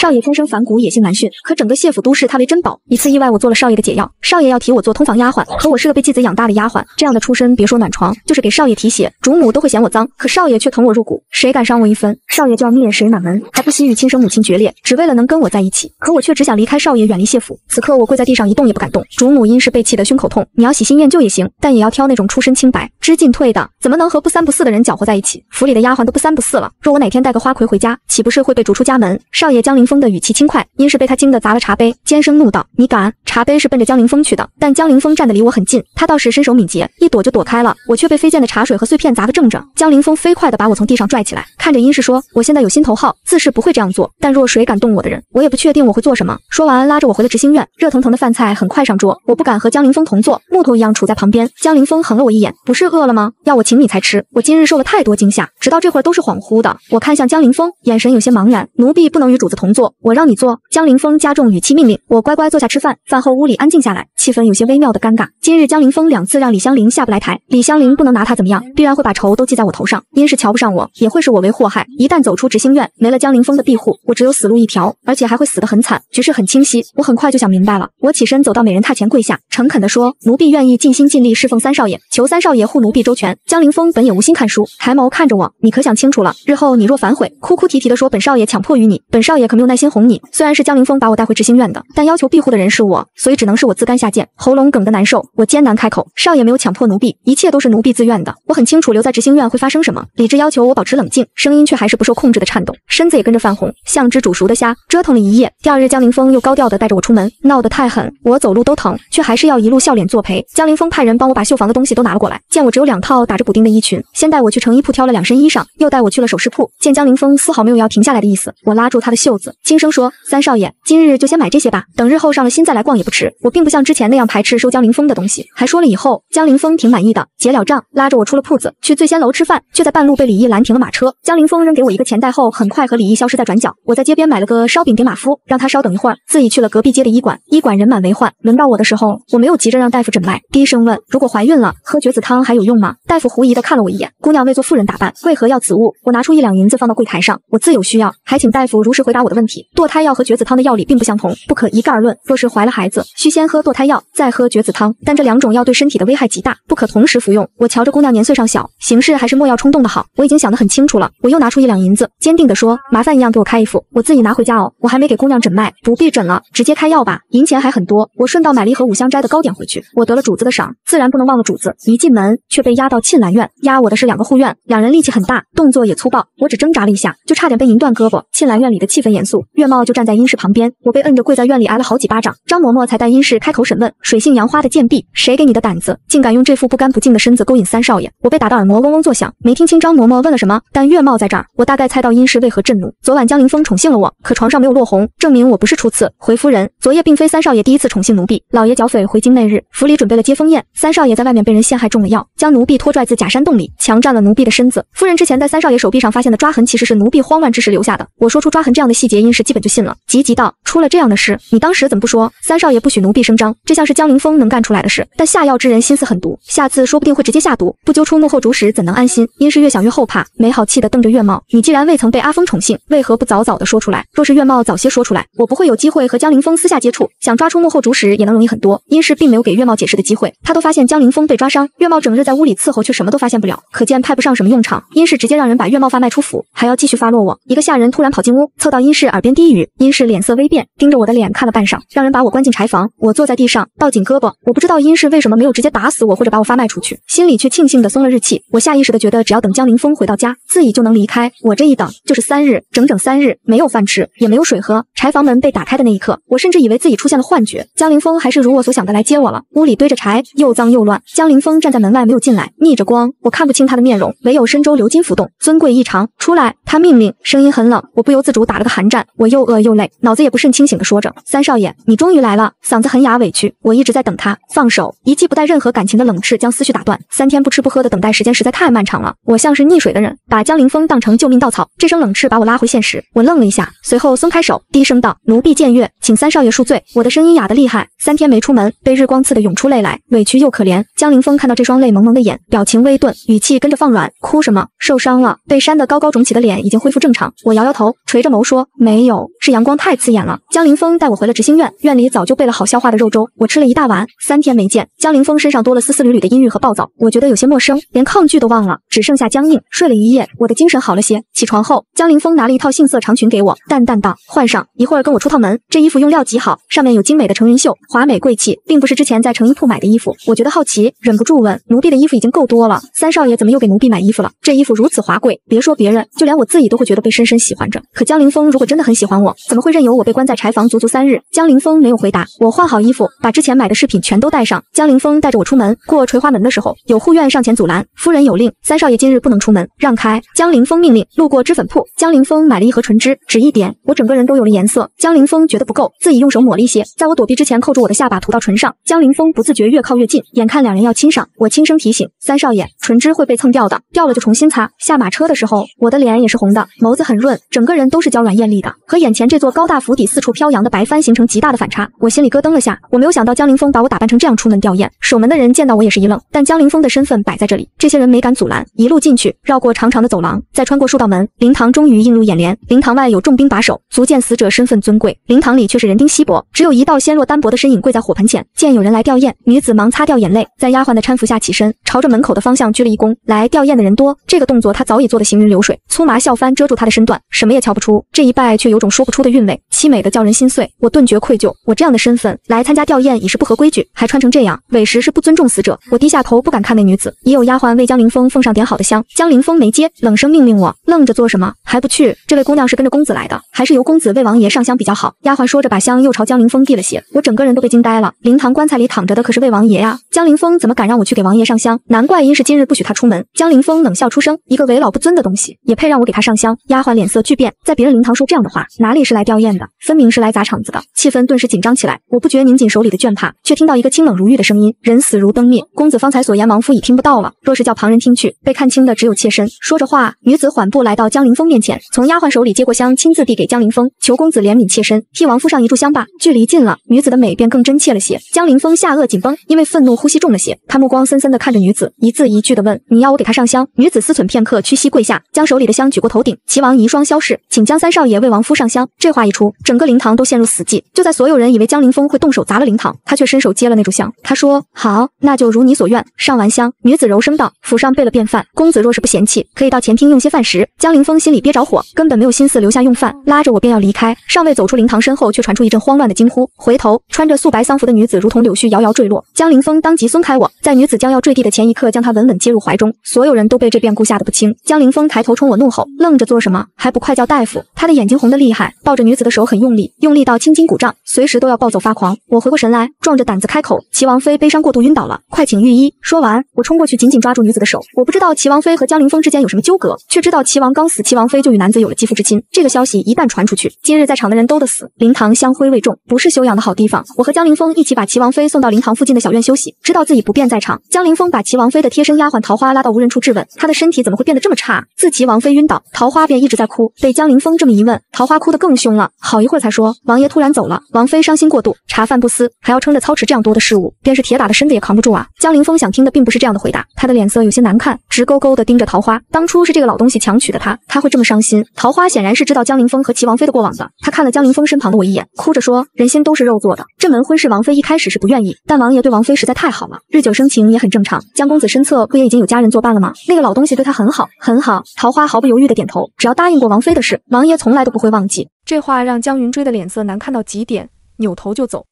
少爷天生反骨，野性难驯，可整个谢府都视他为珍宝。一次意外，我做了少爷的解药，少爷要提我做通房丫鬟，可我是个被继子养大的丫鬟，这样的出身，别说暖床，就是给少爷提鞋，主母都会嫌我脏。可少爷却疼我入骨，谁敢伤我一分，少爷就要灭谁满门，还不惜与亲生母亲决裂，只为了能跟我在一起。可我却只想离开少爷，远离谢府。此刻我跪在地上，一动也不敢动。主母因是被气得胸口痛，你要喜新厌旧也行，但也要挑那种出身清白、知进退的，怎么能和不三不四的人搅和在一起？府里的丫鬟都不三不四了，若我哪天带个花魁回家，岂不是会被逐出家门？少爷江临。风的语气轻快，因是被他惊得砸了茶杯，尖声怒道：“你敢！”茶杯是奔着江凌风去的，但江凌风站得离我很近，他倒是身手敏捷，一躲就躲开了。我却被飞溅的茶水和碎片砸个正着。江凌风飞快地把我从地上拽起来，看着殷氏说：“我现在有心头好，自是不会这样做。但若谁敢动我的人，我也不确定我会做什么。”说完，拉着我回了执行院。热腾腾的饭菜很快上桌，我不敢和江凌风同坐，木头一样杵在旁边。江凌风横了我一眼：“不是饿了吗？要我请你才吃。”我今日受了太多惊吓，直到这会儿都是恍惚的。我看向江凌风，眼神有些茫然：“奴婢不能与主子同坐，我让你坐。”江凌风加重语气命令：“我乖乖坐下吃饭。”饭。后屋里安静下来。气氛有些微妙的尴尬。今日江凌风两次让李香玲下不来台，李香凌不能拿他怎么样，必然会把仇都记在我头上。因是瞧不上我，也会视我为祸害。一旦走出执行院，没了江凌风的庇护，我只有死路一条，而且还会死得很惨。局势很清晰，我很快就想明白了。我起身走到美人榻前跪下，诚恳地说：“奴婢愿意尽心尽力侍奉三少爷，求三少爷护奴婢周全。”江凌风本也无心看书，抬眸看着我：“你可想清楚了？日后你若反悔，哭哭啼啼地说本少爷强迫于你，本少爷可没有耐心哄你。虽然是江凌风把我带回执行院的，但要求庇护的人是我，所以只能是我自甘下。”喉咙哽的难受，我艰难开口：“少爷没有强迫奴婢，一切都是奴婢自愿的。我很清楚留在执行院会发生什么，理智要求我保持冷静，声音却还是不受控制的颤抖，身子也跟着泛红，像只煮熟的虾。折腾了一夜，第二日江凌风又高调的带着我出门，闹得太狠，我走路都疼，却还是要一路笑脸作陪。江凌风派人帮我把绣房的东西都拿了过来，见我只有两套打着补丁的衣裙，先带我去成衣铺挑了两身衣裳，又带我去了首饰铺。见江凌风丝毫没有要停下来的意思，我拉住他的袖子，轻声说：三少爷，今日就先买这些吧，等日后上了心再来逛也不迟。我并不像之前。”前那样排斥收江凌风的东西，还说了以后江凌风挺满意的，结了账，拉着我出了铺子，去醉仙楼吃饭，却在半路被李毅拦停了马车。江凌风扔给我一个钱袋后，很快和李毅消失在转角。我在街边买了个烧饼给马夫，让他稍等一会儿，自己去了隔壁街的医馆。医馆人满为患，轮到我的时候，我没有急着让大夫诊脉，低声问：“如果怀孕了，喝绝子汤还有用吗？”大夫狐疑的看了我一眼：“姑娘未做妇人打扮，为何要此物？”我拿出一两银子放到柜台上：“我自有需要，还请大夫如实回答我的问题。堕胎药和绝子汤的药理并不相同，不可一概而论。若是怀了孩子，需先喝堕胎。”药。药，再喝绝子汤，但这两种药对身体的危害极大，不可同时服用。我瞧着姑娘年岁上小，行事还是莫要冲动的好。我已经想得很清楚了。我又拿出一两银子，坚定地说：“麻烦一样给我开一副，我自己拿回家哦。我还没给姑娘诊脉，不必诊了，直接开药吧。银钱还很多，我顺道买了一盒五香斋的糕点回去。我得了主子的赏，自然不能忘了主子。一进门却被押到沁兰院，押我的是两个护院，两人力气很大，动作也粗暴，我只挣扎了一下，就差点被银断胳膊。沁兰院里的气氛严肃，月茂就站在阴氏旁边。我被摁着跪在院里挨了好几巴掌，张嬷嬷才带阴氏开口审。问水性杨花的贱婢，谁给你的胆子，竟敢用这副不干不净的身子勾引三少爷？我被打得耳膜嗡嗡作响，没听清张嬷嬷问了什么。但月貌在这儿，我大概猜到殷氏为何震怒。昨晚江凌风宠幸了我，可床上没有落红，证明我不是初次。回夫人，昨夜并非三少爷第一次宠幸奴婢。老爷剿匪回京那日，府里准备了接风宴，三少爷在外面被人陷害，中了药，将奴婢拖拽自假山洞里强占了奴婢的身子。夫人之前在三少爷手臂上发现的抓痕，其实是奴婢慌乱之时留下的。我说出抓痕这样的细节，殷氏基本就信了，急急道：出了这样的事，你当时怎么不说？三少爷不许奴婢声张。这像是江凌风能干出来的事，但下药之人心思狠毒，下次说不定会直接下毒，不揪出幕后主使怎能安心？殷氏越想越后怕，没好气的瞪着月茂：“你既然未曾被阿峰宠幸，为何不早早的说出来？若是月茂早些说出来，我不会有机会和江凌风私下接触，想抓出幕后主使也能容易很多。”殷氏并没有给月茂解释的机会，他都发现江凌风被抓伤，月茂整日在屋里伺候，却什么都发现不了，可见派不上什么用场。殷氏直接让人把月茂贩卖出府，还要继续发落我。一个下人突然跑进屋，凑到殷氏耳边低语，殷氏脸色微变，盯着我的脸看了半晌，让人把我关进柴房。我坐在地上。抱紧胳膊，我不知道殷氏为什么没有直接打死我或者把我发卖出去，心里却庆幸的松了日气。我下意识的觉得，只要等江凌峰回到家，自己就能离开。我这一等就是三日，整整三日，没有饭吃，也没有水喝。柴房门被打开的那一刻，我甚至以为自己出现了幻觉。江凌峰还是如我所想的来接我了。屋里堆着柴，又脏又乱。江凌峰站在门外没有进来，逆着光，我看不清他的面容，唯有身周鎏金浮动，尊贵异常。出来，他命令，声音很冷。我不由自主打了个寒战。我又饿又累，脑子也不甚清醒的说着：“三少爷，你终于来了。”嗓子很哑，委屈。我一直在等他放手，一记不带任何感情的冷斥将思绪打断。三天不吃不喝的等待时间实在太漫长了，我像是溺水的人，把江凌风当成救命稻草。这声冷斥把我拉回现实，我愣了一下，随后松开手，低声道：“奴婢见月，请三少爷恕罪。”我的声音哑得厉害，三天没出门，被日光刺得涌出泪来，委屈又可怜。江凌风看到这双泪蒙蒙的眼，表情微顿，语气跟着放软：“哭什么？受伤了？被扇得高高肿起的脸已经恢复正常。”我摇摇头，垂着眸说：“没有。”是阳光太刺眼了。江凌风带我回了执行院，院里早就备了好消化的肉粥，我吃了一大碗。三天没见，江凌风身上多了丝丝缕缕的阴郁和暴躁，我觉得有些陌生，连抗拒都忘了，只剩下僵硬。睡了一夜，我的精神好了些。起床后，江凌风拿了一套杏色长裙给我，淡淡道：“换上，一会儿跟我出趟门。这衣服用料极好，上面有精美的成云绣，华美贵气，并不是之前在成衣铺买的衣服。我觉得好奇，忍不住问：奴婢的衣服已经够多了，三少爷怎么又给奴婢买衣服了？这衣服如此华贵，别说别人，就连我自己都会觉得被深深喜欢着。可江凌风如果真的很喜欢我，怎么会任由我被关在柴房足足三日？江凌峰没有回答。我换好衣服，把之前买的饰品全都带上。江凌峰带着我出门，过垂花门的时候，有护院上前阻拦：“夫人有令，三少爷今日不能出门，让开。”江凌峰命令。路过脂粉铺，江凌峰买了一盒唇脂，只一点，我整个人都有了颜色。江凌峰觉得不够，自己用手抹了一些，在我躲避之前扣住我的下巴涂到唇上。江凌峰不自觉越靠越近，眼看两人要亲上，我轻声提醒：“三少爷，唇脂会被蹭掉的，掉了就重新擦。”下马车的时候，我的脸也是红的，眸子很润，整个人都是娇软艳丽的，和眼前。前这座高大府邸四处飘扬的白帆形成极大的反差，我心里咯噔了下。我没有想到江凌风把我打扮成这样出门吊唁。守门的人见到我也是一愣，但江凌风的身份摆在这里，这些人没敢阻拦，一路进去，绕过长长的走廊，再穿过数道门，灵堂终于映入眼帘。灵堂外有重兵把守，足见死者身份尊贵。灵堂里却是人丁稀薄，只有一道纤弱单薄的身影跪在火盆前。见有人来吊唁，女子忙擦掉眼泪，在丫鬟的搀扶下起身，朝着门口的方向鞠了一躬。来吊唁的人多，这个动作她早已做得行云流水。粗麻笑翻遮住她的身段，什么也瞧不出。这一拜却有种舒。出的韵味，凄美的叫人心碎。我顿觉愧疚，我这样的身份来参加吊唁已是不合规矩，还穿成这样，委实是不尊重死者。我低下头不敢看那女子。已有丫鬟为江凌风奉上点好的香，江凌风没接，冷声命令我：愣着做什么？还不去？这位姑娘是跟着公子来的，还是由公子为王爷上香比较好？丫鬟说着把香又朝江凌风递了些。我整个人都被惊呆了，灵堂棺材里躺着的可是魏王爷呀！江凌风怎么敢让我去给王爷上香？难怪因是今日不许他出门。江凌风冷笑出声：一个为老不尊的东西，也配让我给他上香？丫鬟脸色巨变，在别人灵堂说这样的话，哪里？是来吊唁的，分明是来砸场子的。气氛顿时紧张起来，我不觉拧紧手里的绢帕，却听到一个清冷如玉的声音：“人死如灯灭，公子方才所言，王夫已听不到了。若是叫旁人听去，被看清的只有妾身。”说着话，女子缓步来到江凌风面前，从丫鬟手里接过香，亲自递给江凌风，求公子怜悯妾身，替王夫上一炷香吧。距离近了，女子的美便更真切了些。江凌风下颚紧绷，因为愤怒，呼吸重了些。他目光森森的看着女子，一字一句的问：“你要我给他上香？”女子思忖片刻，屈膝跪下，将手里的香举过头顶。齐王遗孀萧氏，请江三少爷为王夫上香。这话一出，整个灵堂都陷入死寂。就在所有人以为江凌峰会动手砸了灵堂，他却伸手接了那柱香。他说：“好，那就如你所愿。”上完香，女子柔声道：“府上备了便饭，公子若是不嫌弃，可以到前厅用些饭食。”江凌峰心里憋着火，根本没有心思留下用饭，拉着我便要离开。尚未走出灵堂，身后却传出一阵慌乱的惊呼。回头，穿着素白丧服的女子如同柳絮摇摇坠落。江凌峰当即松开我，在女子将要坠地的前一刻，将她稳稳接入怀中。所有人都被这变故吓得不轻。江凌峰抬头冲我怒吼：“愣着做什么？还不快叫大夫！”他的眼睛红得厉害。抱着女子的手很用力，用力到青筋鼓胀，随时都要暴走发狂。我回过神来，壮着胆子开口：“齐王妃悲伤过度晕倒了，快请御医。”说完，我冲过去紧紧抓住女子的手。我不知道齐王妃和江凌风之间有什么纠葛，却知道齐王刚死，齐王妃就与男子有了肌肤之亲。这个消息一旦传出去，今日在场的人都得死。灵堂香灰未重，不是修养的好地方。我和江凌风一起把齐王妃送到灵堂附近的小院休息，知道自己不便在场。江凌风把齐王妃的贴身丫鬟桃花拉到无人处质问：“她的身体怎么会变得这么差？”自齐王妃晕倒，桃花便一直在哭。被江凌风这么一问，桃花哭得更。更凶了，好一会儿才说：“王爷突然走了，王妃伤心过度，茶饭不思，还要撑着操持这样多的事物，便是铁打的身子也扛不住啊。”江凌风想听的并不是这样的回答，他的脸色有些难看，直勾勾地盯着桃花。当初是这个老东西强娶的他，他会这么伤心？桃花显然是知道江凌风和齐王妃的过往的，他看了江凌风身旁的我一眼，哭着说：“人心都是肉做的，这门婚事王妃一开始是不愿意，但王爷对王妃实在太好了，日久生情也很正常。江公子身侧不也已经有家人作伴了吗？那个老东西对他很好，很好。”桃花毫不犹豫地点头，只要答应过王妃的事，王爷从来都不会忘记。这话让江云追的脸色难看到极点，扭头就走。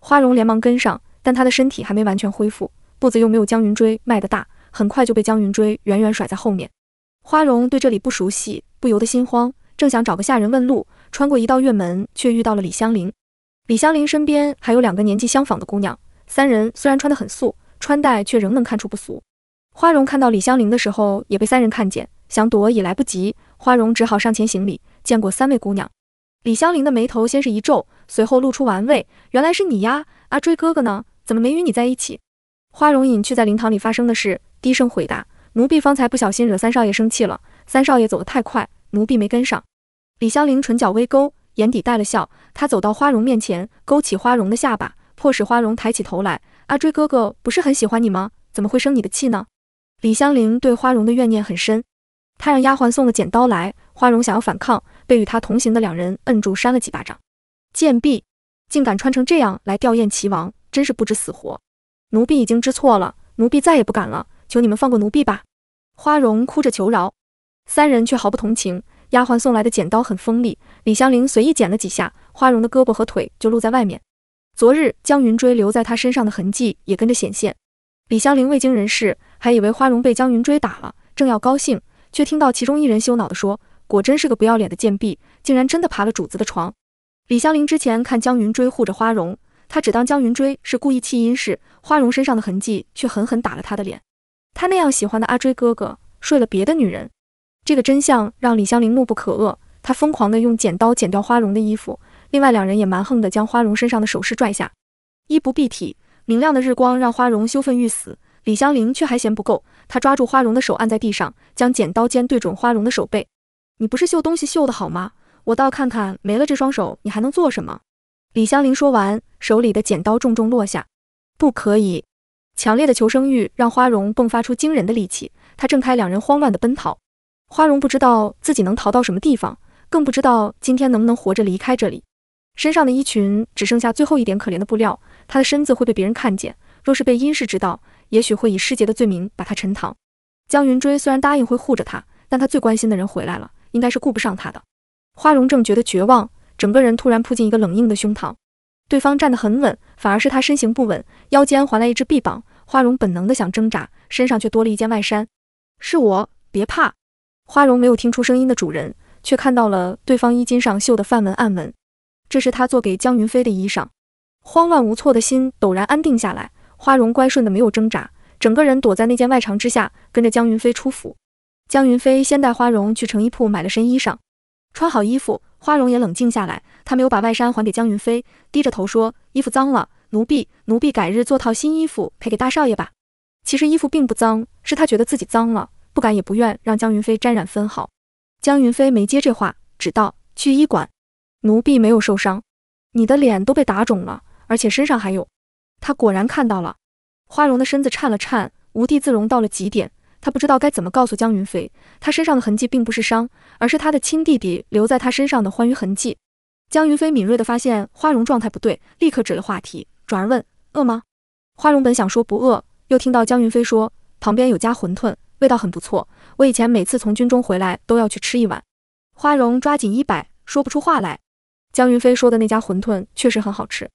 花荣连忙跟上，但他的身体还没完全恢复，步子又没有江云追迈得大，很快就被江云追远远甩在后面。花荣对这里不熟悉，不由得心慌，正想找个下人问路，穿过一道院门，却遇到了李香菱。李香菱身边还有两个年纪相仿的姑娘，三人虽然穿得很素，穿戴却仍能看出不俗。花荣看到李香菱的时候，也被三人看见，想躲也来不及，花荣只好上前行礼，见过三位姑娘。李香玲的眉头先是一皱，随后露出玩味，原来是你呀，阿追哥哥呢？怎么没与你在一起？花荣隐去在灵堂里发生的事，低声回答，奴婢方才不小心惹三少爷生气了，三少爷走得太快，奴婢没跟上。李香玲唇角微勾，眼底带了笑，她走到花荣面前，勾起花荣的下巴，迫使花荣抬起头来。阿追哥哥不是很喜欢你吗？怎么会生你的气呢？李香玲对花荣的怨念很深，她让丫鬟送了剪刀来。花荣想要反抗，被与他同行的两人摁住，扇了几巴掌。贱婢竟敢穿成这样来吊唁齐王，真是不知死活。奴婢已经知错了，奴婢再也不敢了，求你们放过奴婢吧。花荣哭着求饶，三人却毫不同情。丫鬟送来的剪刀很锋利，李香菱随意剪了几下，花荣的胳膊和腿就露在外面。昨日江云追留在他身上的痕迹也跟着显现。李香菱未经人事，还以为花荣被江云追打了，正要高兴，却听到其中一人羞恼地说。果真是个不要脸的贱婢，竟然真的爬了主子的床。李香菱之前看江云追护着花荣，她只当江云追是故意弃阴事，花荣身上的痕迹却狠狠打了她的脸。她那样喜欢的阿追哥哥睡了别的女人，这个真相让李香菱怒不可遏。她疯狂地用剪刀剪掉花荣的衣服，另外两人也蛮横的将花荣身上的首饰拽下，衣不蔽体。明亮的日光让花荣羞愤欲死，李香菱却还嫌不够，她抓住花荣的手按在地上，将剪刀尖对准花荣的手背。你不是绣东西绣的好吗？我倒看看，没了这双手，你还能做什么？李香玲说完，手里的剪刀重重落下。不可以！强烈的求生欲让花荣迸发出惊人的力气，他挣开两人，慌乱的奔逃。花荣不知道自己能逃到什么地方，更不知道今天能不能活着离开这里。身上的衣裙只剩下最后一点可怜的布料，他的身子会被别人看见，若是被殷氏知道，也许会以失节的罪名把他沉塘。江云追虽然答应会护着他，但他最关心的人回来了。应该是顾不上他的。花荣正觉得绝望，整个人突然扑进一个冷硬的胸膛，对方站得很稳，反而是他身形不稳，腰间环来一只臂膀。花荣本能的想挣扎，身上却多了一件外衫。是我，别怕。花荣没有听出声音的主人，却看到了对方衣襟上绣的范文暗纹，这是他做给江云飞的衣裳。慌乱无措的心陡然安定下来，花荣乖顺的没有挣扎，整个人躲在那件外裳之下，跟着江云飞出府。江云飞先带花荣去成衣铺买了身衣裳，穿好衣服，花荣也冷静下来。他没有把外衫还给江云飞，低着头说：“衣服脏了，奴婢奴婢改日做套新衣服赔给大少爷吧。”其实衣服并不脏，是他觉得自己脏了，不敢也不愿让江云飞沾染分毫。江云飞没接这话，只道：“去医馆，奴婢没有受伤，你的脸都被打肿了，而且身上还有。”他果然看到了，花荣的身子颤了颤，无地自容到了极点。他不知道该怎么告诉江云飞，他身上的痕迹并不是伤，而是他的亲弟弟留在他身上的欢愉痕迹。江云飞敏锐地发现花荣状态不对，立刻指了话题，转而问：“饿吗？”花荣本想说不饿，又听到江云飞说旁边有家馄饨，味道很不错，我以前每次从军中回来都要去吃一碗。花荣抓紧衣摆，说不出话来。江云飞说的那家馄饨确实很好吃，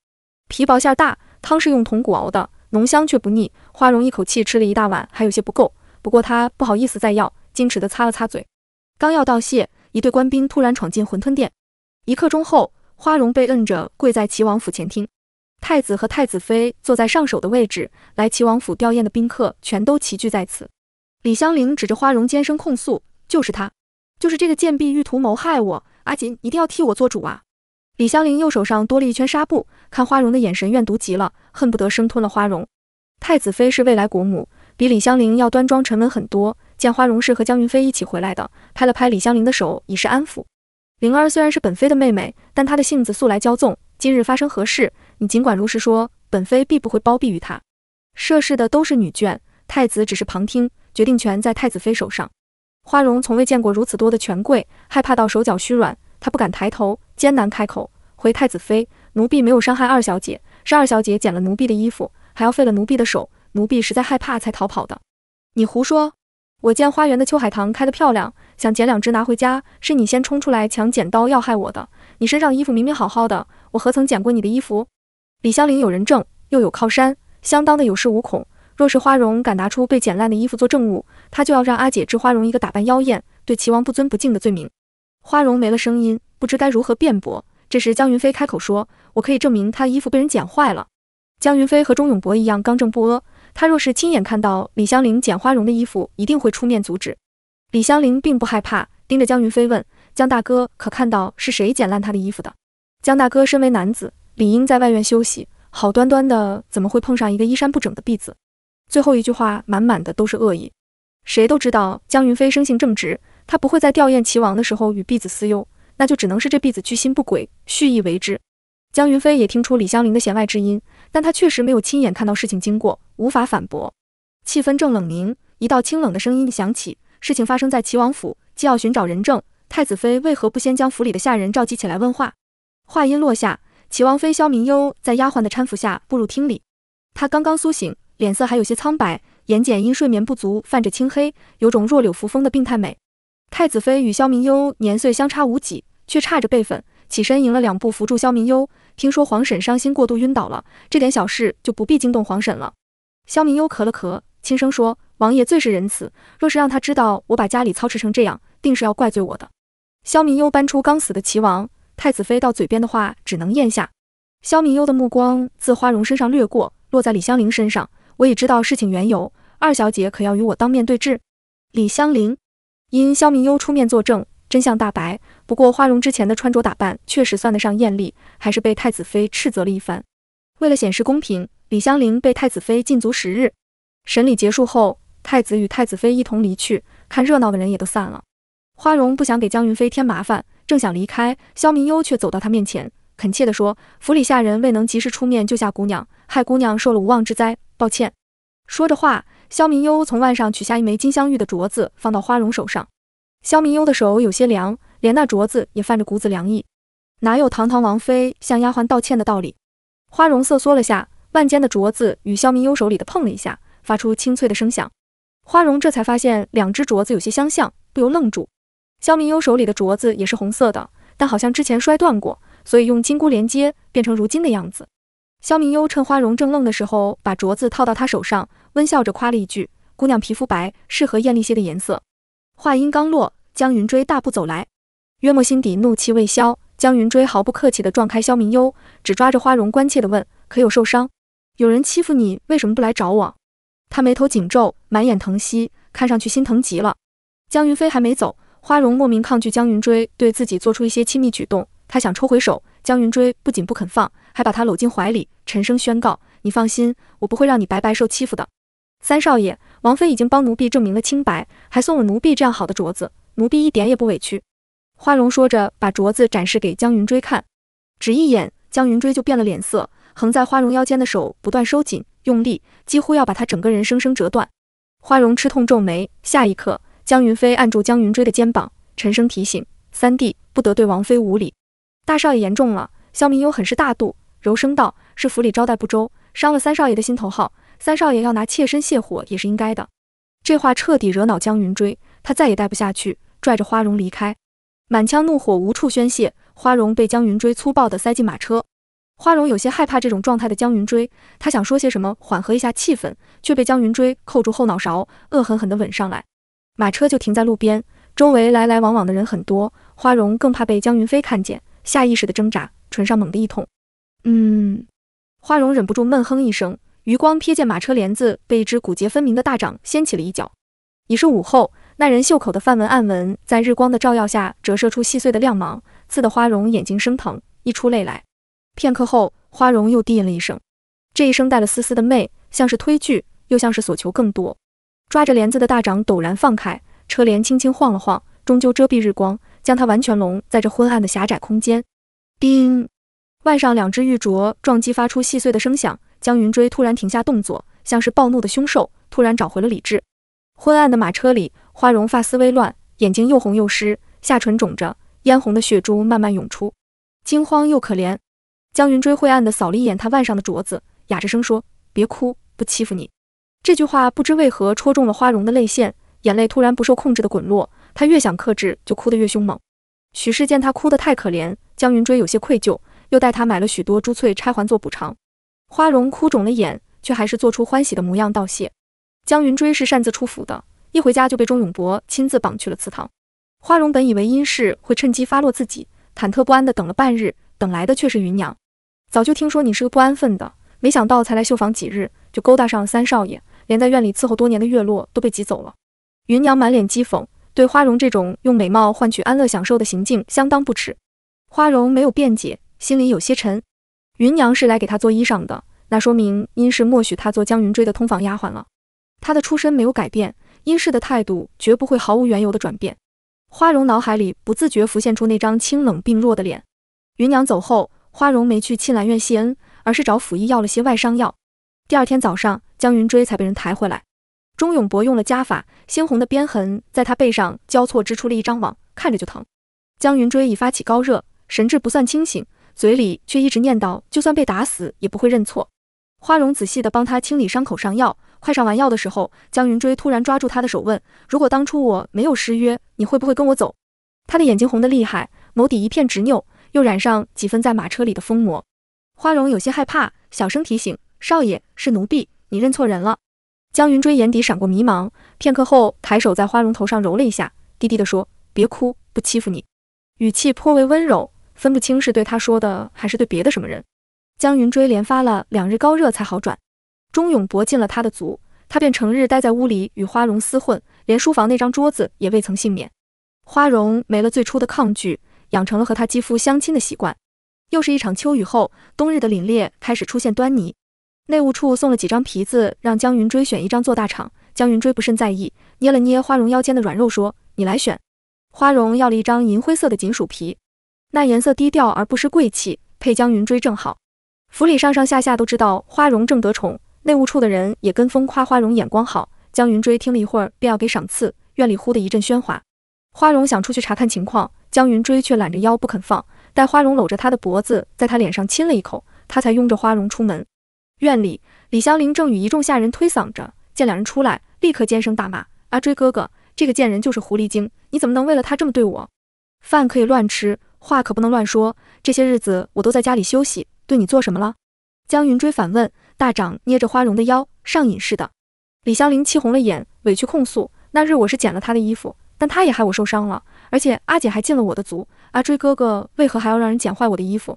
皮薄馅大，汤是用铜骨熬的，浓香却不腻。花荣一口气吃了一大碗，还有些不够。不过他不好意思再要，矜持地擦了擦嘴，刚要道谢，一队官兵突然闯进馄饨店。一刻钟后，花荣被摁着跪在齐王府前厅，太子和太子妃坐在上首的位置，来齐王府吊唁的宾客全都齐聚在此。李香菱指着花荣，尖声控诉：“就是他，就是这个贱婢欲图谋害我阿锦，一定要替我做主啊！”李香菱右手上多了一圈纱布，看花荣的眼神怨毒极了，恨不得生吞了花荣。太子妃是未来国母。比李香菱要端庄沉稳很多，见花荣是和江云飞一起回来的，拍了拍李香菱的手以示安抚。灵儿虽然是本妃的妹妹，但她的性子素来骄纵，今日发生何事，你尽管如实说，本妃必不会包庇于她。涉事的都是女眷，太子只是旁听，决定权在太子妃手上。花荣从未见过如此多的权贵，害怕到手脚虚软，她不敢抬头，艰难开口回太子妃：奴婢没有伤害二小姐，是二小姐捡了奴婢的衣服，还要废了奴婢的手。奴婢实在害怕才逃跑的。你胡说！我见花园的秋海棠开得漂亮，想捡两只拿回家。是你先冲出来抢剪刀要害我的。你身上衣服明明好好的，我何曾剪过你的衣服？李香菱有人证，又有靠山，相当的有恃无恐。若是花荣敢拿出被剪烂的衣服做证物，他就要让阿姐治花荣一个打扮妖艳、对齐王不尊不敬的罪名。花荣没了声音，不知该如何辩驳。这时江云飞开口说：“我可以证明她的衣服被人剪坏了。”江云飞和钟永伯一样刚正不阿。他若是亲眼看到李香菱捡花荣的衣服，一定会出面阻止。李香菱并不害怕，盯着江云飞问：“江大哥，可看到是谁捡烂他的衣服的？”江大哥身为男子，理应在外院休息，好端端的怎么会碰上一个衣衫不整的婢子？最后一句话满满的都是恶意。谁都知道江云飞生性正直，他不会在吊唁齐王的时候与婢子私有，那就只能是这婢子居心不轨，蓄意为之。江云飞也听出李香菱的弦外之音。但他确实没有亲眼看到事情经过，无法反驳。气氛正冷凝，一道清冷的声音响起。事情发生在齐王府，既要寻找人证，太子妃为何不先将府里的下人召集起来问话？话音落下，齐王妃萧明幽在丫鬟的搀扶下步入厅里。她刚刚苏醒，脸色还有些苍白，眼睑因睡眠不足泛着青黑，有种弱柳扶风的病态美。太子妃与萧明幽年岁相差无几，却差着辈分。起身迎了两步，扶住萧明幽。听说黄婶伤心过度晕倒了，这点小事就不必惊动黄婶了。萧明幽咳了咳，轻声说：“王爷最是仁慈，若是让他知道我把家里操持成这样，定是要怪罪我的。”萧明幽搬出刚死的齐王太子妃到嘴边的话只能咽下。萧明幽的目光自花荣身上掠过，落在李香菱身上。我已知道事情缘由，二小姐可要与我当面对质？李香菱因萧明幽出面作证。真相大白，不过花荣之前的穿着打扮确实算得上艳丽，还是被太子妃斥责了一番。为了显示公平，李香菱被太子妃禁足十日。审理结束后，太子与太子妃一同离去，看热闹的人也都散了。花荣不想给江云飞添麻烦，正想离开，萧明幽却走到他面前，恳切地说：“府里下人未能及时出面救下姑娘，害姑娘受了无妄之灾，抱歉。”说着话，萧明幽从腕上取下一枚金镶玉的镯子，放到花荣手上。萧明幽的手有些凉，连那镯子也泛着股子凉意。哪有堂堂王妃向丫鬟道歉的道理？花荣瑟缩了下，腕间的镯子与萧明幽手里的碰了一下，发出清脆的声响。花荣这才发现两只镯子有些相像，不由愣住。萧明幽手里的镯子也是红色的，但好像之前摔断过，所以用金箍连接，变成如今的样子。萧明幽趁花荣正愣的时候，把镯子套到她手上，温笑着夸了一句：“姑娘皮肤白，适合艳丽些的颜色。”话音刚落。江云追大步走来，约莫心底怒气未消，江云追毫不客气地撞开萧明幽，只抓着花荣关切地问：“可有受伤？有人欺负你，为什么不来找我？”他眉头紧皱，满眼疼惜，看上去心疼极了。江云飞还没走，花荣莫名抗拒江云追对自己做出一些亲密举动，他想抽回手，江云追不仅不肯放，还把他搂进怀里，沉声宣告：“你放心，我不会让你白白受欺负的。”三少爷，王妃已经帮奴婢证明了清白，还送了奴婢这样好的镯子。奴婢一点也不委屈。花荣说着，把镯子展示给江云追看，只一眼，江云追就变了脸色，横在花荣腰间的手不断收紧用力，几乎要把他整个人生生折断。花荣吃痛皱眉，下一刻，江云飞按住江云追的肩膀，沉声提醒：“三弟，不得对王妃无礼。”大少爷言重了。萧明幽很是大度，柔声道：“是府里招待不周，伤了三少爷的心头好，三少爷要拿妾身泄火也是应该的。”这话彻底惹恼江云追，他再也待不下去。拽着花荣离开，满腔怒火无处宣泄。花荣被江云追粗暴地塞进马车，花荣有些害怕这种状态的江云追，他想说些什么缓和一下气氛，却被江云追扣住后脑勺，恶狠狠地吻上来。马车就停在路边，周围来来往往的人很多，花荣更怕被江云飞看见，下意识地挣扎，唇上猛地一痛。嗯，花荣忍不住闷哼一声，余光瞥见马车帘子被一只骨节分明的大掌掀起了一角，已是午后。那人袖口的梵文暗纹在日光的照耀下折射出细碎的亮芒，刺得花荣眼睛生疼，溢出泪来。片刻后，花荣又低吟了一声，这一声带了丝丝的媚，像是推拒，又像是索求更多。抓着帘子的大掌陡然放开，车帘轻轻晃了晃，终究遮蔽日光，将他完全笼在这昏暗的狭窄空间。叮，腕上两只玉镯撞击发出细碎的声响，江云追突然停下动作，像是暴怒的凶兽突然找回了理智。昏暗的马车里，花荣发丝微乱，眼睛又红又湿，下唇肿着，嫣红的血珠慢慢涌出，惊慌又可怜。江云追晦暗地扫了一眼他腕上的镯子，哑着声说：“别哭，不欺负你。”这句话不知为何戳中了花荣的泪腺，眼泪突然不受控制地滚落。他越想克制，就哭得越凶猛。许氏见他哭得太可怜，江云追有些愧疚，又带他买了许多珠翠钗环做补偿。花荣哭肿了眼，却还是做出欢喜的模样道谢。江云追是擅自出府的，一回家就被钟永伯亲自绑去了祠堂。花荣本以为殷氏会趁机发落自己，忐忑不安的等了半日，等来的却是云娘。早就听说你是个不安分的，没想到才来绣坊几日，就勾搭上了三少爷，连在院里伺候多年的月落都被挤走了。云娘满脸讥讽，对花荣这种用美貌换取安乐享受的行径相当不耻。花荣没有辩解，心里有些沉。云娘是来给她做衣裳的，那说明殷氏默许她做江云追的通房丫鬟了。他的出身没有改变，殷氏的态度绝不会毫无缘由的转变。花荣脑海里不自觉浮现出那张清冷病弱的脸。云娘走后，花荣没去沁兰院谢恩，而是找府医要了些外伤药。第二天早上，江云追才被人抬回来。钟永博用了加法，猩红的鞭痕在他背上交错织出了一张网，看着就疼。江云追已发起高热，神志不算清醒，嘴里却一直念叨：“就算被打死，也不会认错。”花荣仔细地帮他清理伤口，上药。快上完药的时候，江云追突然抓住他的手，问：“如果当初我没有失约，你会不会跟我走？”他的眼睛红得厉害，眸底一片执拗，又染上几分在马车里的疯魔。花荣有些害怕，小声提醒：“少爷，是奴婢，你认错人了。”江云追眼底闪过迷茫，片刻后抬手在花荣头上揉了一下，低低的说：“别哭，不欺负你。”语气颇为温柔，分不清是对他说的还是对别的什么人。江云追连发了两日高热才好转。钟永博进了他的族，他便成日待在屋里与花荣厮混，连书房那张桌子也未曾幸免。花荣没了最初的抗拒，养成了和他肌肤相亲的习惯。又是一场秋雨后，冬日的凛冽开始出现端倪。内务处送了几张皮子，让江云追选一张做大场。江云追不甚在意，捏了捏花荣腰间的软肉，说：“你来选。”花荣要了一张银灰色的锦鼠皮，那颜色低调而不失贵气，配江云追正好。府里上上下下都知道花荣正得宠。内务处的人也跟风夸花荣眼光好，江云追听了一会儿，便要给赏赐。院里呼的一阵喧哗，花荣想出去查看情况，江云追却揽着腰不肯放。待花荣搂着他的脖子，在他脸上亲了一口，他才拥着花荣出门。院里，李香玲正与一众下人推搡着，见两人出来，立刻尖声大骂：“阿追哥哥，这个贱人就是狐狸精，你怎么能为了他这么对我？”饭可以乱吃，话可不能乱说。这些日子我都在家里休息，对你做什么了？”江云追反问。大掌捏着花荣的腰，上瘾似的。李香玲气红了眼，委屈控诉：“那日我是捡了他的衣服，但他也害我受伤了。而且阿姐还进了我的足。阿追哥哥为何还要让人捡坏我的衣服？”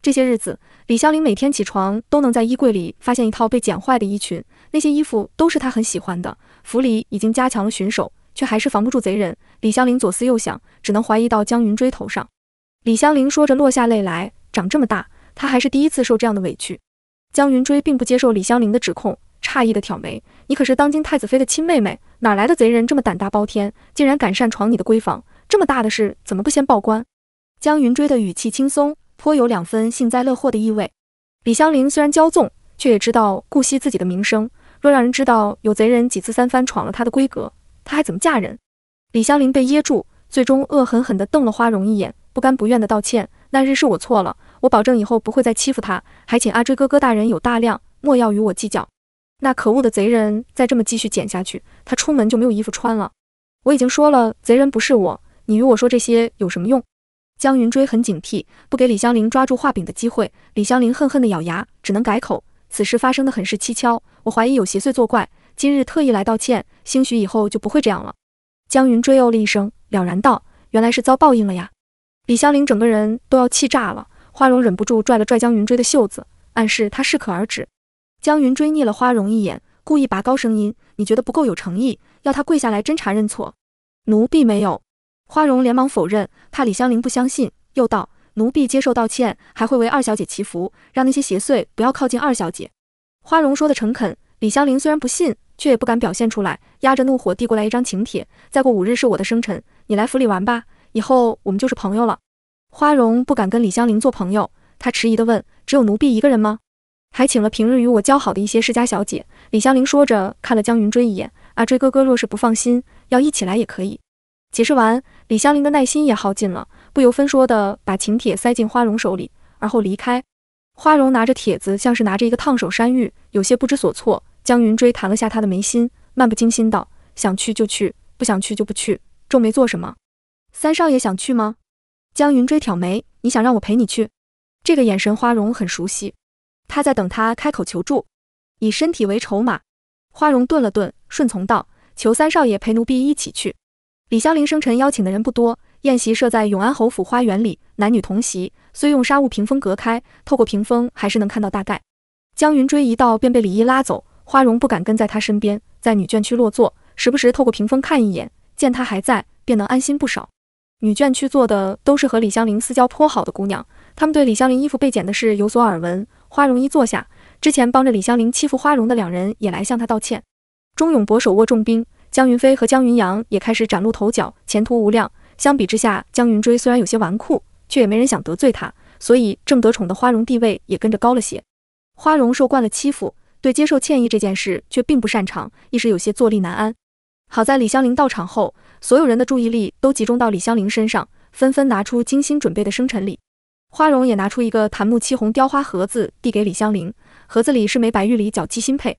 这些日子，李香玲每天起床都能在衣柜里发现一套被剪坏的衣裙。那些衣服都是她很喜欢的。府里已经加强了巡守，却还是防不住贼人。李香玲左思右想，只能怀疑到江云追头上。李香玲说着落下泪来。长这么大，她还是第一次受这样的委屈。江云追并不接受李香菱的指控，诧异的挑眉：“你可是当今太子妃的亲妹妹，哪来的贼人这么胆大包天，竟然敢擅闯你的闺房？这么大的事，怎么不先报官？”江云追的语气轻松，颇有两分幸灾乐祸的意味。李香菱虽然骄纵，却也知道顾惜自己的名声，若让人知道有贼人几次三番闯了她的闺阁，她还怎么嫁人？李香菱被噎住，最终恶狠狠地瞪了花荣一眼，不甘不愿的道歉：“那日是我错了。”我保证以后不会再欺负他，还请阿追哥哥大人有大量，莫要与我计较。那可恶的贼人再这么继续剪下去，他出门就没有衣服穿了。我已经说了，贼人不是我，你与我说这些有什么用？江云追很警惕，不给李香菱抓住画饼的机会。李香菱恨恨地咬牙，只能改口。此事发生的很是蹊跷，我怀疑有邪祟作怪，今日特意来道歉，兴许以后就不会这样了。江云追哦了一声，了然道：“原来是遭报应了呀。”李香菱整个人都要气炸了。花荣忍不住拽了拽江云追的袖子，暗示他适可而止。江云追睨了花荣一眼，故意拔高声音：“你觉得不够有诚意，要他跪下来侦查认错？”奴婢没有。花荣连忙否认，怕李香菱不相信，又道：“奴婢接受道歉，还会为二小姐祈福，让那些邪祟不要靠近二小姐。”花荣说的诚恳，李香菱虽然不信，却也不敢表现出来，压着怒火递过来一张请帖：“再过五日是我的生辰，你来府里玩吧，以后我们就是朋友了。”花荣不敢跟李香菱做朋友，他迟疑地问：“只有奴婢一个人吗？还请了平日与我交好的一些世家小姐。”李香菱说着，看了江云追一眼：“阿追哥哥若是不放心，要一起来也可以。”解释完，李香菱的耐心也耗尽了，不由分说的把请帖塞进花荣手里，而后离开。花荣拿着帖子，像是拿着一个烫手山芋，有些不知所措。江云追弹了下他的眉心，漫不经心道：“想去就去，不想去就不去，皱眉做什么？三少爷想去吗？”江云追挑眉，你想让我陪你去？这个眼神，花荣很熟悉，他在等他开口求助，以身体为筹码。花荣顿了顿，顺从道：“求三少爷陪奴婢一起去。”李香菱生辰邀请的人不多，宴席设在永安侯府花园里，男女同席，虽用纱雾屏风隔开，透过屏风还是能看到大概。江云追一到便被李毅拉走，花荣不敢跟在他身边，在女眷区落座，时不时透过屏风看一眼，见他还在，便能安心不少。女眷区坐的都是和李香菱私交颇好的姑娘，她们对李香菱衣服被剪的事有所耳闻。花荣一坐下，之前帮着李香菱欺负花荣的两人也来向她道歉。钟永博手握重兵，江云飞和江云阳也开始崭露头角，前途无量。相比之下，江云追虽然有些纨绔，却也没人想得罪他，所以正得宠的花荣地位也跟着高了些。花荣受惯了欺负，对接受歉意这件事却并不擅长，一时有些坐立难安。好在李香菱到场后，所有人的注意力都集中到李香菱身上，纷纷拿出精心准备的生辰礼。花荣也拿出一个檀木漆红雕花盒子递给李香菱，盒子里是枚白玉里角鸡心佩。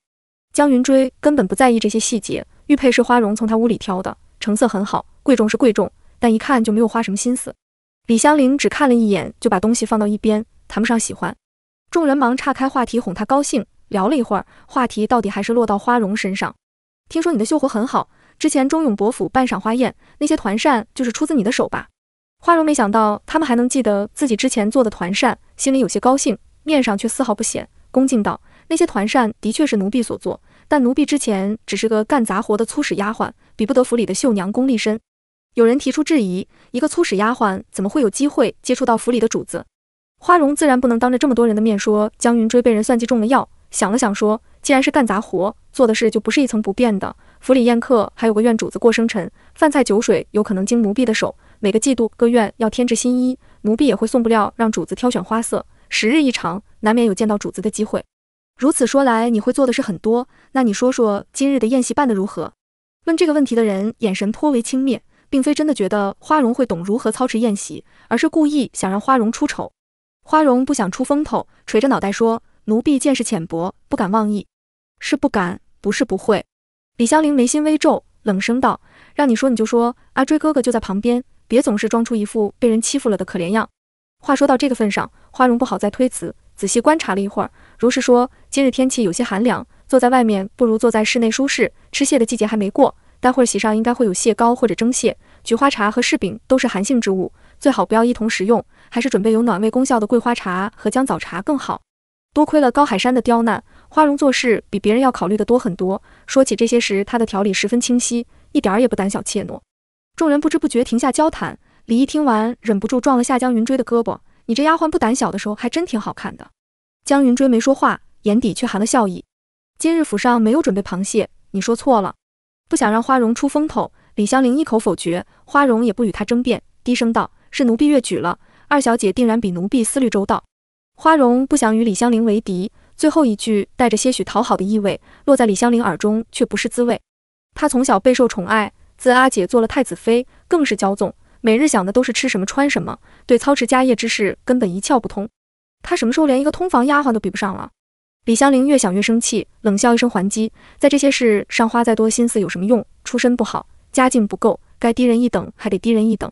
江云追根本不在意这些细节，玉佩是花荣从他屋里挑的，成色很好，贵重是贵重，但一看就没有花什么心思。李香菱只看了一眼就把东西放到一边，谈不上喜欢。众人忙岔开话题哄她高兴，聊了一会儿，话题到底还是落到花荣身上。听说你的绣活很好。之前忠勇伯府办赏花宴，那些团扇就是出自你的手吧？花荣没想到他们还能记得自己之前做的团扇，心里有些高兴，面上却丝毫不显，恭敬道：“那些团扇的确是奴婢所做，但奴婢之前只是个干杂活的粗使丫鬟，比不得府里的绣娘功力深。”有人提出质疑：一个粗使丫鬟怎么会有机会接触到府里的主子？花荣自然不能当着这么多人的面说江云追被人算计中了药，想了想说：“既然是干杂活，做的事就不是一成不变的。”府里宴客还有个院主子过生辰，饭菜酒水有可能经奴婢的手。每个季度各院要添置新衣，奴婢也会送布料让主子挑选花色。时日一长，难免有见到主子的机会。如此说来，你会做的事很多。那你说说今日的宴席办得如何？问这个问题的人眼神颇为轻蔑，并非真的觉得花荣会懂如何操持宴席，而是故意想让花荣出丑。花荣不想出风头，垂着脑袋说：“奴婢见识浅薄，不敢妄议。是不敢，不是不会。”李香玲眉心微皱，冷声道：“让你说你就说，阿追哥哥就在旁边，别总是装出一副被人欺负了的可怜样。”话说到这个份上，花荣不好再推辞。仔细观察了一会儿，如是说：“今日天气有些寒凉，坐在外面不如坐在室内舒适。吃蟹的季节还没过，待会儿席上应该会有蟹膏或者蒸蟹。菊花茶和柿饼都是寒性之物，最好不要一同食用，还是准备有暖胃功效的桂花茶和姜枣茶更好。”多亏了高海山的刁难。花荣做事比别人要考虑的多很多。说起这些时，他的条理十分清晰，一点也不胆小怯懦。众人不知不觉停下交谈。李毅听完，忍不住撞了下江云追的胳膊：“你这丫鬟不胆小的时候，还真挺好看的。”江云追没说话，眼底却含了笑意。今日府上没有准备螃蟹，你说错了。不想让花荣出风头，李香菱一口否决。花荣也不与他争辩，低声道：“是奴婢越举了。二小姐定然比奴婢思虑周到。”花荣不想与李香菱为敌。最后一句带着些许讨好的意味，落在李香菱耳中却不是滋味。她从小备受宠爱，自阿姐做了太子妃，更是骄纵，每日想的都是吃什么穿什么，对操持家业之事根本一窍不通。她什么时候连一个通房丫鬟都比不上了？李香菱越想越生气，冷笑一声还击。在这些事上花再多心思有什么用？出身不好，家境不够，该低人一等还得低人一等。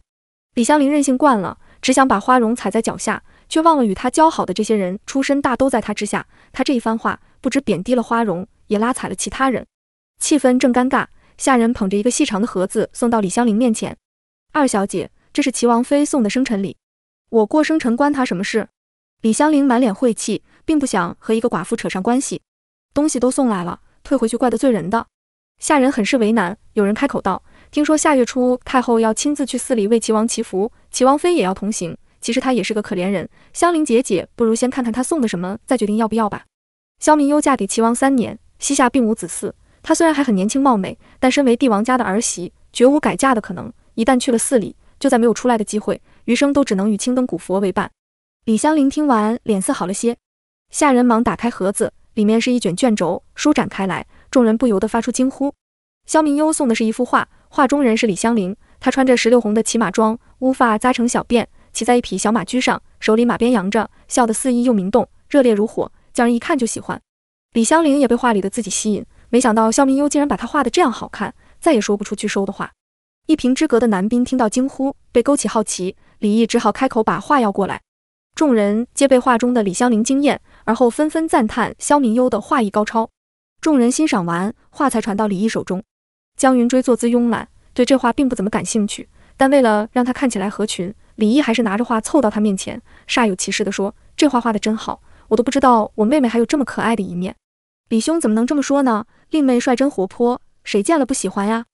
李香菱任性惯了，只想把花荣踩在脚下。却忘了与他交好的这些人出身大都在他之下，他这一番话不知贬低了花荣，也拉踩了其他人，气氛正尴尬。下人捧着一个细长的盒子送到李香菱面前，二小姐，这是齐王妃送的生辰礼。我过生辰关他什么事？李香菱满脸晦气，并不想和一个寡妇扯上关系。东西都送来了，退回去怪得罪人的。下人很是为难。有人开口道：“听说下月初太后要亲自去寺里为齐王祈福，齐王妃也要同行。”其实他也是个可怜人，香菱姐姐，不如先看看他送的什么，再决定要不要吧。萧明幽嫁给齐王三年，膝下并无子嗣。她虽然还很年轻貌美，但身为帝王家的儿媳，绝无改嫁的可能。一旦去了寺里，就再没有出来的机会，余生都只能与青灯古佛为伴。李香菱听完，脸色好了些。下人忙打开盒子，里面是一卷卷轴，舒展开来，众人不由得发出惊呼。萧明幽送的是一幅画，画中人是李香菱，她穿着石榴红的骑马装，乌发扎成小辫。骑在一匹小马驹上，手里马鞭扬着，笑得肆意又明动，热烈如火，叫人一看就喜欢。李香菱也被画里的自己吸引，没想到肖明幽竟然把她画得这样好看，再也说不出拒收的话。一屏之隔的男宾听到惊呼，被勾起好奇，李毅只好开口把画要过来。众人皆被画中的李香菱惊艳，而后纷纷赞叹肖明幽的画艺高超。众人欣赏完画，才传到李毅手中。江云追坐姿慵懒，对这画并不怎么感兴趣，但为了让他看起来合群。李毅还是拿着画凑到他面前，煞有其事地说：“这画画的真好，我都不知道我妹妹还有这么可爱的一面。”李兄怎么能这么说呢？令妹率真活泼，谁见了不喜欢呀？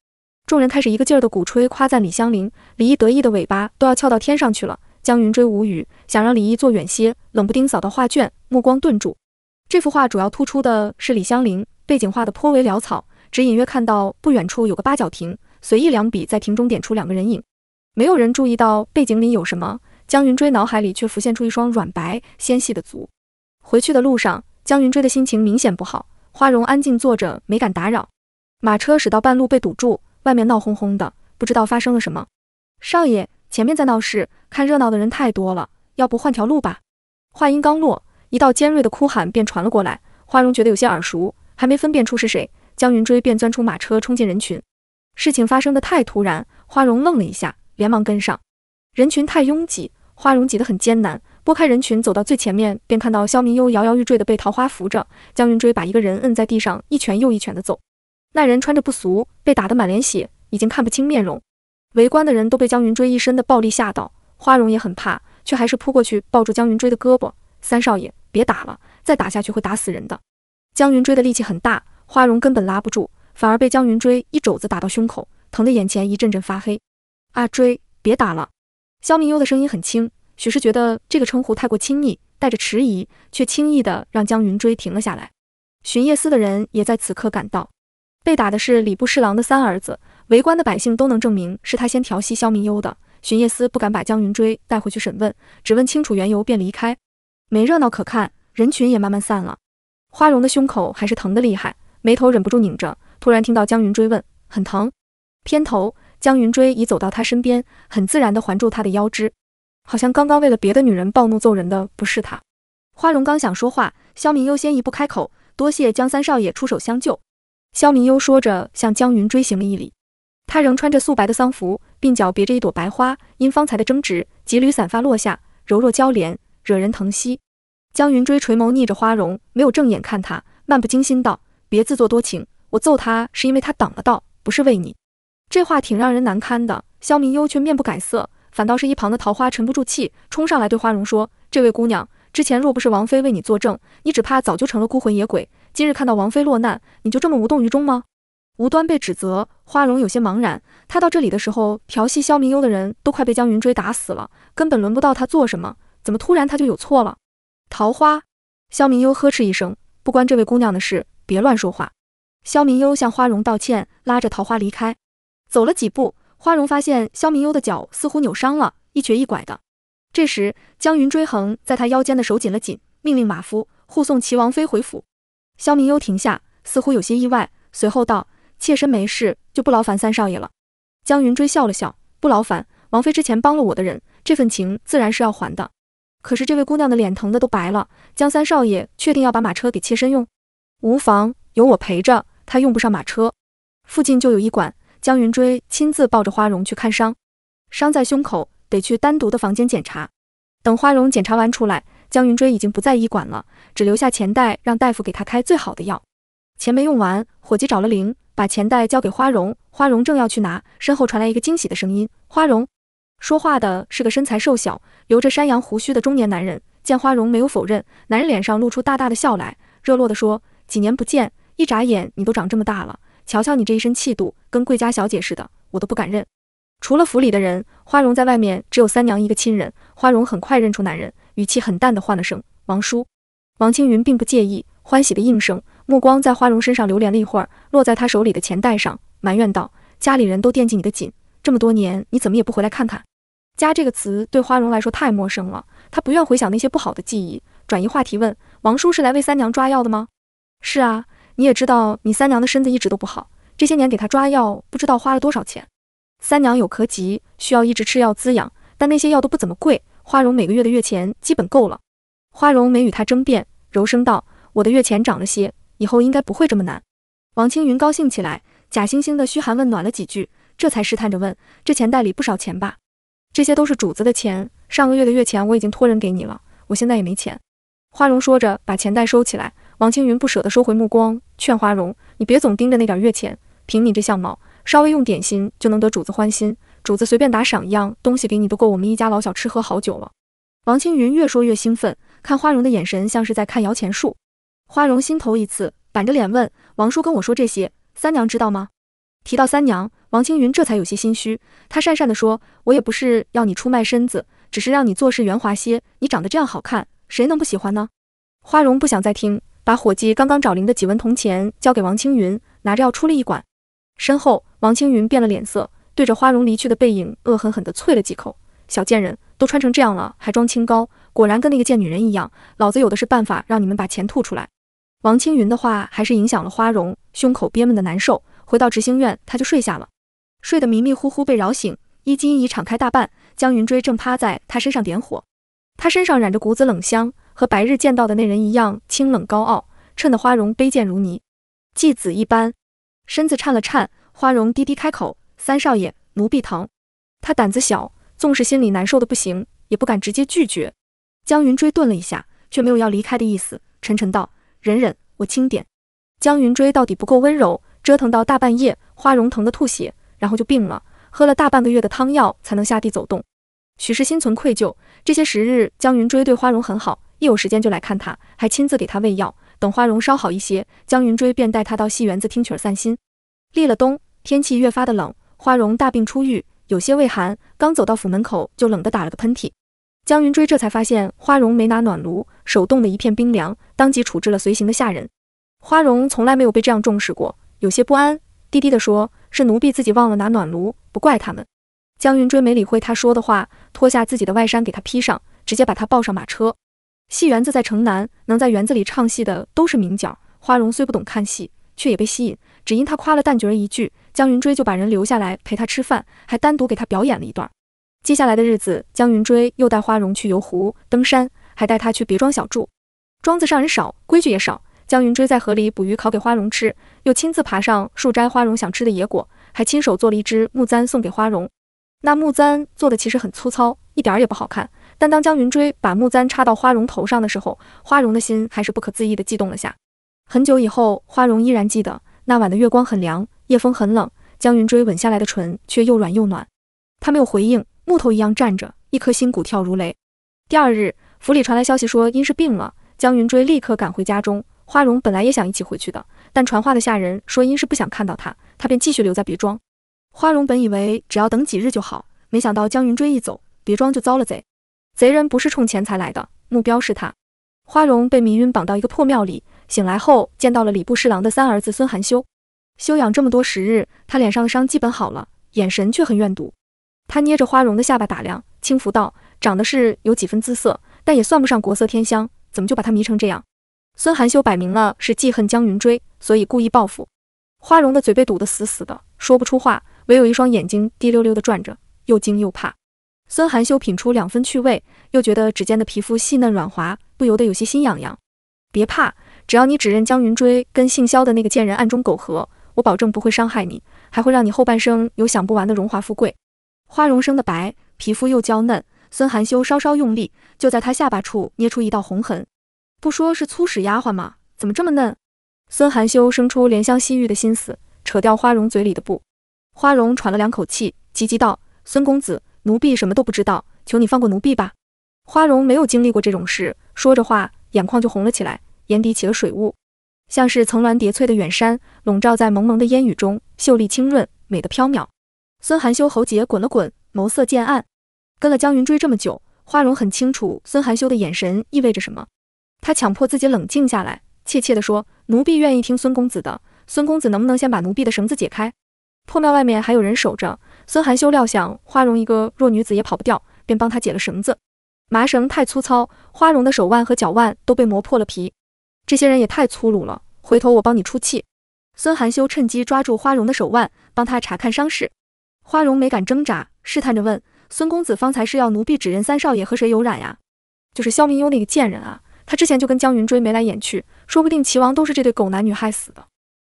众人开始一个劲儿地鼓吹夸赞李香菱，李毅得意的尾巴都要翘到天上去了。江云追无语，想让李毅坐远些，冷不丁扫到画卷，目光顿住。这幅画主要突出的是李香菱，背景画的颇为潦草，只隐约看到不远处有个八角亭，随意两笔在亭中点出两个人影。没有人注意到背景里有什么，江云追脑海里却浮现出一双软白纤细的足。回去的路上，江云追的心情明显不好。花荣安静坐着，没敢打扰。马车驶到半路被堵住，外面闹哄哄的，不知道发生了什么。少爷，前面在闹事，看热闹的人太多了，要不换条路吧？话音刚落，一道尖锐的哭喊便传了过来。花荣觉得有些耳熟，还没分辨出是谁，江云追便钻出马车冲进人群。事情发生的太突然，花荣愣了一下。连忙跟上，人群太拥挤，花荣挤得很艰难。拨开人群，走到最前面，便看到萧明幽摇摇欲坠的被桃花扶着，江云追把一个人摁在地上，一拳又一拳的揍。那人穿着不俗，被打得满脸血，已经看不清面容。围观的人都被江云追一身的暴力吓到，花荣也很怕，却还是扑过去抱住江云追的胳膊：“三少爷，别打了，再打下去会打死人的。”江云追的力气很大，花荣根本拉不住，反而被江云追一肘子打到胸口，疼得眼前一阵阵发黑。阿追，别打了。萧明优的声音很轻，许是觉得这个称呼太过亲昵，带着迟疑，却轻易的让江云追停了下来。巡夜司的人也在此刻赶到。被打的是礼部侍郎的三儿子，围观的百姓都能证明是他先调戏萧明优的。巡夜司不敢把江云追带回去审问，只问清楚缘由便离开。没热闹可看，人群也慢慢散了。花荣的胸口还是疼得厉害，眉头忍不住拧着。突然听到江云追问，很疼，偏头。江云追已走到他身边，很自然的环住他的腰肢，好像刚刚为了别的女人暴怒揍人的不是他。花荣刚想说话，肖明悠先一步开口：“多谢江三少爷出手相救。”肖明悠说着，向江云追行了一礼。他仍穿着素白的丧服，鬓角别着一朵白花，因方才的争执，几缕散发落下，柔弱娇怜，惹人疼惜。江云追垂眸睨着花荣，没有正眼看他，漫不经心道：“别自作多情，我揍他是因为他挡了道，不是为你。”这话挺让人难堪的，肖明幽却面不改色，反倒是一旁的桃花沉不住气，冲上来对花荣说：“这位姑娘，之前若不是王妃为你作证，你只怕早就成了孤魂野鬼。今日看到王妃落难，你就这么无动于衷吗？”无端被指责，花荣有些茫然。他到这里的时候，调戏肖明幽的人都快被江云追打死了，根本轮不到他做什么。怎么突然他就有错了？桃花，肖明幽呵斥一声：“不关这位姑娘的事，别乱说话。”肖明幽向花荣道歉，拉着桃花离开。走了几步，花荣发现萧明幽的脚似乎扭伤了，一瘸一拐的。这时，江云追横在他腰间的手紧了紧，命令马夫护送齐王妃回府。萧明幽停下，似乎有些意外，随后道：“妾身没事，就不劳烦三少爷了。”江云追笑了笑：“不劳烦，王妃之前帮了我的人，这份情自然是要还的。可是这位姑娘的脸疼的都白了，江三少爷确定要把马车给妾身用？无妨，有我陪着她用不上马车，附近就有医馆。”江云追亲自抱着花荣去看伤，伤在胸口，得去单独的房间检查。等花荣检查完出来，江云追已经不在医馆了，只留下钱袋让大夫给他开最好的药。钱没用完，伙计找了零，把钱袋交给花荣。花荣正要去拿，身后传来一个惊喜的声音。花荣说话的是个身材瘦小、留着山羊胡须的中年男人。见花荣没有否认，男人脸上露出大大的笑来，热络的说：“几年不见，一眨眼你都长这么大了。”瞧瞧你这一身气度，跟贵家小姐似的，我都不敢认。除了府里的人，花荣在外面只有三娘一个亲人。花荣很快认出男人，语气很淡的唤了声“王叔”。王青云并不介意，欢喜的应声，目光在花荣身上流连了一会儿，落在他手里的钱袋上，埋怨道：“家里人都惦记你的紧，这么多年你怎么也不回来看看？”家这个词对花荣来说太陌生了，他不愿回想那些不好的记忆，转移话题问：“王叔是来为三娘抓药的吗？”“是啊。”你也知道，你三娘的身子一直都不好，这些年给她抓药，不知道花了多少钱。三娘有咳疾，需要一直吃药滋养，但那些药都不怎么贵，花荣每个月的月钱基本够了。花荣没与他争辩，柔声道：“我的月钱涨了些，以后应该不会这么难。”王青云高兴起来，假惺惺的嘘寒问暖了几句，这才试探着问：“这钱袋里不少钱吧？”这些都是主子的钱，上个月的月钱我已经托人给你了，我现在也没钱。花荣说着，把钱袋收起来。王青云不舍得收回目光，劝花荣：“你别总盯着那点月钱，凭你这相貌，稍微用点心就能得主子欢心。主子随便打赏一样东西给你，都够我们一家老小吃喝好久了。”王青云越说越兴奋，看花荣的眼神像是在看摇钱树。花荣心头一刺，板着脸问：“王叔跟我说这些，三娘知道吗？”提到三娘，王青云这才有些心虚，他讪讪地说：“我也不是要你出卖身子，只是让你做事圆滑些。你长得这样好看，谁能不喜欢呢？”花荣不想再听。把伙计刚刚找零的几文铜钱交给王青云，拿着要出了一馆。身后，王青云变了脸色，对着花荣离去的背影恶狠狠地啐了几口：“小贱人都穿成这样了，还装清高，果然跟那个贱女人一样，老子有的是办法让你们把钱吐出来。”王青云的话还是影响了花荣，胸口憋闷的难受。回到执行院，他就睡下了，睡得迷迷糊糊被扰醒，衣襟已敞开大半，江云追正趴在他身上点火，他身上染着谷子冷香。和白日见到的那人一样清冷高傲，衬得花容卑贱如泥，继子一般。身子颤了颤，花容低低开口：“三少爷，奴婢疼。”他胆子小，纵是心里难受的不行，也不敢直接拒绝。江云追顿了一下，却没有要离开的意思，沉沉道：“忍忍，我轻点。”江云追到底不够温柔，折腾到大半夜，花容疼得吐血，然后就病了，喝了大半个月的汤药才能下地走动。许是心存愧疚，这些时日江云追对花容很好。一有时间就来看他，还亲自给他喂药。等花荣稍好一些，江云追便带他到戏园子听曲散心。立了冬，天气越发的冷，花荣大病初愈，有些畏寒。刚走到府门口，就冷得打了个喷嚏。江云追这才发现花荣没拿暖炉，手冻得一片冰凉，当即处置了随行的下人。花荣从来没有被这样重视过，有些不安，低低的说：“是奴婢自己忘了拿暖炉，不怪他们。”江云追没理会他说的话，脱下自己的外衫给他披上，直接把他抱上马车。戏园子在城南，能在园子里唱戏的都是名角。花荣虽不懂看戏，却也被吸引，只因他夸了旦角儿一句，江云追就把人留下来陪他吃饭，还单独给他表演了一段。接下来的日子，江云追又带花荣去游湖、登山，还带他去别庄小住。庄子上人少，规矩也少。江云追在河里捕鱼，烤给花荣吃，又亲自爬上树摘花荣想吃的野果，还亲手做了一只木簪送给花荣。那木簪做的其实很粗糙，一点也不好看。但当江云追把木簪插到花荣头上的时候，花荣的心还是不可自抑地悸动了下。很久以后，花荣依然记得那晚的月光很凉，夜风很冷，江云追吻下来的唇却又软又暖。他没有回应，木头一样站着，一颗心鼓跳如雷。第二日，府里传来消息说殷氏病了，江云追立刻赶回家中。花荣本来也想一起回去的，但传话的下人说殷氏不想看到他，他便继续留在别庄。花荣本以为只要等几日就好，没想到江云追一走，别庄就遭了贼。贼人不是冲钱财来的，目标是他。花荣被迷晕，绑到一个破庙里。醒来后，见到了礼部侍郎的三儿子孙含修。休养这么多时日，他脸上的伤基本好了，眼神却很怨毒。他捏着花荣的下巴打量，轻抚道：“长得是有几分姿色，但也算不上国色天香，怎么就把她迷成这样？”孙含修摆明了是记恨江云追，所以故意报复。花荣的嘴被堵得死死的，说不出话，唯有一双眼睛滴溜溜的转着，又惊又怕。孙含修品出两分趣味，又觉得指尖的皮肤细嫩软滑，不由得有些心痒痒。别怕，只要你指认江云追跟姓萧的那个贱人暗中苟合，我保证不会伤害你，还会让你后半生有享不完的荣华富贵。花容生的白皮肤又娇嫩，孙含修稍稍用力，就在他下巴处捏出一道红痕。不说是粗使丫鬟吗？怎么这么嫩？孙含修生出怜香惜玉的心思，扯掉花容嘴里的布。花容喘了两口气，急急道：“孙公子。”奴婢什么都不知道，求你放过奴婢吧。花荣没有经历过这种事，说着话，眼眶就红了起来，眼底起了水雾，像是层峦叠翠的远山，笼罩在蒙蒙的烟雨中，秀丽清润，美得飘渺。孙含羞喉结滚了滚，眸色渐暗。跟了江云追这么久，花荣很清楚孙含羞的眼神意味着什么。他强迫自己冷静下来，怯怯地说：“奴婢愿意听孙公子的。孙公子能不能先把奴婢的绳子解开？破庙外面还有人守着。”孙含修料想花荣一个弱女子也跑不掉，便帮她解了绳子。麻绳太粗糙，花荣的手腕和脚腕都被磨破了皮。这些人也太粗鲁了，回头我帮你出气。孙含修趁机抓住花荣的手腕，帮她查看伤势。花荣没敢挣扎，试探着问：“孙公子方才是要奴婢指认三少爷和谁有染呀？”“就是萧明幽那个贱人啊！他之前就跟江云追眉来眼去，说不定齐王都是这对狗男女害死的。”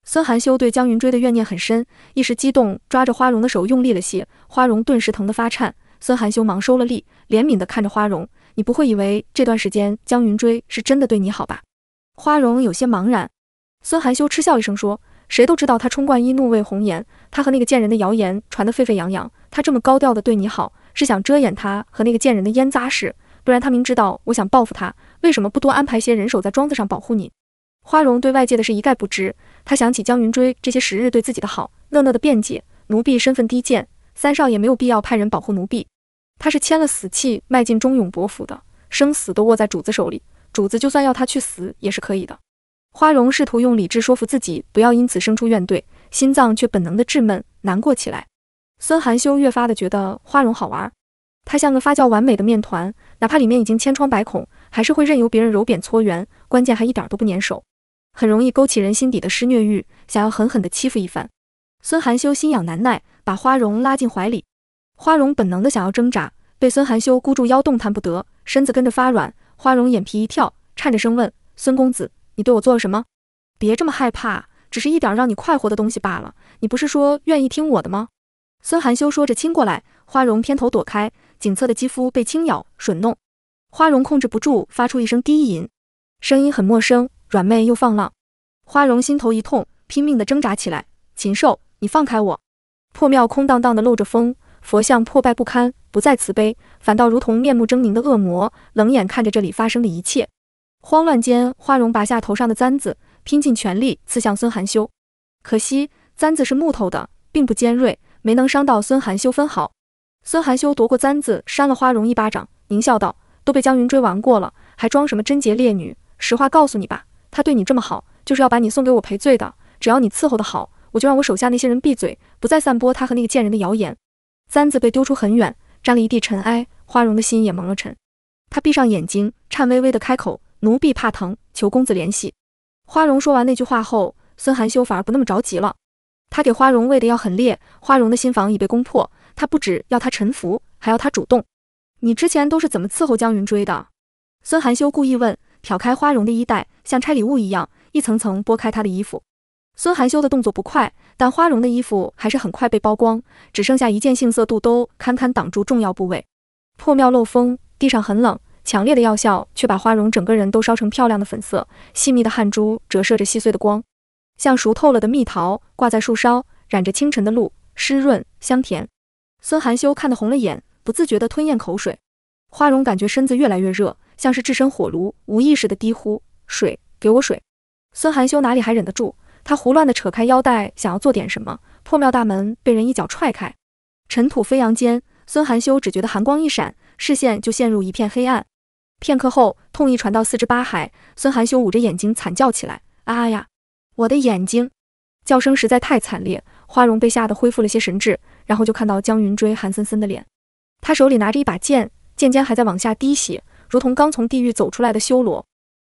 孙含修对江云追的怨念很深，一时激动，抓着花荣的手用力了些，花荣顿时疼得发颤。孙含修忙收了力，怜悯地看着花荣：“你不会以为这段时间江云追是真的对你好吧？”花荣有些茫然。孙含修嗤笑一声说：“谁都知道他冲冠一怒为红颜，他和那个贱人的谣言传得沸沸扬扬。他这么高调的对你好，是想遮掩他和那个贱人的腌臜事。不然他明知道我想报复他，为什么不多安排些人手在庄子上保护你？”花荣对外界的事一概不知，他想起江云追这些时日对自己的好，讷讷的辩解：“奴婢身份低贱，三少爷没有必要派人保护奴婢。他是签了死契迈进忠勇伯府的，生死都握在主子手里，主子就算要他去死也是可以的。”花荣试图用理智说服自己不要因此生出怨怼，心脏却本能的稚闷难过起来。孙含羞越发的觉得花荣好玩，他像个发酵完美的面团，哪怕里面已经千疮百孔，还是会任由别人揉扁搓圆，关键还一点都不粘手。很容易勾起人心底的施虐欲，想要狠狠地欺负一番。孙含修心痒难耐，把花荣拉进怀里。花荣本能地想要挣扎，被孙含修箍住腰，动弹不得，身子跟着发软。花荣眼皮一跳，颤着声问：“孙公子，你对我做了什么？别这么害怕，只是一点让你快活的东西罢了。你不是说愿意听我的吗？”孙含修说着亲过来，花荣偏头躲开，颈侧的肌肤被轻咬、吮弄，花荣控制不住发出一声低吟，声音很陌生。软妹又放浪，花荣心头一痛，拼命地挣扎起来。禽兽，你放开我！破庙空荡荡的，漏着风。佛像破败不堪，不再慈悲，反倒如同面目狰狞的恶魔，冷眼看着这里发生的一切。慌乱间，花荣拔下头上的簪子，拼尽全力刺向孙含羞。可惜簪子是木头的，并不尖锐，没能伤到孙含羞分毫。孙含羞夺过簪子，扇了花荣一巴掌，狞笑道：“都被江云追玩过了，还装什么贞洁烈女？实话告诉你吧。”他对你这么好，就是要把你送给我赔罪的。只要你伺候的好，我就让我手下那些人闭嘴，不再散播他和那个贱人的谣言。簪子被丢出很远，沾了一地尘埃，花荣的心也蒙了尘。他闭上眼睛，颤巍巍的开口：“奴婢怕疼，求公子怜惜。”花荣说完那句话后，孙含羞反而不那么着急了。他给花荣喂的药很烈，花荣的心房已被攻破，他不只要他臣服，还要他主动。你之前都是怎么伺候江云追的？孙含羞故意问。挑开花容的衣袋，像拆礼物一样，一层层剥开她的衣服。孙含羞的动作不快，但花容的衣服还是很快被剥光，只剩下一件杏色肚兜，堪堪挡住重要部位。破庙漏风，地上很冷，强烈的药效却把花容整个人都烧成漂亮的粉色，细密的汗珠折射着细碎的光，像熟透了的蜜桃挂在树梢，染着清晨的露，湿润香甜。孙含羞看得红了眼，不自觉地吞咽口水。花容感觉身子越来越热。像是置身火炉，无意识的低呼：“水，给我水！”孙含修哪里还忍得住？他胡乱的扯开腰带，想要做点什么。破庙大门被人一脚踹开，尘土飞扬间，孙含修只觉得寒光一闪，视线就陷入一片黑暗。片刻后，痛意传到四肢八骸，孙含修捂着眼睛惨叫起来：“啊呀，我的眼睛！”叫声实在太惨烈，花荣被吓得恢复了些神智，然后就看到江云追韩森森的脸，他手里拿着一把剑，剑尖还在往下滴血。如同刚从地狱走出来的修罗，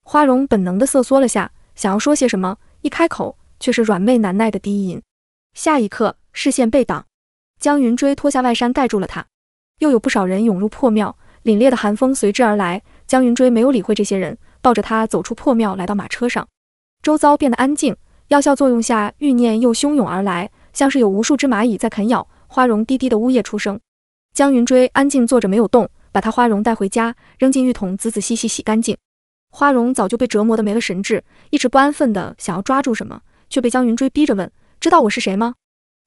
花荣本能的瑟缩了下，想要说些什么，一开口却是软妹难耐的低吟。下一刻，视线被挡，江云追脱下外衫盖住了他。又有不少人涌入破庙，凛冽的寒风随之而来。江云追没有理会这些人，抱着他走出破庙，来到马车上。周遭变得安静，药效作用下，欲念又汹涌而来，像是有无数只蚂蚁在啃咬。花荣低低的呜咽出声，江云追安静坐着没有动。把他花荣带回家，扔进浴桶，仔仔细细洗干净。花荣早就被折磨的没了神智，一直不安分的想要抓住什么，却被江云追逼着问：“知道我是谁吗？”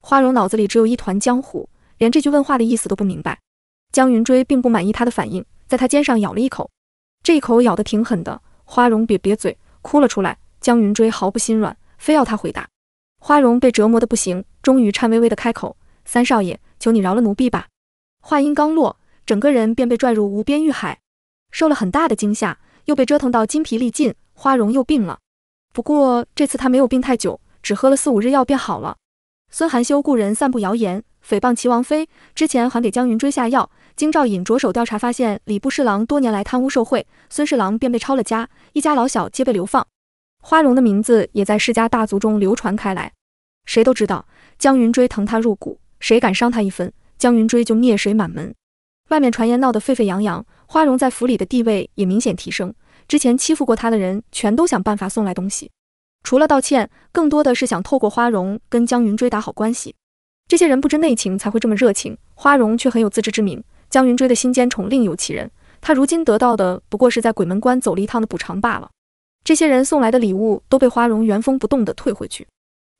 花荣脑子里只有一团浆糊，连这句问话的意思都不明白。江云追并不满意他的反应，在他肩上咬了一口，这一口咬得挺狠的。花荣瘪瘪嘴，哭了出来。江云追毫不心软，非要他回答。花荣被折磨的不行，终于颤巍巍地开口：“三少爷，求你饶了奴婢吧。”话音刚落。整个人便被拽入无边欲海，受了很大的惊吓，又被折腾到筋疲力尽。花荣又病了，不过这次他没有病太久，只喝了四五日药便好了。孙寒修雇人散布谣言，诽谤齐王妃，之前还给江云追下药。京兆尹着手调查，发现礼部侍郎多年来贪污受贿，孙侍郎便被抄了家，一家老小皆被流放。花荣的名字也在世家大族中流传开来，谁都知道江云追疼他入骨，谁敢伤他一分，江云追就灭谁满门。外面传言闹得沸沸扬扬，花荣在府里的地位也明显提升。之前欺负过他的人全都想办法送来东西，除了道歉，更多的是想透过花荣跟江云追打好关系。这些人不知内情才会这么热情，花荣却很有自知之明。江云追的心尖宠另有其人，他如今得到的不过是在鬼门关走了一趟的补偿罢了。这些人送来的礼物都被花荣原封不动地退回去，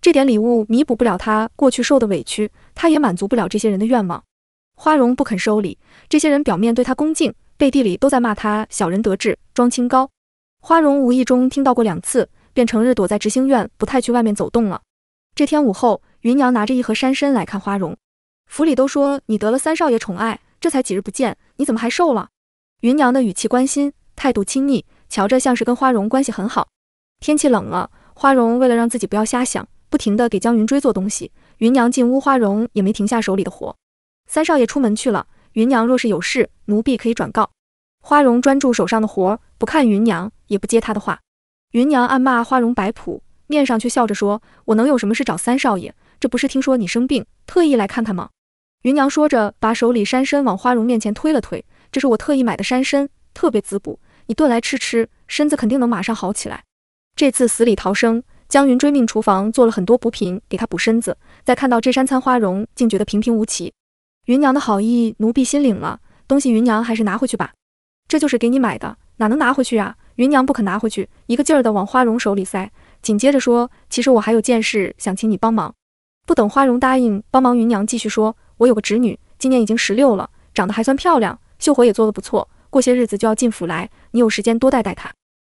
这点礼物弥补不了他过去受的委屈，他也满足不了这些人的愿望。花荣不肯收礼，这些人表面对他恭敬，背地里都在骂他小人得志，装清高。花荣无意中听到过两次，便成日躲在执行院，不太去外面走动了。这天午后，云娘拿着一盒山参来看花荣，府里都说你得了三少爷宠爱，这才几日不见，你怎么还瘦了？云娘的语气关心，态度亲昵，瞧着像是跟花荣关系很好。天气冷了，花荣为了让自己不要瞎想，不停地给江云追做东西。云娘进屋，花荣也没停下手里的活。三少爷出门去了，云娘若是有事，奴婢可以转告。花荣专注手上的活，不看云娘，也不接她的话。云娘暗骂花荣摆谱，面上却笑着说：“我能有什么事找三少爷？这不是听说你生病，特意来看看吗？”云娘说着，把手里山参往花荣面前推了推：“这是我特意买的山参，特别滋补，你炖来吃吃，身子肯定能马上好起来。”这次死里逃生，江云追命厨房做了很多补品给他补身子，再看到这山参，花荣竟觉得平平无奇。云娘的好意，奴婢心领了。东西，云娘还是拿回去吧。这就是给你买的，哪能拿回去啊？云娘不肯拿回去，一个劲儿的往花荣手里塞。紧接着说，其实我还有件事想请你帮忙。不等花荣答应帮忙，云娘继续说，我有个侄女，今年已经十六了，长得还算漂亮，绣活也做得不错。过些日子就要进府来，你有时间多带带她。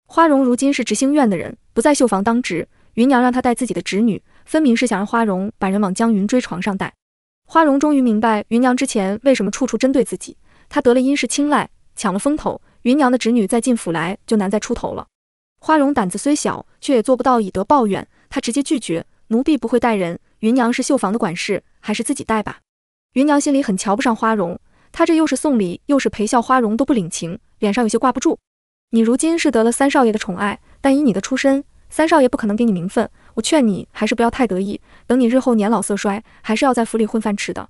花荣如今是执行院的人，不在绣房当值。云娘让她带自己的侄女，分明是想让花荣把人往江云追床上带。花荣终于明白云娘之前为什么处处针对自己。她得了殷氏青睐，抢了风头，云娘的侄女再进府来就难再出头了。花荣胆子虽小，却也做不到以德报怨。他直接拒绝，奴婢不会带人。云娘是绣坊的管事，还是自己带吧。云娘心里很瞧不上花荣，她这又是送礼又是陪笑，花荣都不领情，脸上有些挂不住。你如今是得了三少爷的宠爱，但以你的出身，三少爷不可能给你名分。我劝你还是不要太得意，等你日后年老色衰，还是要在府里混饭吃的。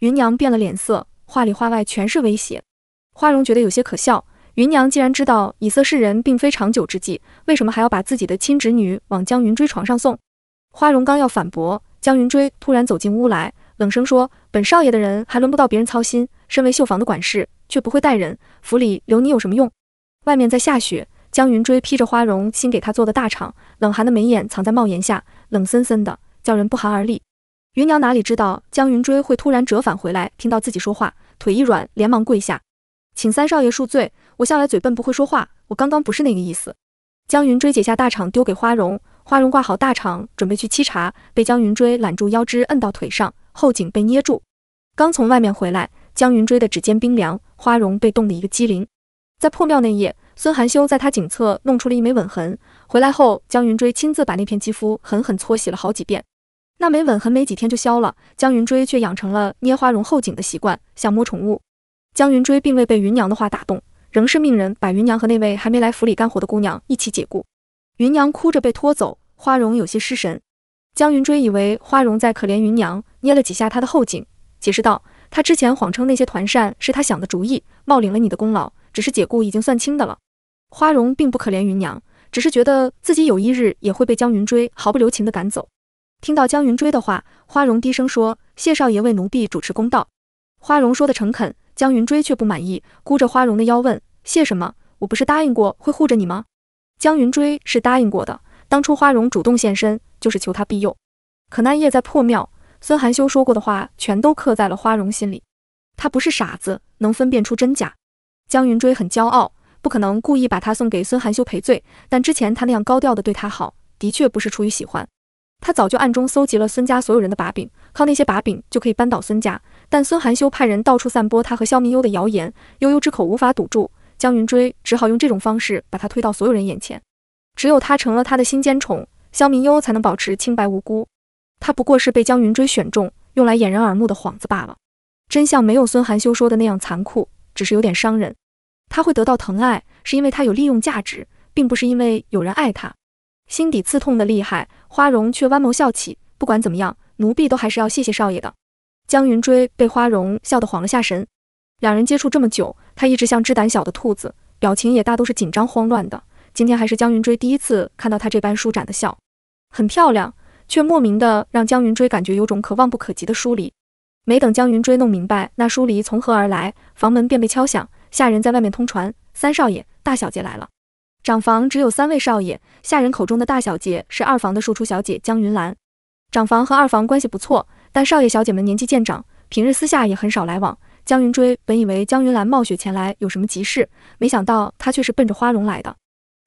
云娘变了脸色，话里话外全是威胁。花荣觉得有些可笑，云娘既然知道以色侍人并非长久之计，为什么还要把自己的亲侄女往江云追床上送？花荣刚要反驳，江云追突然走进屋来，冷声说：“本少爷的人还轮不到别人操心。身为绣房的管事，却不会带人，府里留你有什么用？外面在下雪。”江云追披着花荣新给他做的大氅，冷寒的眉眼藏在帽檐下，冷森森的，叫人不寒而栗。云娘哪里知道江云追会突然折返回来，听到自己说话，腿一软，连忙跪下，请三少爷恕罪。我向来嘴笨，不会说话，我刚刚不是那个意思。江云追解下大氅丢给花荣，花荣挂好大氅，准备去沏茶，被江云追揽住腰肢，摁到腿上，后颈被捏住。刚从外面回来，江云追的指尖冰凉，花荣被冻的一个机灵。在破庙那夜，孙含修在他颈侧弄出了一枚吻痕。回来后，江云追亲自把那片肌肤狠狠搓洗了好几遍。那枚吻痕没几天就消了，江云追却养成了捏花荣后颈的习惯，像摸宠物。江云追并未被云娘的话打动，仍是命人把云娘和那位还没来府里干活的姑娘一起解雇。云娘哭着被拖走，花荣有些失神。江云追以为花荣在可怜云娘，捏了几下她的后颈，解释道：“他之前谎称那些团扇是他想的主意，冒领了你的功劳。”只是解雇已经算轻的了。花荣并不可怜云娘，只是觉得自己有一日也会被江云追毫不留情的赶走。听到江云追的话，花荣低声说：“谢少爷为奴婢主持公道。”花荣说的诚恳，江云追却不满意，箍着花荣的腰问：“谢什么？我不是答应过会护着你吗？”江云追是答应过的，当初花荣主动现身就是求他庇佑。可那夜在破庙，孙含羞说过的话全都刻在了花荣心里。他不是傻子，能分辨出真假。江云追很骄傲，不可能故意把他送给孙含修赔罪。但之前他那样高调的对他好，的确不是出于喜欢。他早就暗中搜集了孙家所有人的把柄，靠那些把柄就可以扳倒孙家。但孙含修派人到处散播他和萧明幽的谣言，悠悠之口无法堵住，江云追只好用这种方式把他推到所有人眼前。只有他成了他的心尖宠，萧明幽才能保持清白无辜。他不过是被江云追选中，用来掩人耳目的幌子罢了。真相没有孙含修说的那样残酷。只是有点伤人，他会得到疼爱，是因为他有利用价值，并不是因为有人爱他。心底刺痛的厉害，花容却弯眸笑起。不管怎么样，奴婢都还是要谢谢少爷的。江云追被花容笑得晃了下神。两人接触这么久，他一直像只胆小的兔子，表情也大都是紧张慌乱的。今天还是江云追第一次看到他这般舒展的笑，很漂亮，却莫名的让江云追感觉有种可望不可及的疏离。没等江云追弄明白那书离从何而来，房门便被敲响。下人在外面通传：三少爷、大小姐来了。长房只有三位少爷，下人口中的大小姐是二房的庶出小姐江云兰。长房和二房关系不错，但少爷小姐们年纪渐长，平日私下也很少来往。江云追本以为江云兰冒雪前来有什么急事，没想到她却是奔着花荣来的。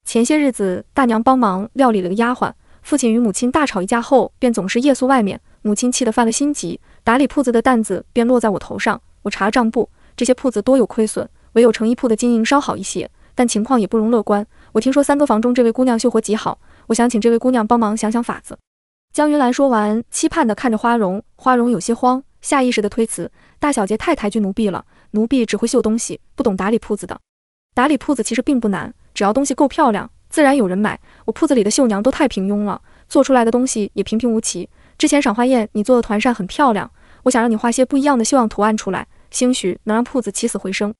前些日子大娘帮忙料理了个丫鬟，父亲与母亲大吵一架后，便总是夜宿外面。母亲气得犯了心急，打理铺子的担子便落在我头上。我查了账簿，这些铺子多有亏损，唯有成衣铺的经营稍好一些，但情况也不容乐观。我听说三哥房中这位姑娘绣活极好，我想请这位姑娘帮忙想想法子。江云兰说完，期盼地看着花荣。花荣有些慌，下意识地推辞：“大小姐太抬举奴婢了，奴婢只会绣东西，不懂打理铺子的。打理铺子其实并不难，只要东西够漂亮，自然有人买。我铺子里的绣娘都太平庸了，做出来的东西也平平无奇。”之前赏花宴你做的团扇很漂亮，我想让你画些不一样的绣样图案出来，兴许能让铺子起死回生。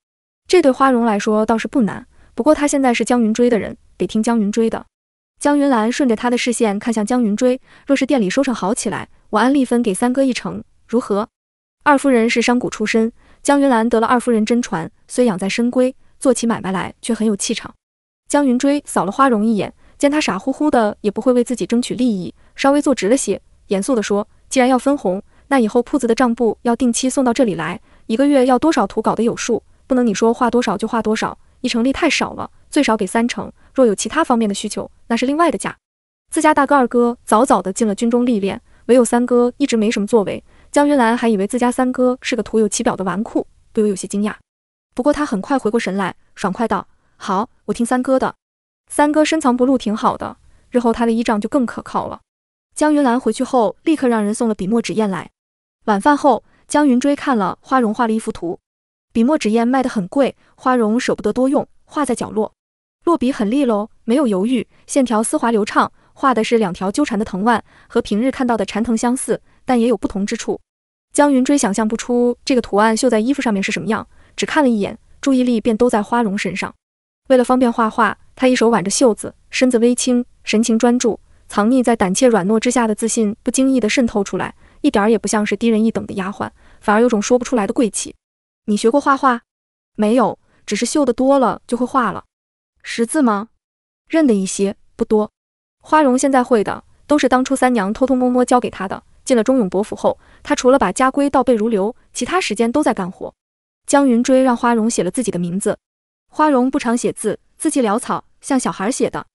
这对花荣来说倒是不难，不过他现在是江云追的人，得听江云追的。江云兰顺着他的视线看向江云追，若是店里收成好起来，我安利分给三哥一成，如何？二夫人是商贾出身，江云兰得了二夫人真传，虽养在深闺，做起买卖来却很有气场。江云追扫了花荣一眼，见他傻乎乎的，也不会为自己争取利益，稍微坐直了些。严肃地说：“既然要分红，那以后铺子的账簿要定期送到这里来，一个月要多少图搞的有数，不能你说画多少就画多少。一成利太少了，最少给三成。若有其他方面的需求，那是另外的价。”自家大哥、二哥早早的进了军中历练，唯有三哥一直没什么作为。江云兰还以为自家三哥是个徒有其表的纨绔，不由有些惊讶。不过他很快回过神来，爽快道：“好，我听三哥的。三哥深藏不露，挺好的，日后他的依仗就更可靠了。”江云兰回去后，立刻让人送了笔墨纸砚来。晚饭后，江云追看了花荣画了一幅图。笔墨纸砚卖得很贵，花荣舍不得多用，画在角落。落笔很利落，没有犹豫，线条丝滑流畅。画的是两条纠缠的藤蔓，和平日看到的缠藤相似，但也有不同之处。江云追想象不出这个图案绣在衣服上面是什么样，只看了一眼，注意力便都在花荣身上。为了方便画画，他一手挽着袖子，身子微倾，神情专注。藏匿在胆怯软弱之下的自信，不经意的渗透出来，一点儿也不像是低人一等的丫鬟，反而有种说不出来的贵气。你学过画画？没有，只是绣的多了就会画了。识字吗？认得一些，不多。花荣现在会的，都是当初三娘偷偷摸摸教给她的。进了忠勇伯府后，她除了把家规倒背如流，其他时间都在干活。江云追让花荣写了自己的名字，花荣不常写字，字迹潦草，像小孩写的。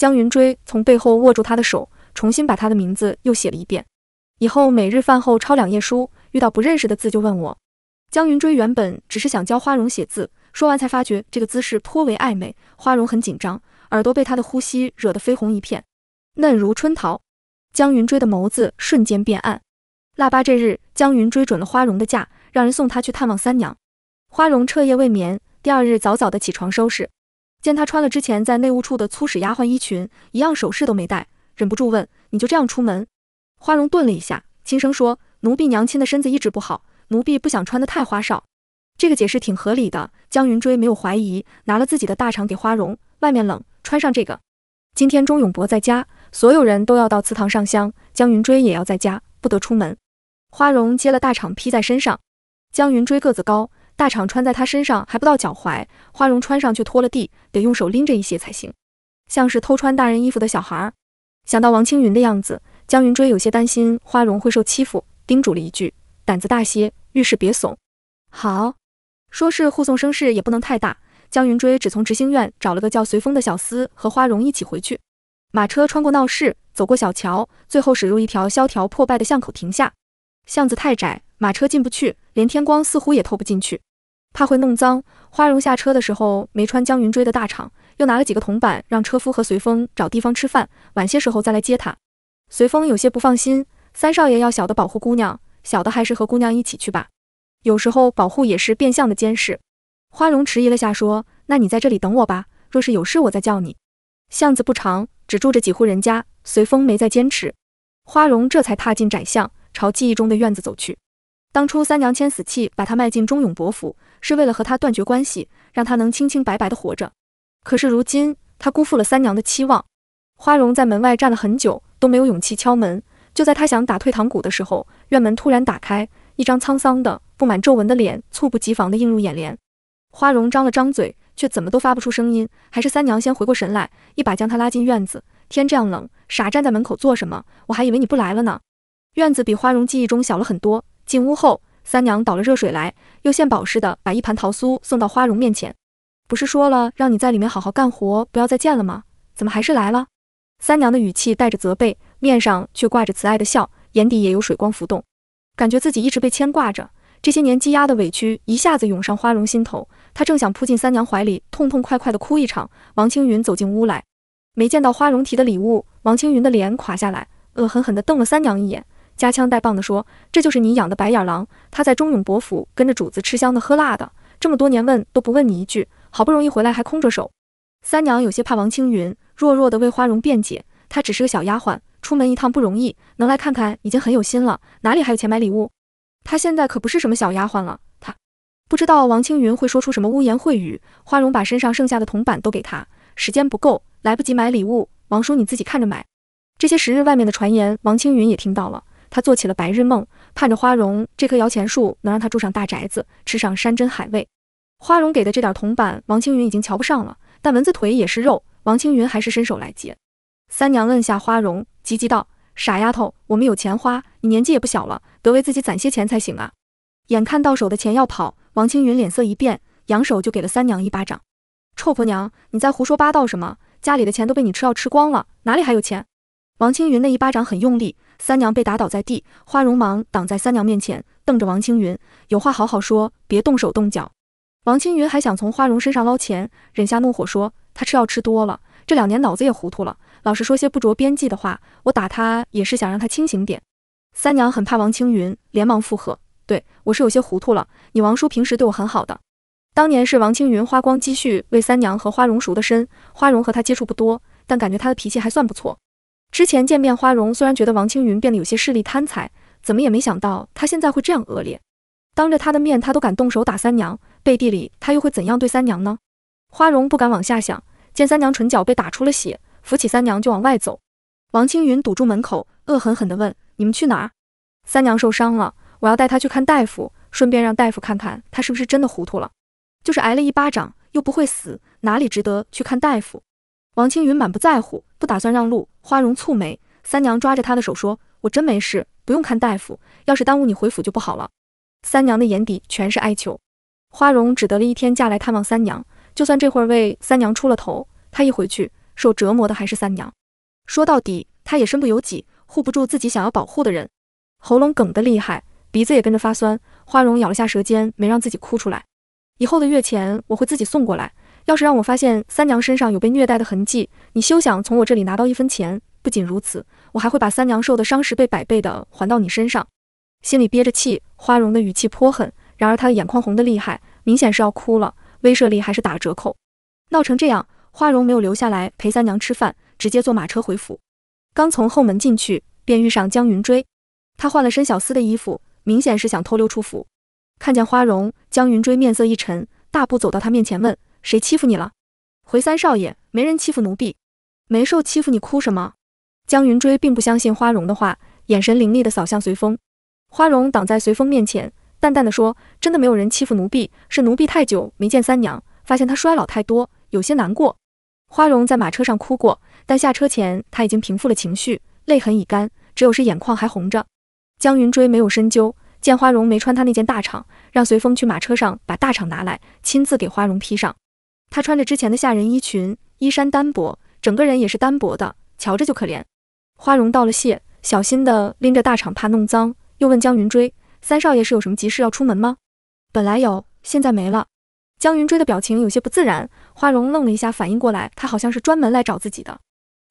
江云追从背后握住他的手，重新把他的名字又写了一遍。以后每日饭后抄两页书，遇到不认识的字就问我。江云追原本只是想教花荣写字，说完才发觉这个姿势颇为暧昧。花荣很紧张，耳朵被他的呼吸惹得绯红一片，嫩如春桃。江云追的眸子瞬间变暗。腊八这日，江云追准了花荣的假，让人送他去探望三娘。花荣彻夜未眠，第二日早早的起床收拾。见她穿了之前在内务处的粗使丫鬟衣裙，一样首饰都没戴，忍不住问：“你就这样出门？”花荣顿了一下，轻声说：“奴婢娘亲的身子一直不好，奴婢不想穿得太花哨。”这个解释挺合理的。江云追没有怀疑，拿了自己的大氅给花荣。外面冷，穿上这个。今天钟永伯在家，所有人都要到祠堂上香，江云追也要在家，不得出门。花荣接了大氅披在身上。江云追个子高。大氅穿在他身上还不到脚踝，花荣穿上却拖了地，得用手拎着一些才行，像是偷穿大人衣服的小孩。想到王青云的样子，江云追有些担心花荣会受欺负，叮嘱了一句：“胆子大些，遇事别怂。”好，说是护送声势也不能太大。江云追只从执行院找了个叫随风的小厮和花荣一起回去。马车穿过闹市，走过小桥，最后驶入一条萧条破败的巷口停下。巷子太窄，马车进不去，连天光似乎也透不进去。怕会弄脏，花荣下车的时候没穿江云追的大氅，又拿了几个铜板让车夫和随风找地方吃饭，晚些时候再来接他。随风有些不放心，三少爷要小的保护姑娘，小的还是和姑娘一起去吧。有时候保护也是变相的监视。花荣迟疑了下，说：“那你在这里等我吧，若是有事我再叫你。”巷子不长，只住着几户人家，随风没再坚持，花荣这才踏进窄巷，朝记忆中的院子走去。当初三娘签死契，把他卖进忠勇伯府，是为了和他断绝关系，让他能清清白白的活着。可是如今，他辜负了三娘的期望。花荣在门外站了很久，都没有勇气敲门。就在他想打退堂鼓的时候，院门突然打开，一张沧桑的、布满皱纹的脸猝不及防的映入眼帘。花荣张了张嘴，却怎么都发不出声音。还是三娘先回过神来，一把将他拉进院子。天这样冷，傻站在门口做什么？我还以为你不来了呢。院子比花荣记忆中小了很多。进屋后，三娘倒了热水来，又献宝似的把一盘桃酥送到花荣面前。不是说了让你在里面好好干活，不要再见了吗？怎么还是来了？三娘的语气带着责备，面上却挂着慈爱的笑，眼底也有水光浮动，感觉自己一直被牵挂着，这些年积压的委屈一下子涌上花荣心头。他正想扑进三娘怀里，痛痛快快的哭一场，王青云走进屋来，没见到花荣提的礼物，王青云的脸垮下来，恶狠狠地瞪了三娘一眼。夹枪带棒的说：“这就是你养的白眼狼，他在忠勇伯府跟着主子吃香的喝辣的，这么多年问都不问你一句，好不容易回来还空着手。”三娘有些怕王青云，弱弱的为花荣辩解：“她只是个小丫鬟，出门一趟不容易，能来看看已经很有心了，哪里还有钱买礼物？”她现在可不是什么小丫鬟了，她不知道王青云会说出什么污言秽语。花荣把身上剩下的铜板都给他，时间不够，来不及买礼物，王叔你自己看着买。这些时日外面的传言，王青云也听到了。他做起了白日梦，盼着花荣这棵摇钱树能让他住上大宅子，吃上山珍海味。花荣给的这点铜板，王青云已经瞧不上了。但蚊子腿也是肉，王青云还是伸手来接。三娘摁下花荣，急急道：“傻丫头，我们有钱花，你年纪也不小了，得为自己攒些钱才行啊！”眼看到手的钱要跑，王青云脸色一变，扬手就给了三娘一巴掌：“臭婆娘，你在胡说八道什么？家里的钱都被你吃药吃光了，哪里还有钱？”王青云那一巴掌很用力。三娘被打倒在地，花荣忙挡在三娘面前，瞪着王青云：“有话好好说，别动手动脚。”王青云还想从花荣身上捞钱，忍下怒火说：“他吃药吃多了，这两年脑子也糊涂了，老是说些不着边际的话。我打他也是想让他清醒点。”三娘很怕王青云，连忙附和：“对我是有些糊涂了。你王叔平时对我很好的，当年是王青云花光积蓄为三娘和花荣赎的身。花荣和他接触不多，但感觉他的脾气还算不错。”之前见面，花荣虽然觉得王青云变得有些势力贪财，怎么也没想到他现在会这样恶劣。当着他的面，他都敢动手打三娘，背地里他又会怎样对三娘呢？花荣不敢往下想。见三娘唇角被打出了血，扶起三娘就往外走。王青云堵住门口，恶狠狠地问：“你们去哪儿？”三娘受伤了，我要带她去看大夫，顺便让大夫看看她是不是真的糊涂了。就是挨了一巴掌，又不会死，哪里值得去看大夫？王青云满不在乎，不打算让路。花荣蹙眉，三娘抓着她的手说：“我真没事，不用看大夫。要是耽误你回府就不好了。”三娘的眼底全是哀求。花荣只得了一天假来探望三娘，就算这会儿为三娘出了头，她一回去受折磨的还是三娘。说到底，她也身不由己，护不住自己想要保护的人。喉咙哽得厉害，鼻子也跟着发酸。花荣咬了下舌尖，没让自己哭出来。以后的月钱我会自己送过来。要是让我发现三娘身上有被虐待的痕迹，你休想从我这里拿到一分钱。不仅如此，我还会把三娘受的伤十倍百倍的还到你身上。心里憋着气，花荣的语气颇狠。然而他的眼眶红得厉害，明显是要哭了，威慑力还是打了折扣。闹成这样，花荣没有留下来陪三娘吃饭，直接坐马车回府。刚从后门进去，便遇上江云追。他换了身小厮的衣服，明显是想偷溜出府。看见花荣，江云追面色一沉，大步走到他面前问。谁欺负你了？回三少爷，没人欺负奴婢，没受欺负，你哭什么？江云追并不相信花荣的话，眼神凌厉的扫向随风。花荣挡在随风面前，淡淡的说：“真的没有人欺负奴婢，是奴婢太久没见三娘，发现她衰老太多，有些难过。”花荣在马车上哭过，但下车前他已经平复了情绪，泪痕已干，只有是眼眶还红着。江云追没有深究，见花荣没穿他那件大氅，让随风去马车上把大氅拿来，亲自给花荣披上。她穿着之前的下人衣裙，衣衫单薄，整个人也是单薄的，瞧着就可怜。花荣道了谢，小心的拎着大长帕弄脏，又问江云追：“三少爷是有什么急事要出门吗？”本来有，现在没了。江云追的表情有些不自然。花荣愣了一下，反应过来，他好像是专门来找自己的。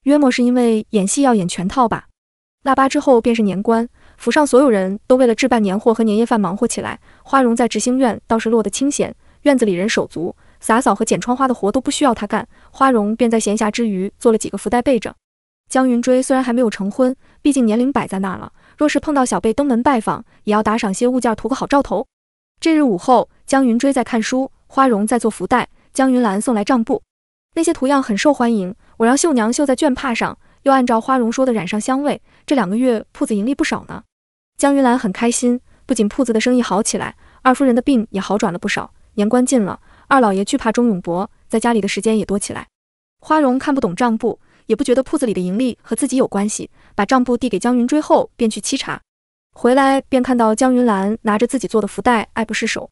约莫是因为演戏要演全套吧。腊八之后便是年关，府上所有人都为了置办年货和年夜饭忙活起来。花荣在执行院倒是落得清闲，院子里人手足。洒扫和剪窗花的活都不需要他干，花荣便在闲暇之余做了几个福袋备着。江云追虽然还没有成婚，毕竟年龄摆在那了，若是碰到小辈登门拜访，也要打赏些物件图个好兆头。这日午后，江云追在看书，花荣在做福袋。江云兰送来账簿，那些图样很受欢迎，我让绣娘绣在绢帕上，又按照花荣说的染上香味。这两个月铺子盈利不少呢。江云兰很开心，不仅铺子的生意好起来，二夫人的病也好转了不少，年关近了。二老爷惧怕钟永博，在家里的时间也多起来。花荣看不懂账簿，也不觉得铺子里的盈利和自己有关系，把账簿递给江云追后，便去沏茶。回来便看到江云兰拿着自己做的福袋，爱不释手。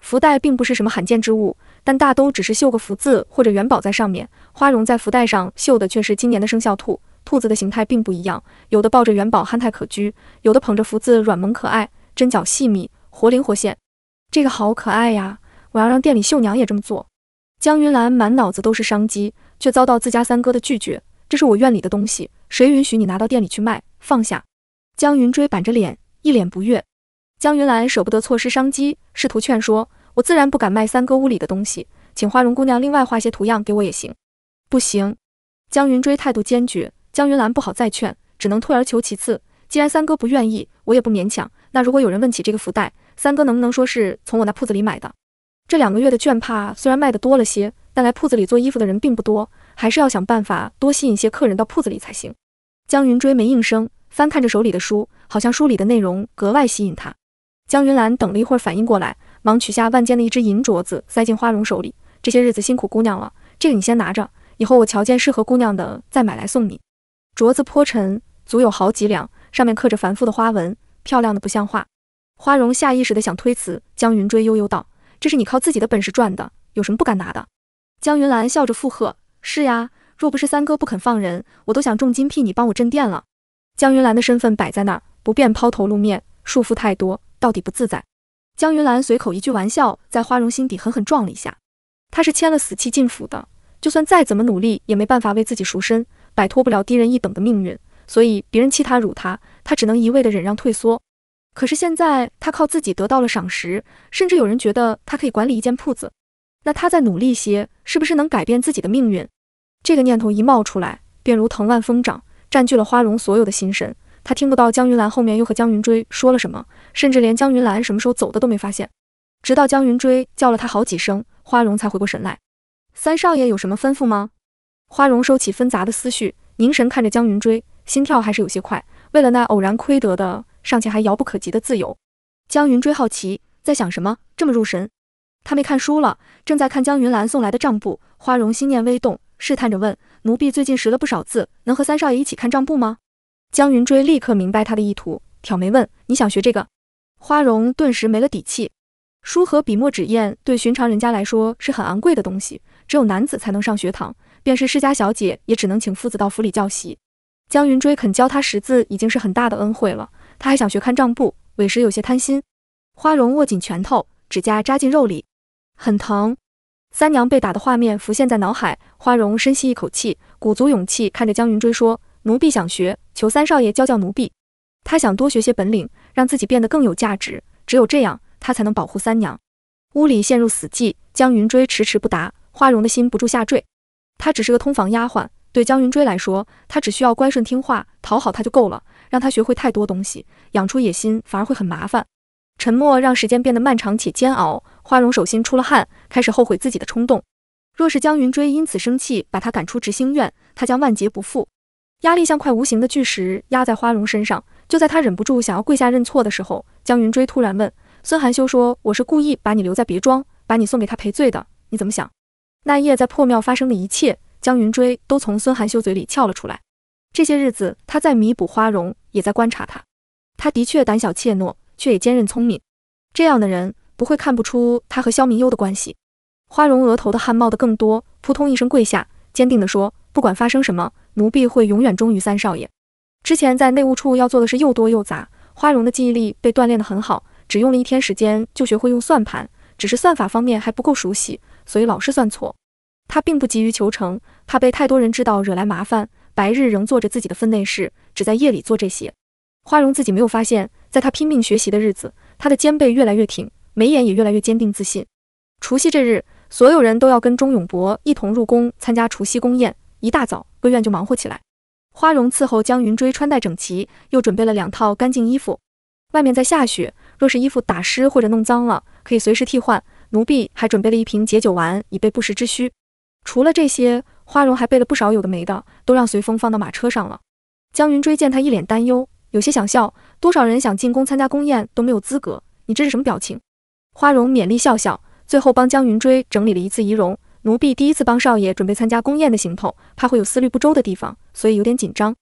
福袋并不是什么罕见之物，但大都只是绣个福字或者元宝在上面。花荣在福袋上绣的却是今年的生肖兔，兔子的形态并不一样，有的抱着元宝憨态可掬，有的捧着福字软萌可爱，针脚细密，活灵活现。这个好可爱呀！我要让店里绣娘也这么做。江云兰满脑子都是商机，却遭到自家三哥的拒绝。这是我院里的东西，谁允许你拿到店里去卖？放下。江云追板着脸，一脸不悦。江云兰舍不得错失商机，试图劝说：“我自然不敢卖三哥屋里的东西，请花容姑娘另外画些图样给我也行。”不行。江云追态度坚决。江云兰不好再劝，只能退而求其次。既然三哥不愿意，我也不勉强。那如果有人问起这个福袋，三哥能不能说是从我那铺子里买的？这两个月的绢帕虽然卖的多了些，但来铺子里做衣服的人并不多，还是要想办法多吸引些客人到铺子里才行。江云追没应声，翻看着手里的书，好像书里的内容格外吸引他。江云兰等了一会儿，反应过来，忙取下万间的一只银镯子，塞进花荣手里。这些日子辛苦姑娘了，这个你先拿着，以后我瞧见适合姑娘的再买来送你。镯子颇沉，足有好几两，上面刻着繁复的花纹，漂亮的不像话。花荣下意识的想推辞，江云追悠悠道。这是你靠自己的本事赚的，有什么不敢拿的？江云兰笑着附和：“是呀，若不是三哥不肯放人，我都想重金聘你帮我镇店了。”江云兰的身份摆在那儿，不便抛头露面，束缚太多，到底不自在。江云兰随口一句玩笑，在花荣心底狠狠撞了一下。他是签了死契进府的，就算再怎么努力，也没办法为自己赎身，摆脱不了低人一等的命运，所以别人欺他辱他，他只能一味的忍让退缩。可是现在他靠自己得到了赏识，甚至有人觉得他可以管理一间铺子。那他再努力些，是不是能改变自己的命运？这个念头一冒出来，便如藤蔓疯长，占据了花荣所有的心神。他听不到江云兰后面又和江云追说了什么，甚至连江云兰什么时候走的都没发现。直到江云追叫了他好几声，花荣才回过神来：“三少爷有什么吩咐吗？”花荣收起纷杂的思绪，凝神看着江云追，心跳还是有些快。为了那偶然亏得的。尚且还遥不可及的自由，江云追好奇在想什么，这么入神。他没看书了，正在看江云兰送来的账簿。花荣心念微动，试探着问：“奴婢最近识了不少字，能和三少爷一起看账簿吗？”江云追立刻明白他的意图，挑眉问：“你想学这个？”花荣顿时没了底气。书和笔墨纸砚对寻常人家来说是很昂贵的东西，只有男子才能上学堂，便是世家小姐也只能请夫子到府里教习。江云追肯教他识字，已经是很大的恩惠了。他还想学看账簿，委实有些贪心。花荣握紧拳头，指甲扎进肉里，很疼。三娘被打的画面浮现在脑海。花荣深吸一口气，鼓足勇气看着江云追说：“奴婢想学，求三少爷教教奴婢。他想多学些本领，让自己变得更有价值。只有这样，他才能保护三娘。”屋里陷入死寂，江云追迟迟不答，花荣的心不住下坠。她只是个通房丫鬟，对江云追来说，她只需要乖顺听话，讨好他就够了。让他学会太多东西，养出野心，反而会很麻烦。沉默让时间变得漫长且煎熬。花荣手心出了汗，开始后悔自己的冲动。若是江云追因此生气，把他赶出执行院，他将万劫不复。压力像块无形的巨石压在花荣身上。就在他忍不住想要跪下认错的时候，江云追突然问孙寒修说：“我是故意把你留在别庄，把你送给他赔罪的，你怎么想？”那夜在破庙发生的一切，江云追都从孙寒修嘴里撬了出来。这些日子，他在弥补花荣。也在观察他，他的确胆小怯懦，却也坚韧聪明。这样的人不会看不出他和萧明幽的关系。花荣额头的汗冒得更多，扑通一声跪下，坚定地说：“不管发生什么，奴婢会永远忠于三少爷。”之前在内务处要做的是又多又杂，花荣的记忆力被锻炼得很好，只用了一天时间就学会用算盘，只是算法方面还不够熟悉，所以老是算错。他并不急于求成，怕被太多人知道惹来麻烦。白日仍做着自己的分内事。只在夜里做这些。花荣自己没有发现，在他拼命学习的日子，他的肩背越来越挺，眉眼也越来越坚定自信。除夕这日，所有人都要跟钟永伯一同入宫参加除夕宫宴。一大早，各院就忙活起来。花荣伺候江云追穿戴整齐，又准备了两套干净衣服。外面在下雪，若是衣服打湿或者弄脏了，可以随时替换。奴婢还准备了一瓶解酒丸，以备不时之需。除了这些，花荣还备了不少有的没的，都让随风放到马车上了。江云追见他一脸担忧，有些想笑。多少人想进宫参加宫宴都没有资格，你这是什么表情？花荣勉励笑笑，最后帮江云追整理了一次仪容。奴婢第一次帮少爷准备参加宫宴的行头，怕会有思虑不周的地方，所以有点紧张。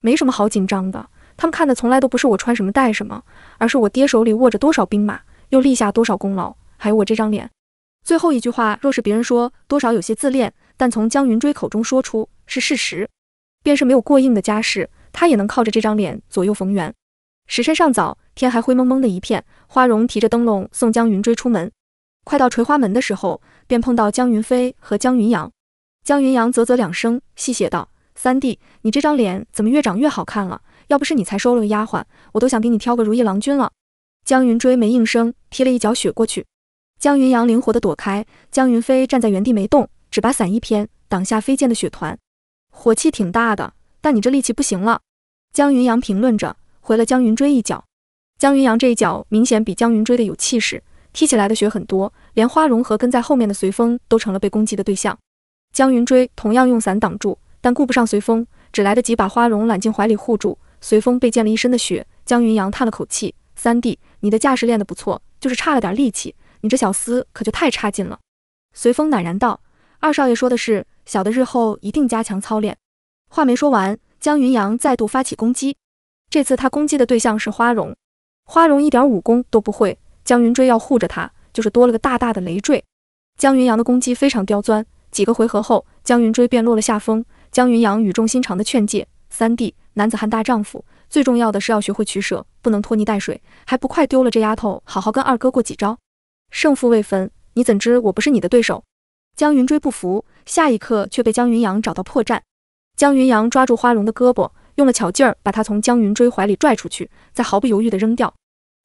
没什么好紧张的，他们看的从来都不是我穿什么戴什么，而是我爹手里握着多少兵马，又立下多少功劳，还有我这张脸。最后一句话，若是别人说，多少有些自恋，但从江云追口中说出，是事实。便是没有过硬的家世，他也能靠着这张脸左右逢源。时辰尚早，天还灰蒙蒙的一片。花荣提着灯笼送江云追出门，快到垂花门的时候，便碰到江云飞和江云阳。江云阳啧啧两声，戏谑道：“三弟，你这张脸怎么越长越好看了？要不是你才收了个丫鬟，我都想给你挑个如意郎君了。”江云追没应声，踢了一脚雪过去。江云阳灵活地躲开，江云飞站在原地没动，只把伞一偏，挡下飞溅的雪团。火气挺大的，但你这力气不行了。江云阳评论着，回了江云追一脚。江云阳这一脚明显比江云追的有气势，踢起来的血很多，连花荣和跟在后面的随风都成了被攻击的对象。江云追同样用伞挡住，但顾不上随风，只来得及把花荣揽进怀里护住。随风被溅了一身的血。江云阳叹了口气：“三弟，你的架势练得不错，就是差了点力气。你这小厮可就太差劲了。”随风喃然道。二少爷说的是，小的日后一定加强操练。话没说完，江云阳再度发起攻击。这次他攻击的对象是花荣。花荣一点武功都不会，江云追要护着他，就是多了个大大的累赘。江云阳的攻击非常刁钻，几个回合后，江云追便落了下风。江云阳语重心长的劝诫三弟：男子汉大丈夫，最重要的是要学会取舍，不能拖泥带水。还不快丢了这丫头，好好跟二哥过几招？胜负未分，你怎知我不是你的对手？江云追不服，下一刻却被江云阳找到破绽。江云阳抓住花荣的胳膊，用了巧劲儿把他从江云追怀里拽出去，再毫不犹豫地扔掉。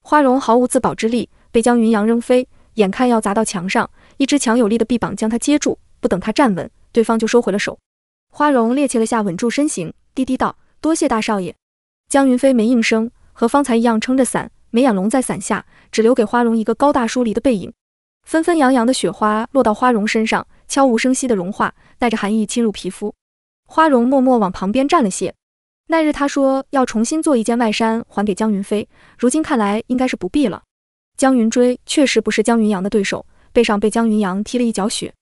花荣毫无自保之力，被江云阳扔飞，眼看要砸到墙上，一只强有力的臂膀将他接住，不等他站稳，对方就收回了手。花荣趔趄了下，稳住身形，低低道：“多谢大少爷。”江云飞没应声，和方才一样撑着伞，眉眼龙在伞下，只留给花荣一个高大疏离的背影。纷纷扬扬的雪花落到花荣身上，悄无声息的融化，带着寒意侵入皮肤。花荣默默往旁边站了些。那日他说要重新做一件外衫还给江云飞，如今看来应该是不必了。江云追确实不是江云阳的对手，背上被江云阳踢了一脚血。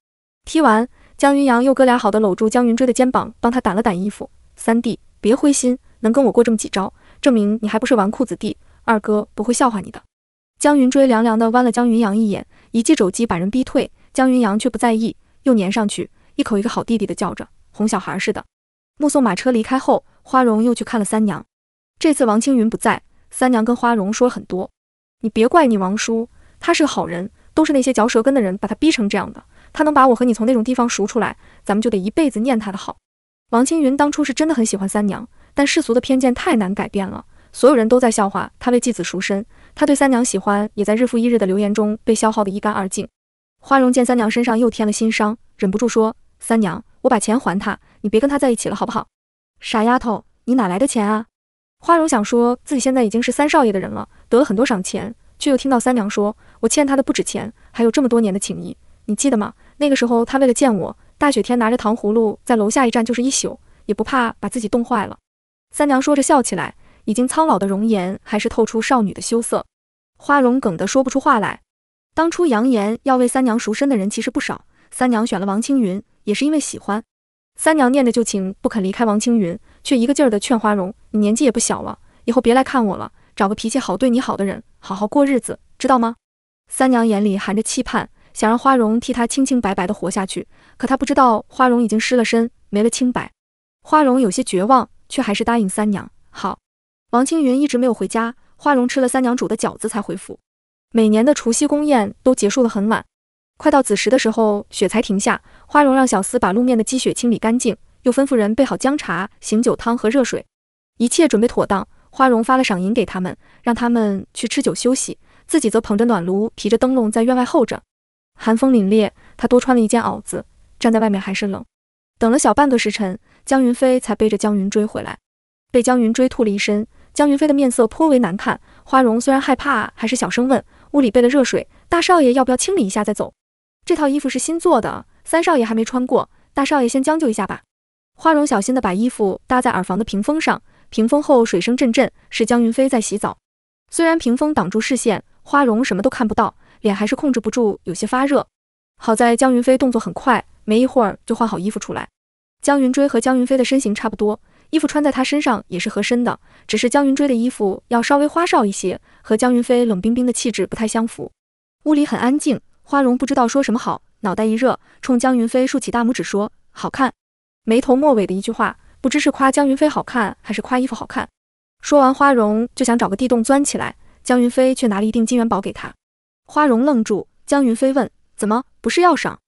踢完，江云阳又哥俩好的搂住江云追的肩膀，帮他掸了掸衣服。三弟，别灰心，能跟我过这么几招，证明你还不是纨绔子弟。二哥不会笑话你的。江云追凉凉地剜了江云阳一眼，一记肘击把人逼退。江云阳却不在意，又粘上去，一口一个好弟弟的叫着，哄小孩似的。目送马车离开后，花荣又去看了三娘。这次王青云不在，三娘跟花荣说了很多：“你别怪你王叔，他是个好人，都是那些嚼舌根的人把他逼成这样的。他能把我和你从那种地方赎出来，咱们就得一辈子念他的好。”王青云当初是真的很喜欢三娘，但世俗的偏见太难改变了。所有人都在笑话他为继子赎身，他对三娘喜欢也在日复一日的流言中被消耗得一干二净。花荣见三娘身上又添了新伤，忍不住说：“三娘，我把钱还他，你别跟他在一起了，好不好？傻丫头，你哪来的钱啊？”花荣想说自己现在已经是三少爷的人了，得了很多赏钱，却又听到三娘说：“我欠他的不止钱，还有这么多年的情谊，你记得吗？那个时候他为了见我，大雪天拿着糖葫芦在楼下一站就是一宿，也不怕把自己冻坏了。”三娘说着笑起来。已经苍老的容颜，还是透出少女的羞涩。花荣哽得说不出话来。当初扬言要为三娘赎身的人其实不少，三娘选了王青云，也是因为喜欢。三娘念着旧情，不肯离开王青云，却一个劲儿的劝花荣：“你年纪也不小了，以后别来看我了，找个脾气好、对你好的人，好好过日子，知道吗？”三娘眼里含着期盼，想让花荣替她清清白白的活下去，可她不知道花荣已经失了身，没了清白。花荣有些绝望，却还是答应三娘：“好。”王青云一直没有回家，花荣吃了三娘煮的饺子才回府。每年的除夕宫宴都结束得很晚，快到子时的时候，雪才停下。花荣让小厮把路面的积雪清理干净，又吩咐人备好姜茶、醒酒汤和热水，一切准备妥当。花荣发了赏银给他们，让他们去吃酒休息，自己则捧着暖炉，提着灯笼在院外候着。寒风凛冽，他多穿了一件袄子，站在外面还是冷。等了小半个时辰，江云飞才背着江云追回来，被江云追吐了一身。江云飞的面色颇为难看，花荣虽然害怕，还是小声问：“屋里备了热水，大少爷要不要清理一下再走？这套衣服是新做的，三少爷还没穿过，大少爷先将就一下吧。”花荣小心地把衣服搭在耳房的屏风上，屏风后水声阵阵，是江云飞在洗澡。虽然屏风挡住视线，花荣什么都看不到，脸还是控制不住有些发热。好在江云飞动作很快，没一会儿就换好衣服出来。江云追和江云飞的身形差不多。衣服穿在他身上也是合身的，只是江云追的衣服要稍微花哨一些，和江云飞冷冰冰的气质不太相符。屋里很安静，花荣不知道说什么好，脑袋一热，冲江云飞竖起大拇指说：“好看。”眉头末尾的一句话，不知是夸江云飞好看，还是夸衣服好看。说完，花荣就想找个地洞钻起来，江云飞却拿了一锭金元宝给他。花荣愣住，江云飞问：“怎么，不是要赏？”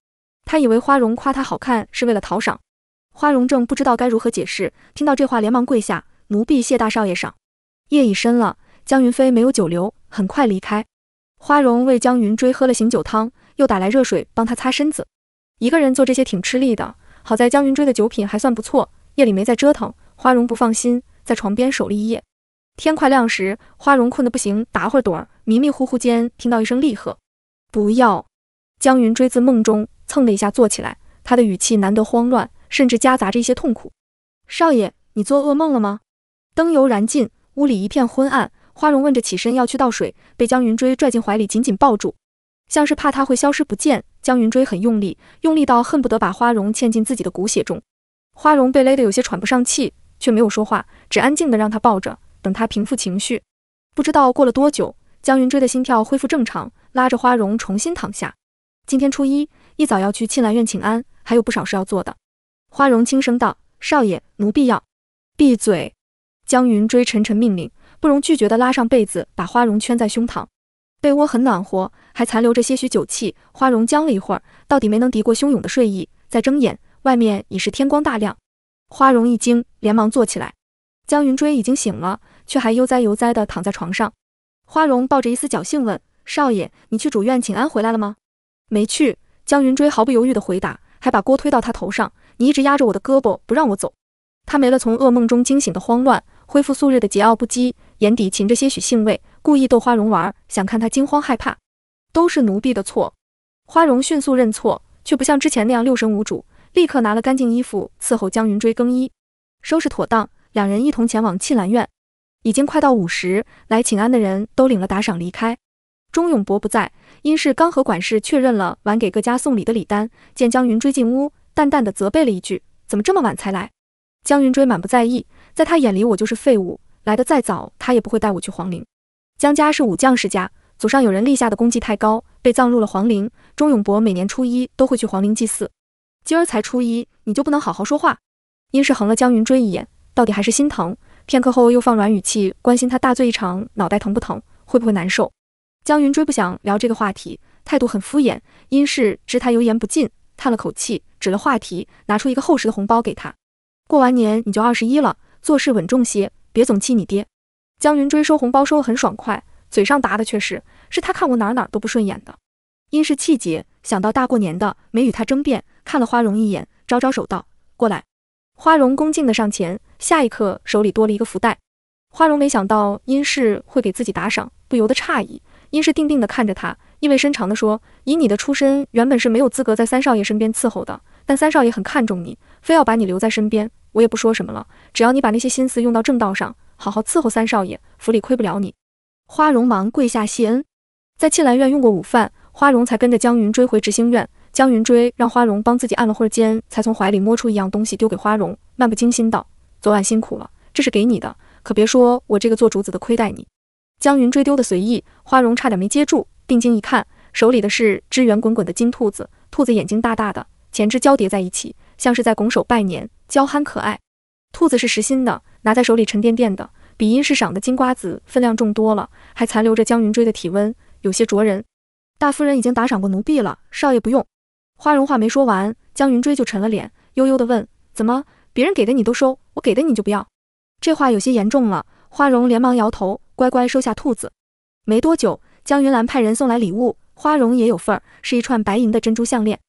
他以为花荣夸他好看是为了讨赏。花荣正不知道该如何解释，听到这话连忙跪下：“奴婢谢大少爷赏。”夜已深了，江云飞没有久留，很快离开。花荣为江云追喝了醒酒汤，又打来热水帮他擦身子。一个人做这些挺吃力的，好在江云追的酒品还算不错，夜里没再折腾。花荣不放心，在床边守了一夜。天快亮时，花荣困得不行，打会盹，迷迷糊糊间听到一声厉喝：“不要！”江云追自梦中蹭的一下坐起来，他的语气难得慌乱。甚至夹杂着一些痛苦，少爷，你做噩梦了吗？灯油燃尽，屋里一片昏暗。花荣问着，起身要去倒水，被江云追拽进怀里，紧紧抱住，像是怕他会消失不见。江云追很用力，用力到恨不得把花荣嵌进自己的骨血中。花荣被勒得有些喘不上气，却没有说话，只安静地让他抱着，等他平复情绪。不知道过了多久，江云追的心跳恢复正常，拉着花荣重新躺下。今天初一，一早要去沁兰院请安，还有不少事要做的。花荣轻声道：“少爷，奴婢要闭嘴。”江云追沉沉命令，不容拒绝的拉上被子，把花荣圈在胸膛。被窝很暖和，还残留着些许酒气。花荣僵了一会儿，到底没能敌过汹涌的睡意，再睁眼，外面已是天光大亮。花荣一惊，连忙坐起来。江云追已经醒了，却还悠哉悠哉地躺在床上。花荣抱着一丝侥幸问：“少爷，你去主院请安回来了吗？”“没去。”江云追毫不犹豫地回答，还把锅推到他头上。你一直压着我的胳膊不让我走，他没了从噩梦中惊醒的慌乱，恢复素日的桀骜不羁，眼底噙着些许兴味，故意逗花荣玩，想看他惊慌害怕。都是奴婢的错，花荣迅速认错，却不像之前那样六神无主，立刻拿了干净衣服伺候江云追更衣，收拾妥当，两人一同前往沁兰院。已经快到午时，来请安的人都领了打赏离开。钟永伯不在，因是刚和管事确认了晚给各家送礼的礼单，见江云追进屋。淡淡的责备了一句：“怎么这么晚才来？”江云追满不在意，在他眼里我就是废物，来的再早他也不会带我去皇陵。江家是武将世家，祖上有人立下的功绩太高，被葬入了皇陵。钟永博每年初一都会去皇陵祭祀，今儿才初一，你就不能好好说话？殷氏横了江云追一眼，到底还是心疼。片刻后又放软语气，关心他大醉一场，脑袋疼不疼，会不会难受？江云追不想聊这个话题，态度很敷衍。殷氏知他油盐不进。叹了口气，指了话题，拿出一个厚实的红包给他。过完年你就二十一了，做事稳重些，别总气你爹。江云追收红包收的很爽快，嘴上答的却是，是他看我哪哪都不顺眼的。殷氏气结，想到大过年的，没与他争辩，看了花荣一眼，招招手道，过来。花荣恭敬的上前，下一刻手里多了一个福袋。花荣没想到殷氏会给自己打赏，不由得诧异。殷氏定定的看着他。意味深长地说：“以你的出身，原本是没有资格在三少爷身边伺候的。但三少爷很看重你，非要把你留在身边，我也不说什么了。只要你把那些心思用到正道上，好好伺候三少爷，府里亏不了你。”花荣忙跪下谢恩，在沁兰院用过午饭，花荣才跟着江云追回执行院。江云追让花荣帮自己按了会儿肩，才从怀里摸出一样东西丢给花荣，漫不经心道：“昨晚辛苦了，这是给你的，可别说我这个做主子的亏待你。”江云追丢的随意，花荣差点没接住。定睛一看，手里的是只圆滚滚的金兔子，兔子眼睛大大的，前肢交叠在一起，像是在拱手拜年，娇憨可爱。兔子是实心的，拿在手里沉甸甸的，比殷氏赏的金瓜子分量重多了，还残留着江云锥的体温，有些灼人。大夫人已经打赏过奴婢了，少爷不用。花荣话没说完，江云锥就沉了脸，悠悠的问：“怎么，别人给的你都收，我给的你就不要？”这话有些严重了，花荣连忙摇头，乖乖收下兔子。没多久。江云兰派人送来礼物，花荣也有份儿，是一串白银的珍珠项链。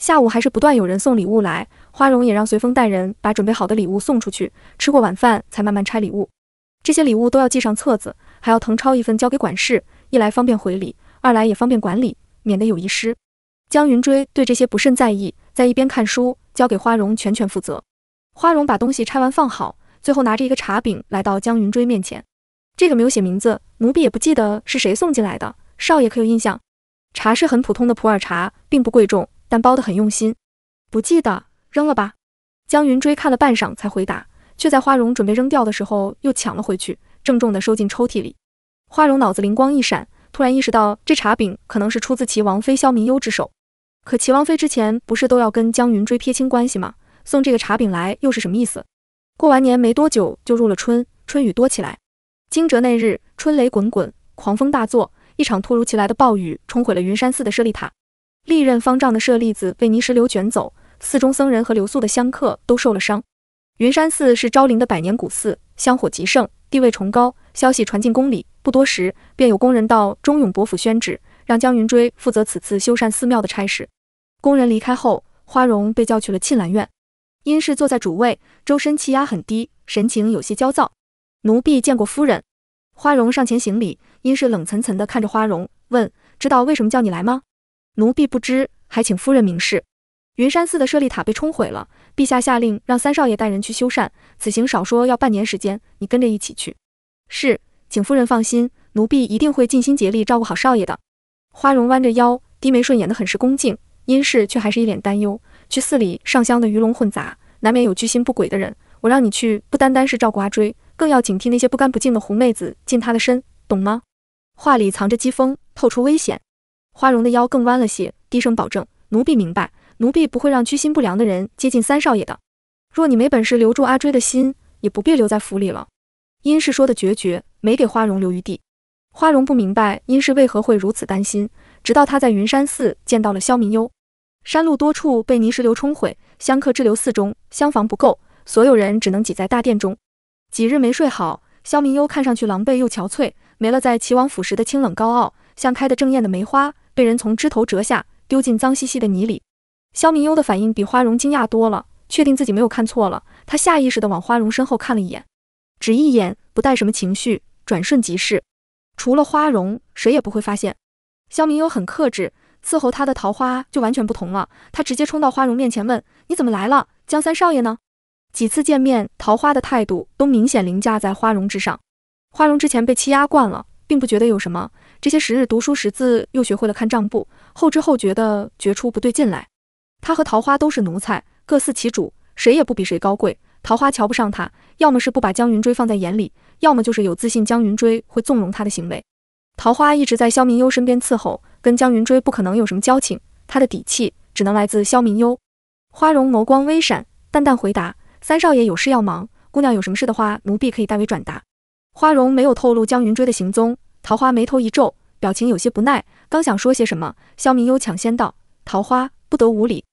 下午还是不断有人送礼物来，花荣也让随风带人把准备好的礼物送出去。吃过晚饭才慢慢拆礼物，这些礼物都要记上册子，还要誊抄一份交给管事，一来方便回礼，二来也方便管理，免得有遗失。江云追对这些不甚在意，在一边看书，交给花荣全权负责。花荣把东西拆完放好，最后拿着一个茶饼来到江云追面前。这个没有写名字，奴婢也不记得是谁送进来的。少爷可有印象？茶是很普通的普洱茶，并不贵重，但包得很用心。不记得，扔了吧。江云追看了半晌才回答，却在花荣准备扔掉的时候又抢了回去，郑重的收进抽屉里。花荣脑子灵光一闪，突然意识到这茶饼可能是出自齐王妃萧明幽之手。可齐王妃之前不是都要跟江云追撇清关系吗？送这个茶饼来又是什么意思？过完年没多久就入了春，春雨多起来。惊蛰那日，春雷滚滚，狂风大作，一场突如其来的暴雨冲毁了云山寺的舍利塔，历任方丈的舍利子被泥石流卷走，寺中僧人和留宿的香客都受了伤。云山寺是昭陵的百年古寺，香火极盛，地位崇高。消息传进宫里，不多时便有宫人到忠勇伯府宣旨，让江云追负责此次修缮寺庙的差事。宫人离开后，花荣被叫去了沁兰院，因氏坐在主位，周身气压很低，神情有些焦躁。奴婢见过夫人，花荣上前行礼。殷氏冷沉沉的看着花荣，问：“知道为什么叫你来吗？”奴婢不知，还请夫人明示。云山寺的舍利塔被冲毁了，陛下下令让三少爷带人去修缮，此行少说要半年时间，你跟着一起去。是，请夫人放心，奴婢一定会尽心竭力照顾好少爷的。花荣弯着腰，低眉顺眼的，很是恭敬。殷氏却还是一脸担忧，去寺里上香的鱼龙混杂，难免有居心不轨的人。我让你去，不单单是照顾阿追，更要警惕那些不干不净的狐妹子进他的身，懂吗？话里藏着讥讽，透出危险。花荣的腰更弯了些，低声保证：“奴婢明白，奴婢不会让居心不良的人接近三少爷的。若你没本事留住阿追的心，也不必留在府里了。”殷氏说的决绝，没给花荣留余地。花荣不明白殷氏为何会如此担心，直到他在云山寺见到了萧明幽。山路多处被泥石流冲毁，香客滞留寺中，厢房不够。所有人只能挤在大殿中，几日没睡好，萧明幽看上去狼狈又憔悴，没了在齐王府时的清冷高傲，像开得正艳的梅花被人从枝头折下，丢进脏兮兮的泥里。萧明幽的反应比花荣惊讶多了，确定自己没有看错了，他下意识地往花荣身后看了一眼，只一眼，不带什么情绪，转瞬即逝，除了花荣，谁也不会发现。萧明幽很克制，伺候他的桃花就完全不同了，他直接冲到花荣面前问：“你怎么来了？江三少爷呢？”几次见面，桃花的态度都明显凌驾在花荣之上。花荣之前被欺压惯了，并不觉得有什么。这些时日读书识字，又学会了看账簿，后知后觉的觉出不对劲来。他和桃花都是奴才，各司其主，谁也不比谁高贵。桃花瞧不上他，要么是不把江云追放在眼里，要么就是有自信江云追会纵容他的行为。桃花一直在萧明幽身边伺候，跟江云追不可能有什么交情。他的底气只能来自萧明幽。花荣眸光微闪，淡淡回答。三少爷有事要忙，姑娘有什么事的话，奴婢可以代为转达。花荣没有透露江云追的行踪，桃花眉头一皱，表情有些不耐，刚想说些什么，萧明幽抢先道：“桃花不得无礼。”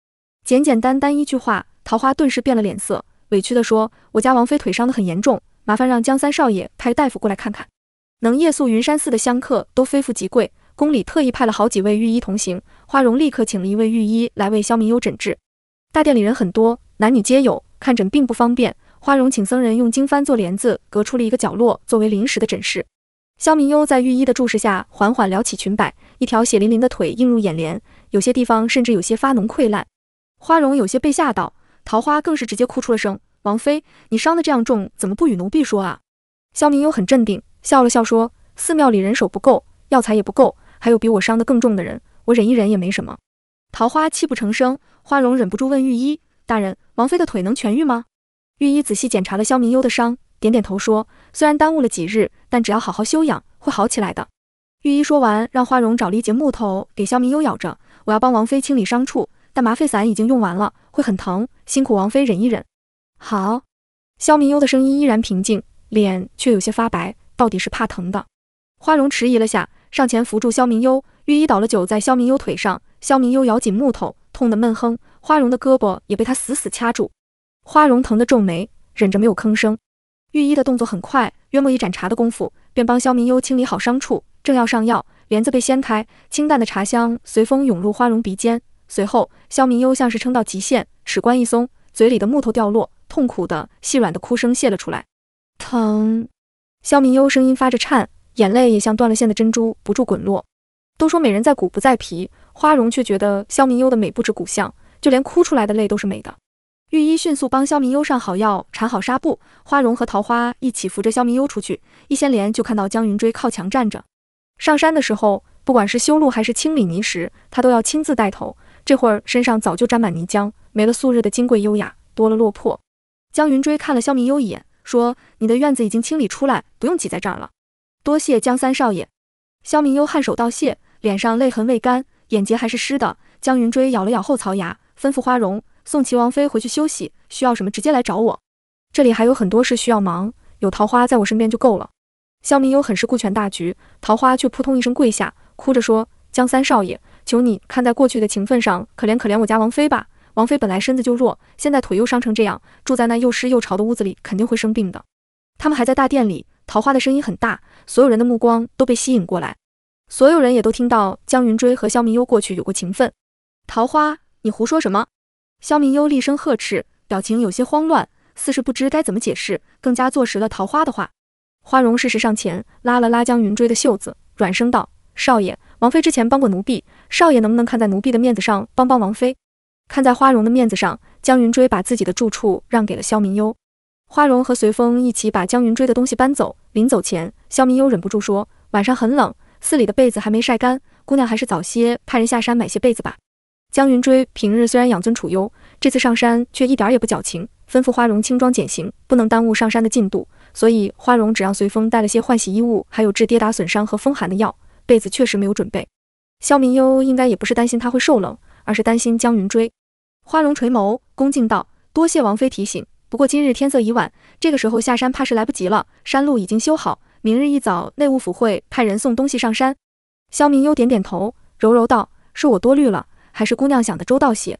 简简单单一句话，桃花顿时变了脸色，委屈地说：“我家王妃腿伤得很严重，麻烦让江三少爷派大夫过来看看。”能夜宿云山寺的香客都非富即贵，宫里特意派了好几位御医同行。花荣立刻请了一位御医来为萧明幽诊治。大殿里人很多，男女皆有。看诊并不方便，花荣请僧人用经幡做帘子，隔出了一个角落作为临时的诊室。肖明幽在御医的注视下，缓缓撩起裙摆，一条血淋淋的腿映入眼帘，有些地方甚至有些发脓溃烂。花荣有些被吓到，桃花更是直接哭出了声。王妃，你伤得这样重，怎么不与奴婢说啊？肖明幽很镇定，笑了笑说：“寺庙里人手不够，药材也不够，还有比我伤得更重的人，我忍一忍也没什么。”桃花泣不成声，花荣忍不住问御医。大人，王妃的腿能痊愈吗？御医仔细检查了萧明悠的伤，点点头说：“虽然耽误了几日，但只要好好休养，会好起来的。”御医说完，让花荣找了一截木头给萧明悠咬着。我要帮王妃清理伤处，但麻沸散已经用完了，会很疼，辛苦王妃忍一忍。好。萧明悠的声音依然平静，脸却有些发白，到底是怕疼的。花荣迟疑了下，上前扶住萧明悠。御医倒了酒在萧明悠腿上，萧明悠咬紧木头，痛得闷哼。花荣的胳膊也被他死死掐住，花荣疼得皱眉，忍着没有吭声。御医的动作很快，约莫一盏茶的功夫，便帮萧明幽清理好伤处，正要上药，帘子被掀开，清淡的茶香随风涌入花荣鼻尖。随后，萧明幽像是撑到极限，齿关一松，嘴里的木头掉落，痛苦的细软的哭声泄了出来。疼！萧明幽声音发着颤，眼泪也像断了线的珍珠，不住滚落。都说美人在骨不在皮，花荣却觉得萧明幽的美不止骨相。就连哭出来的泪都是美的。御医迅速帮萧明幽上好药，缠好纱布。花荣和桃花一起扶着萧明幽出去。一掀帘，就看到江云追靠墙站着。上山的时候，不管是修路还是清理泥石，他都要亲自带头。这会儿身上早就沾满泥浆，没了素日的金贵优雅，多了落魄。江云追看了萧明幽一眼，说：“你的院子已经清理出来，不用挤在这儿了。”多谢江三少爷。萧明幽颔首道谢，脸上泪痕未干，眼睫还是湿的。江云追咬了咬后槽牙。吩咐花荣送齐王妃回去休息，需要什么直接来找我。这里还有很多事需要忙，有桃花在我身边就够了。肖明悠很是顾全大局，桃花却扑通一声跪下，哭着说：“江三少爷，求你看在过去的情分上，可怜可怜我家王妃吧。王妃本来身子就弱，现在腿又伤成这样，住在那又湿又潮的屋子里，肯定会生病的。”他们还在大殿里，桃花的声音很大，所有人的目光都被吸引过来，所有人也都听到江云追和肖明幽过去有过情分，桃花。你胡说什么！萧明幽厉声呵斥，表情有些慌乱，似是不知该怎么解释，更加坐实了桃花的话。花荣适时上前，拉了拉江云追的袖子，软声道：“少爷，王妃之前帮过奴婢，少爷能不能看在奴婢的面子上帮帮王妃？看在花荣的面子上，江云追把自己的住处让给了萧明幽。花荣和随风一起把江云追的东西搬走。临走前，萧明幽忍不住说：“晚上很冷，寺里的被子还没晒干，姑娘还是早些派人下山买些被子吧。”江云追平日虽然养尊处优，这次上山却一点也不矫情，吩咐花荣轻装简行，不能耽误上山的进度。所以花荣只让随风带了些换洗衣物，还有治跌打损伤和风寒的药，被子确实没有准备。萧明幽应该也不是担心他会受冷，而是担心江云追。花荣垂眸恭敬道：“多谢王妃提醒，不过今日天色已晚，这个时候下山怕是来不及了。山路已经修好，明日一早内务府会派人送东西上山。”萧明幽点点头，柔柔道：“是我多虑了。”还是姑娘想的周到些。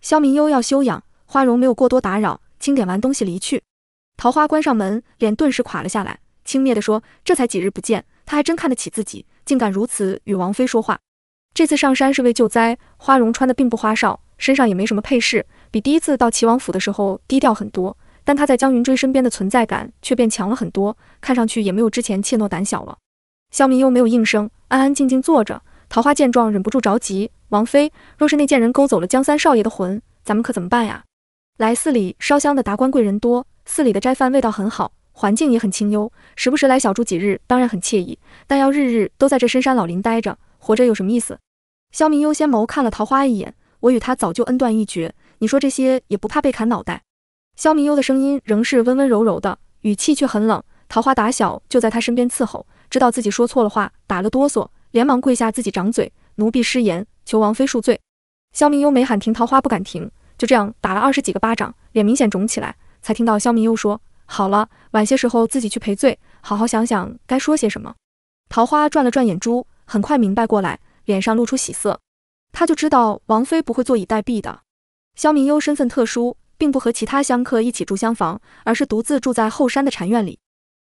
肖明幽要休养，花荣没有过多打扰，清点完东西离去。桃花关上门，脸顿时垮了下来，轻蔑地说：“这才几日不见，他还真看得起自己，竟敢如此与王妃说话。”这次上山是为救灾，花荣穿的并不花哨，身上也没什么配饰，比第一次到齐王府的时候低调很多。但他在江云追身边的存在感却变强了很多，看上去也没有之前怯懦胆小了。肖明幽没有应声，安安静静坐着。桃花见状，忍不住着急。王妃，若是那贱人勾走了江三少爷的魂，咱们可怎么办呀？来寺里烧香的达官贵人多，寺里的斋饭味道很好，环境也很清幽，时不时来小住几日，当然很惬意。但要日日都在这深山老林待着，活着有什么意思？萧明优先眸看了桃花一眼，我与他早就恩断义绝，你说这些也不怕被砍脑袋？萧明优的声音仍是温温柔柔的，语气却很冷。桃花打小就在他身边伺候，知道自己说错了话，打了哆嗦，连忙跪下自己掌嘴，奴婢失言。求王妃恕罪，肖明幽没喊停，桃花不敢停，就这样打了二十几个巴掌，脸明显肿起来。才听到肖明幽说：“好了，晚些时候自己去赔罪，好好想想该说些什么。”桃花转了转眼珠，很快明白过来，脸上露出喜色。他就知道王妃不会坐以待毙的。肖明幽身份特殊，并不和其他香客一起住厢房，而是独自住在后山的禅院里。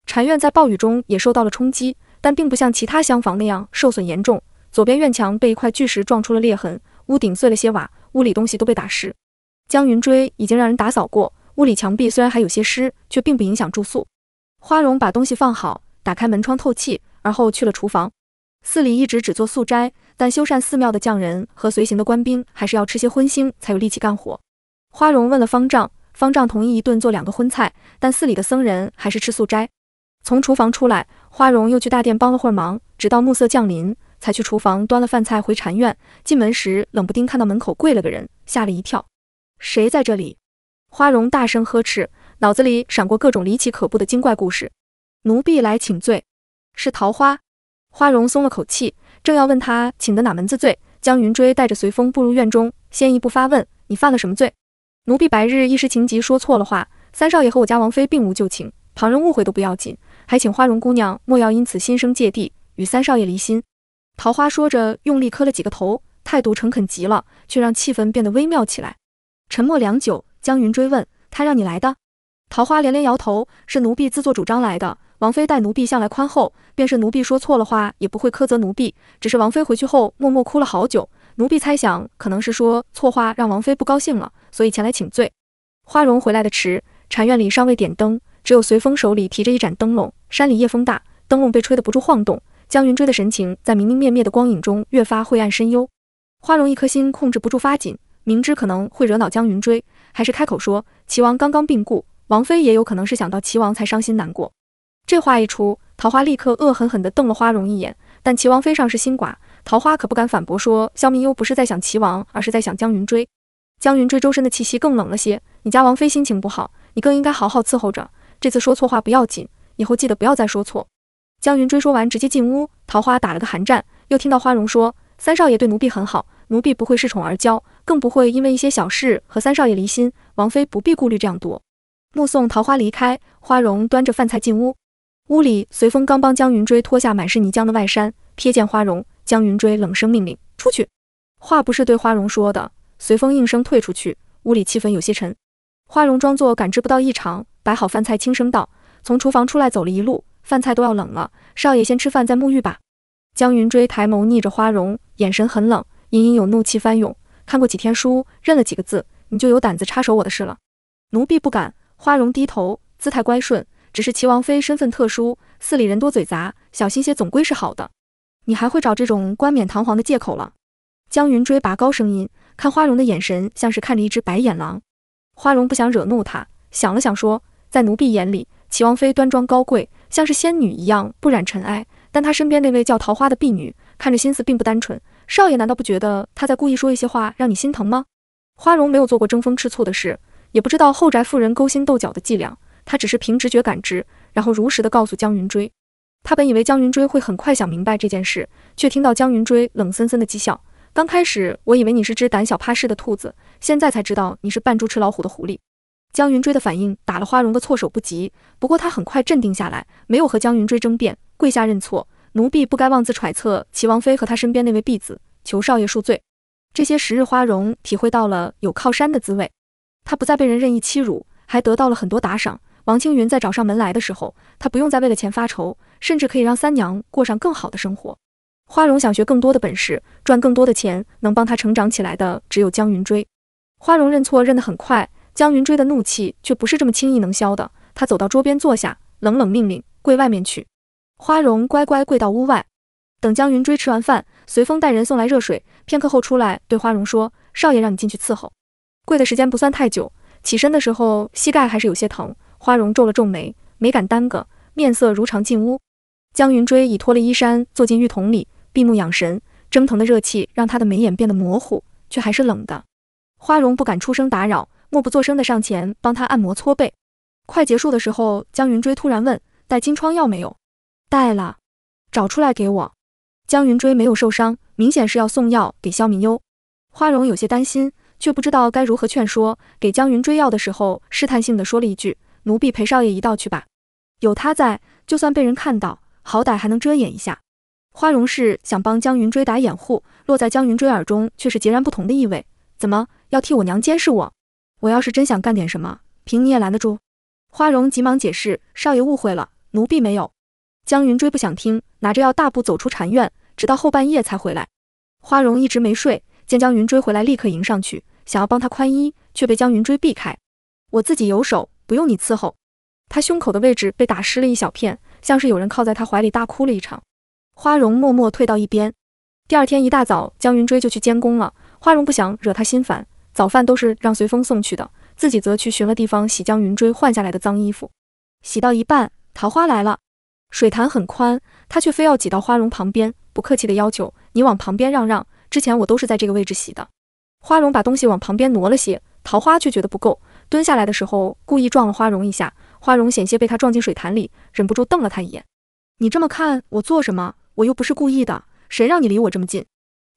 禅院在暴雨中也受到了冲击，但并不像其他厢房那样受损严重。左边院墙被一块巨石撞出了裂痕，屋顶碎了些瓦，屋里东西都被打湿。江云锥已经让人打扫过，屋里墙壁虽然还有些湿，却并不影响住宿。花荣把东西放好，打开门窗透气，而后去了厨房。寺里一直只做素斋，但修缮寺庙的匠人和随行的官兵还是要吃些荤腥才有力气干活。花荣问了方丈，方丈同意一顿做两个荤菜，但寺里的僧人还是吃素斋。从厨房出来，花荣又去大殿帮了会儿忙，直到暮色降临。才去厨房端了饭菜回禅院，进门时冷不丁看到门口跪了个人，吓了一跳。谁在这里？花荣大声呵斥，脑子里闪过各种离奇可怖的精怪故事。奴婢来请罪，是桃花。花荣松了口气，正要问他请的哪门子罪，江云追带着随风步入院中，先一步发问：你犯了什么罪？奴婢白日一时情急说错了话。三少爷和我家王妃并无旧情，旁人误会都不要紧，还请花荣姑娘莫要因此心生芥蒂，与三少爷离心。桃花说着，用力磕了几个头，态度诚恳极了，却让气氛变得微妙起来。沉默良久，江云追问：“他让你来的？”桃花连连摇头：“是奴婢自作主张来的。王妃待奴婢向来宽厚，便是奴婢说错了话，也不会苛责奴婢。只是王妃回去后默默哭了好久，奴婢猜想，可能是说错话让王妃不高兴了，所以前来请罪。”花荣回来的迟，禅院里尚未点灯，只有随风手里提着一盏灯笼。山里夜风大，灯笼被吹得不住晃动。江云追的神情在明明灭灭的光影中越发晦暗深幽，花荣一颗心控制不住发紧，明知可能会惹恼江云追，还是开口说：“齐王刚刚病故，王妃也有可能是想到齐王才伤心难过。”这话一出，桃花立刻恶狠狠地瞪了花荣一眼。但齐王妃上是心寡，桃花可不敢反驳说萧明幽不是在想齐王，而是在想江云追。江云追周身的气息更冷了些：“你家王妃心情不好，你更应该好好伺候着。这次说错话不要紧，以后记得不要再说错。”江云追说完，直接进屋。桃花打了个寒战，又听到花荣说：“三少爷对奴婢很好，奴婢不会恃宠而骄，更不会因为一些小事和三少爷离心。王妃不必顾虑这样多。”目送桃花离开，花荣端着饭菜进屋。屋里随风刚帮江云追脱下满是泥浆的外衫，瞥见花荣，江云追冷声命令：“出去。”话不是对花荣说的，随风应声退出去。屋里气氛有些沉。花荣装作感知不到异常，摆好饭菜，轻声道：“从厨房出来，走了一路。”饭菜都要冷了，少爷先吃饭再沐浴吧。江云追抬眸睨着花荣，眼神很冷，隐隐有怒气翻涌。看过几天书，认了几个字，你就有胆子插手我的事了？奴婢不敢。花荣低头，姿态乖顺。只是齐王妃身份特殊，寺里人多嘴杂，小心些总归是好的。你还会找这种冠冕堂皇的借口了？江云追拔高声音，看花荣的眼神像是看着一只白眼狼。花荣不想惹怒他，想了想说，在奴婢眼里，齐王妃端庄高贵。像是仙女一样不染尘埃，但她身边那位叫桃花的婢女看着心思并不单纯。少爷难道不觉得她在故意说一些话让你心疼吗？花荣没有做过争风吃醋的事，也不知道后宅妇人勾心斗角的伎俩，他只是凭直觉感知，然后如实的告诉江云追。他本以为江云追会很快想明白这件事，却听到江云追冷森森的讥笑。刚开始我以为你是只胆小怕事的兔子，现在才知道你是扮猪吃老虎的狐狸。江云追的反应打了花荣的措手不及，不过他很快镇定下来，没有和江云追争辩，跪下认错。奴婢不该妄自揣测齐王妃和他身边那位婢子，求少爷恕罪。这些时日，花荣体会到了有靠山的滋味，他不再被人任意欺辱，还得到了很多打赏。王青云在找上门来的时候，他不用再为了钱发愁，甚至可以让三娘过上更好的生活。花荣想学更多的本事，赚更多的钱，能帮他成长起来的只有江云追。花荣认错认得很快。江云追的怒气却不是这么轻易能消的，他走到桌边坐下，冷冷命令：“跪外面去。”花荣乖乖跪到屋外。等江云追吃完饭，随风带人送来热水，片刻后出来对花荣说：“少爷让你进去伺候。”跪的时间不算太久，起身的时候膝盖还是有些疼。花荣皱了皱眉，没敢耽搁，面色如常进屋。江云追已脱了衣衫，坐进浴桶里，闭目养神。蒸腾的热气让他的眉眼变得模糊，却还是冷的。花荣不敢出声打扰。默不作声的上前帮他按摩搓背，快结束的时候，江云追突然问：“带金疮药没有？”“带了，找出来给我。”江云追没有受伤，明显是要送药给萧明优。花荣有些担心，却不知道该如何劝说。给江云追药的时候，试探性的说了一句：“奴婢陪少爷一道去吧，有他在，就算被人看到，好歹还能遮掩一下。”花荣是想帮江云追打掩护，落在江云追耳中却是截然不同的意味。怎么要替我娘监视我？我要是真想干点什么，凭你也拦得住？花荣急忙解释：“少爷误会了，奴婢没有。”江云追不想听，拿着药大步走出禅院，直到后半夜才回来。花荣一直没睡，见江云追回来，立刻迎上去，想要帮他宽衣，却被江云追避开：“我自己有手，不用你伺候。”他胸口的位置被打湿了一小片，像是有人靠在他怀里大哭了一场。花荣默默退到一边。第二天一大早，江云追就去监工了。花荣不想惹他心烦。早饭都是让随风送去的，自己则去寻了地方洗将云锥换下来的脏衣服。洗到一半，桃花来了，水潭很宽，他却非要挤到花荣旁边，不客气的要求：“你往旁边让让，之前我都是在这个位置洗的。”花荣把东西往旁边挪了些，桃花却觉得不够，蹲下来的时候故意撞了花荣一下，花荣险些被他撞进水潭里，忍不住瞪了他一眼：“你这么看我做什么？我又不是故意的，谁让你离我这么近？”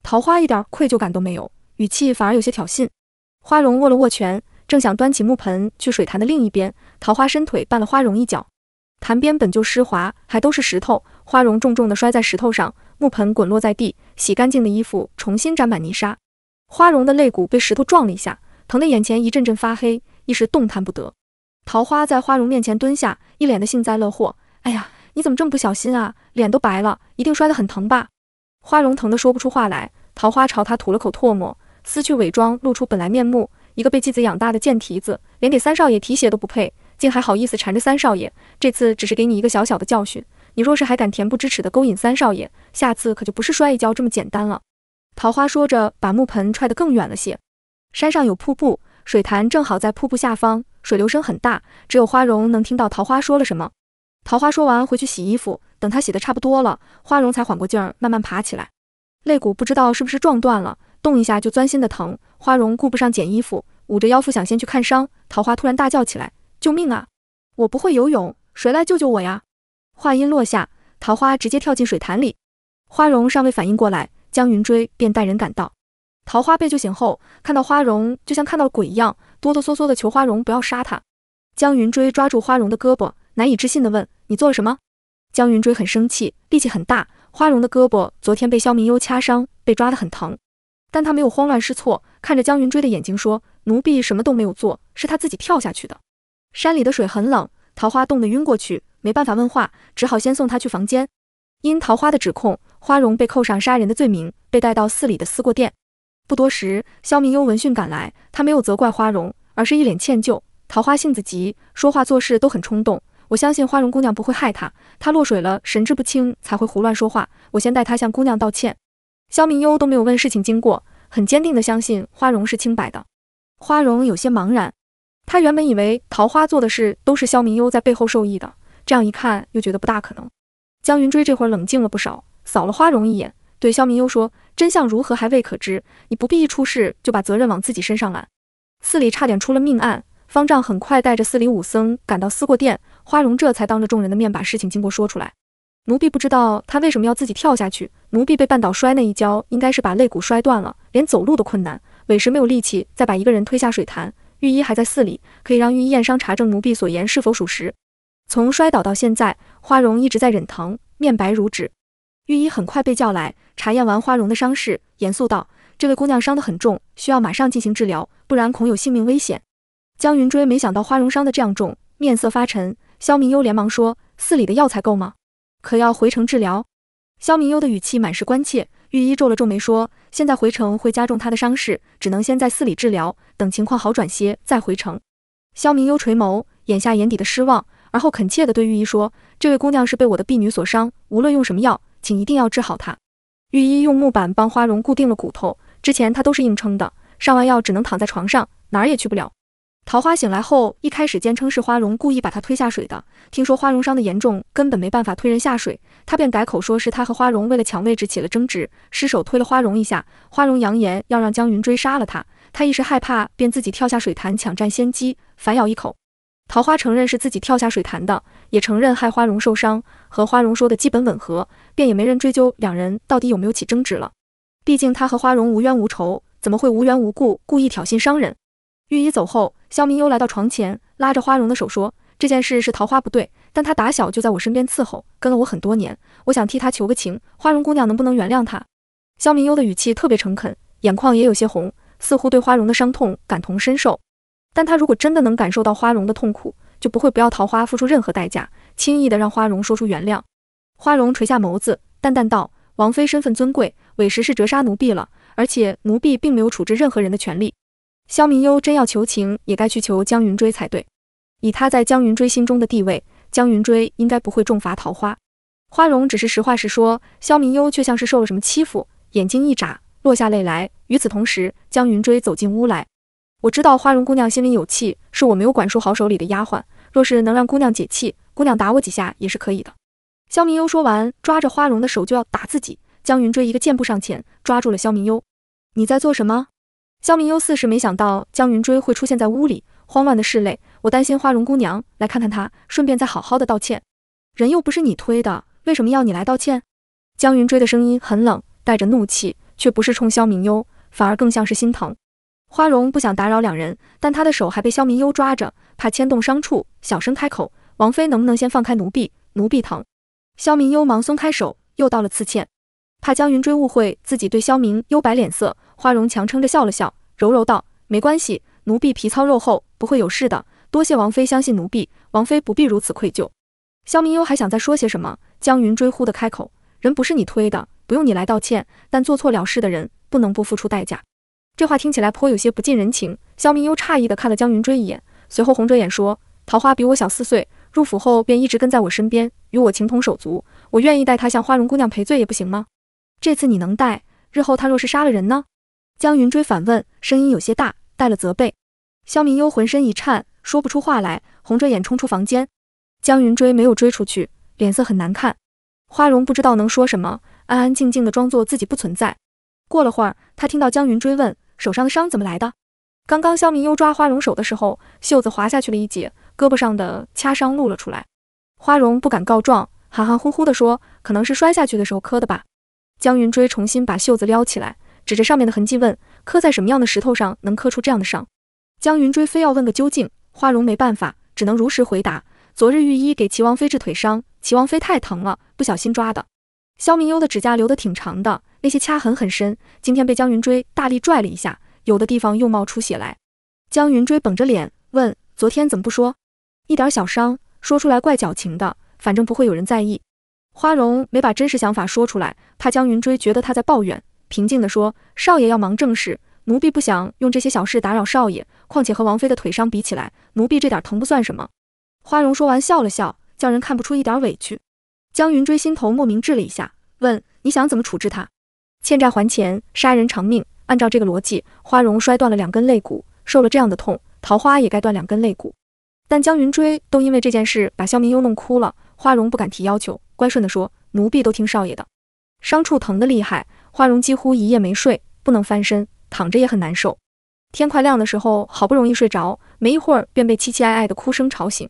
桃花一点愧疚感都没有，语气反而有些挑衅。花荣握了握拳，正想端起木盆去水潭的另一边，桃花伸腿绊了花荣一脚。潭边本就湿滑，还都是石头，花荣重重地摔在石头上，木盆滚落在地，洗干净的衣服重新沾满泥沙。花荣的肋骨被石头撞了一下，疼得眼前一阵阵发黑，一时动弹不得。桃花在花荣面前蹲下，一脸的幸灾乐祸：“哎呀，你怎么这么不小心啊？脸都白了，一定摔得很疼吧？”花荣疼得说不出话来，桃花朝他吐了口唾沫。撕去伪装，露出本来面目，一个被继子养大的贱蹄子，连给三少爷提鞋都不配，竟还好意思缠着三少爷。这次只是给你一个小小的教训，你若是还敢恬不知耻的勾引三少爷，下次可就不是摔一跤这么简单了。桃花说着，把木盆踹得更远了些。山上有瀑布，水潭正好在瀑布下方，水流声很大，只有花荣能听到桃花说了什么。桃花说完，回去洗衣服。等她洗的差不多了，花荣才缓过劲儿，慢慢爬起来，肋骨不知道是不是撞断了。动一下就钻心的疼，花荣顾不上捡衣服，捂着腰腹想先去看伤。桃花突然大叫起来：“救命啊！我不会游泳，谁来救救我呀？”话音落下，桃花直接跳进水潭里。花荣尚未反应过来，江云追便带人赶到。桃花被救醒后，看到花荣就像看到鬼一样，哆哆嗦嗦的求花荣不要杀他。江云追抓住花荣的胳膊，难以置信的问：“你做了什么？”江云追很生气，力气很大，花荣的胳膊昨天被肖明优掐伤，被抓得很疼。但他没有慌乱失措，看着江云追的眼睛说：“奴婢什么都没有做，是她自己跳下去的。山里的水很冷，桃花冻得晕过去，没办法问话，只好先送她去房间。因桃花的指控，花荣被扣上杀人的罪名，被带到寺里的思过殿。不多时，萧明幽闻讯赶来，他没有责怪花荣，而是一脸歉疚。桃花性子急，说话做事都很冲动，我相信花荣姑娘不会害她。她落水了，神志不清才会胡乱说话。我先带她向姑娘道歉。”萧明优都没有问事情经过，很坚定的相信花荣是清白的。花荣有些茫然，他原本以为桃花做的事都是萧明优在背后授意的，这样一看又觉得不大可能。江云追这会冷静了不少，扫了花荣一眼，对萧明优说：“真相如何还未可知，你不必一出事就把责任往自己身上揽。”寺里差点出了命案，方丈很快带着寺里武僧赶到思过殿，花荣这才当着众人的面把事情经过说出来。奴婢不知道她为什么要自己跳下去。奴婢被绊倒摔那一跤，应该是把肋骨摔断了，连走路都困难，委实没有力气再把一个人推下水潭。御医还在寺里，可以让御医验伤查证奴婢所言是否属实。从摔倒到现在，花荣一直在忍疼，面白如纸。御医很快被叫来查验完花荣的伤势，严肃道：“这位姑娘伤得很重，需要马上进行治疗，不然恐有性命危险。”江云追没想到花荣伤得这样重，面色发沉。萧明幽连忙说：“寺里的药材够吗？”可要回城治疗？萧明幽的语气满是关切，御医皱了皱眉说：“现在回城会加重他的伤势，只能先在寺里治疗，等情况好转些再回城。”萧明幽垂眸，眼下眼底的失望，而后恳切的对御医说：“这位姑娘是被我的婢女所伤，无论用什么药，请一定要治好她。”御医用木板帮花荣固定了骨头，之前他都是硬撑的，上完药只能躺在床上，哪儿也去不了。桃花醒来后，一开始坚称是花荣故意把他推下水的。听说花荣伤得严重，根本没办法推人下水，他便改口说是他和花荣为了抢位置起了争执，失手推了花荣一下。花荣扬言要让江云追杀了他，他一时害怕，便自己跳下水潭抢占先机，反咬一口。桃花承认是自己跳下水潭的，也承认害花荣受伤，和花荣说的基本吻合，便也没人追究两人到底有没有起争执了。毕竟他和花荣无冤无仇，怎么会无缘无故故意挑衅伤人？御医走后，肖明幽来到床前，拉着花荣的手说：“这件事是桃花不对，但他打小就在我身边伺候，跟了我很多年，我想替他求个情，花荣姑娘能不能原谅他？”肖明幽的语气特别诚恳，眼眶也有些红，似乎对花荣的伤痛感同身受。但他如果真的能感受到花荣的痛苦，就不会不要桃花付出任何代价，轻易的让花荣说出原谅。花荣垂下眸子，淡淡道：“王妃身份尊贵，委实是折杀奴婢了。而且奴婢并没有处置任何人的权利。”萧明幽真要求情，也该去求江云追才对。以他在江云追心中的地位，江云追应该不会重罚桃花。花荣只是实话实说，萧明幽却像是受了什么欺负，眼睛一眨，落下泪来。与此同时，江云追走进屋来。我知道花荣姑娘心里有气，是我没有管束好手里的丫鬟。若是能让姑娘解气，姑娘打我几下也是可以的。萧明幽说完，抓着花荣的手就要打自己。江云追一个箭步上前，抓住了萧明幽。你在做什么？萧明优似是没想到江云追会出现在屋里，慌乱的拭泪。我担心花容姑娘，来看看她，顺便再好好的道歉。人又不是你推的，为什么要你来道歉？江云追的声音很冷，带着怒气，却不是冲萧明优，反而更像是心疼。花容不想打扰两人，但她的手还被萧明优抓着，怕牵动伤处，小声开口：“王妃能不能先放开奴婢？奴婢疼。”萧明优忙松开手，又道了次歉，怕江云追误会自己对萧明优摆脸色。花容强撑着笑了笑，柔柔道：“没关系，奴婢皮糙肉厚，不会有事的。多谢王妃相信奴婢，王妃不必如此愧疚。”萧明幽还想再说些什么，江云追呼的开口：“人不是你推的，不用你来道歉。但做错了事的人，不能不付出代价。”这话听起来颇有些不近人情。萧明幽诧异的看了江云追一眼，随后红着眼说：“桃花比我小四岁，入府后便一直跟在我身边，与我情同手足。我愿意代她向花容姑娘赔罪，也不行吗？这次你能代，日后她若是杀了人呢？”江云追反问，声音有些大，带了责备。肖明优浑身一颤，说不出话来，红着眼冲出房间。江云追没有追出去，脸色很难看。花荣不知道能说什么，安安静静的装作自己不存在。过了会儿，他听到江云追问：“手上的伤怎么来的？”刚刚肖明优抓花荣手的时候，袖子滑下去了一截，胳膊上的掐伤露了出来。花荣不敢告状，含含糊糊的说：“可能是摔下去的时候磕的吧。”江云追重新把袖子撩起来。指着上面的痕迹问：“磕在什么样的石头上能磕出这样的伤？”江云追非要问个究竟，花荣没办法，只能如实回答：“昨日御医给齐王妃治腿伤，齐王妃太疼了，不小心抓的。”萧明悠的指甲留得挺长的，那些掐痕很深，今天被江云追大力拽了一下，有的地方又冒出血来。江云追绷着脸问：“昨天怎么不说？一点小伤，说出来怪矫情的，反正不会有人在意。”花荣没把真实想法说出来，怕江云追觉得他在抱怨。平静地说：“少爷要忙正事，奴婢不想用这些小事打扰少爷。况且和王妃的腿伤比起来，奴婢这点疼不算什么。”花荣说完笑了笑，叫人看不出一点委屈。江云追心头莫名滞了一下，问：“你想怎么处置他？欠债还钱，杀人偿命。按照这个逻辑，花荣摔断了两根肋骨，受了这样的痛，桃花也该断两根肋骨。”但江云追都因为这件事把肖明幽弄哭了，花荣不敢提要求，乖顺地说：“奴婢都听少爷的，伤处疼得厉害。”花荣几乎一夜没睡，不能翻身，躺着也很难受。天快亮的时候，好不容易睡着，没一会儿便被凄凄哀哀的哭声吵醒。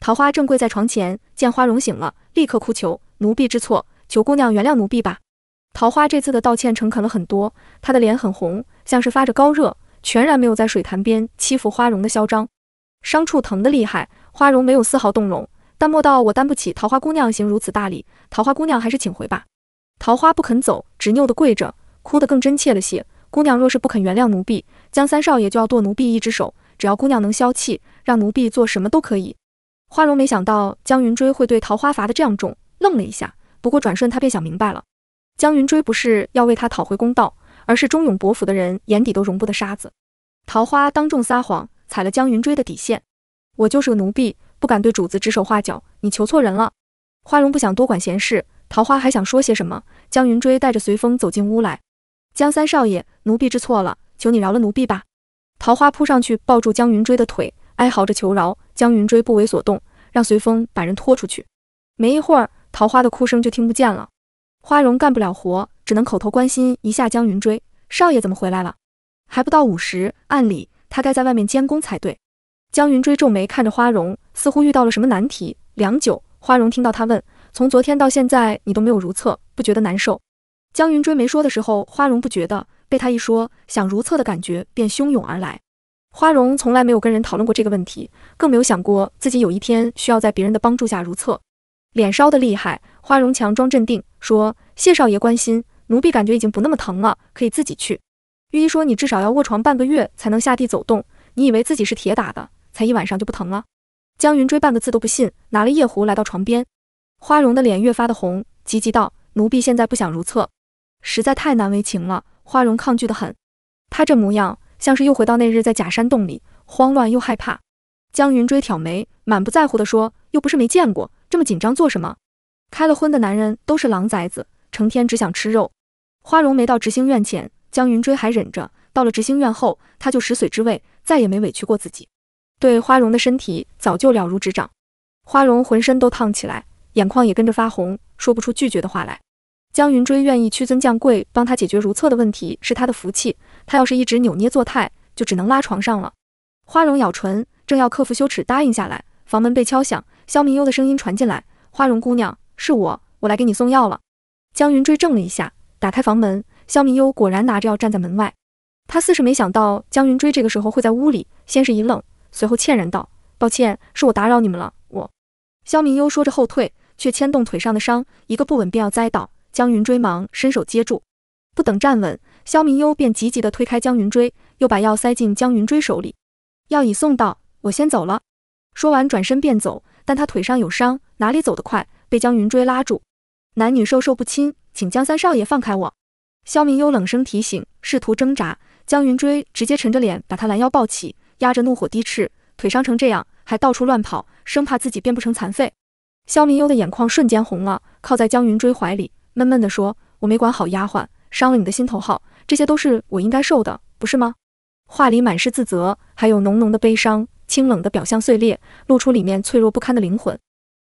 桃花正跪在床前，见花荣醒了，立刻哭求：“奴婢知错，求姑娘原谅奴婢吧。”桃花这次的道歉诚恳了很多，她的脸很红，像是发着高热，全然没有在水潭边欺负花荣的嚣张。伤处疼得厉害，花荣没有丝毫动容，淡漠道：“我担不起桃花姑娘行如此大礼，桃花姑娘还是请回吧。”桃花不肯走，执拗地跪着，哭得更真切了些。姑娘若是不肯原谅奴婢，江三少爷就要剁奴婢一只手。只要姑娘能消气，让奴婢做什么都可以。花荣没想到江云追会对桃花罚得这样重，愣了一下。不过转瞬他便想明白了，江云追不是要为他讨回公道，而是忠勇伯府的人眼底都容不得沙子。桃花当众撒谎，踩了江云追的底线。我就是个奴婢，不敢对主子指手画脚。你求错人了。花荣不想多管闲事。桃花还想说些什么，江云追带着随风走进屋来。江三少爷，奴婢知错了，求你饶了奴婢吧。桃花扑上去抱住江云追的腿，哀嚎着求饶。江云追不为所动，让随风把人拖出去。没一会儿，桃花的哭声就听不见了。花荣干不了活，只能口头关心一下江云追。少爷怎么回来了？还不到午时，按理他该在外面监工才对。江云追皱眉看着花荣，似乎遇到了什么难题。良久，花荣听到他问。从昨天到现在，你都没有如厕，不觉得难受？江云追没说的时候，花荣不觉得，被他一说，想如厕的感觉便汹涌而来。花荣从来没有跟人讨论过这个问题，更没有想过自己有一天需要在别人的帮助下如厕。脸烧的厉害，花荣强装镇定，说谢少爷关心，奴婢感觉已经不那么疼了，可以自己去。御医说你至少要卧床半个月才能下地走动，你以为自己是铁打的，才一晚上就不疼了？江云追半个字都不信，拿了夜壶来到床边。花荣的脸越发的红，急急道：“奴婢现在不想如厕，实在太难为情了。”花荣抗拒的很，他这模样像是又回到那日在假山洞里，慌乱又害怕。江云追挑眉，满不在乎的说：“又不是没见过，这么紧张做什么？开了荤的男人都是狼崽子，成天只想吃肉。”花荣没到执行院前，江云追还忍着；到了执行院后，他就食髓知味，再也没委屈过自己，对花荣的身体早就了如指掌。花荣浑身都烫起来。眼眶也跟着发红，说不出拒绝的话来。江云追愿意屈尊降贵帮他解决如厕的问题，是他的福气。他要是一直扭捏作态，就只能拉床上了。花荣咬唇，正要克服羞耻答应下来，房门被敲响，肖明幽的声音传进来：“花荣姑娘，是我我来给你送药了。”江云追怔了一下，打开房门，肖明幽果然拿着药站在门外。他似是没想到江云追这个时候会在屋里，先是一愣，随后歉然道：“抱歉，是我打扰你们了。”我，肖明幽说着后退。却牵动腿上的伤，一个不稳便要栽倒，江云追忙伸手接住，不等站稳，萧明幽便急急地推开江云追，又把药塞进江云追手里。药已送到，我先走了。说完转身便走，但他腿上有伤，哪里走得快？被江云追拉住。男女授受不亲，请江三少爷放开我。萧明幽冷声提醒，试图挣扎。江云追直接沉着脸把他拦腰抱起，压着怒火低斥：腿伤成这样，还到处乱跑，生怕自己变不成残废。肖明优的眼眶瞬间红了，靠在江云追怀里，闷闷地说：“我没管好丫鬟，伤了你的心头好，这些都是我应该受的，不是吗？”话里满是自责，还有浓浓的悲伤。清冷的表象碎裂，露出里面脆弱不堪的灵魂。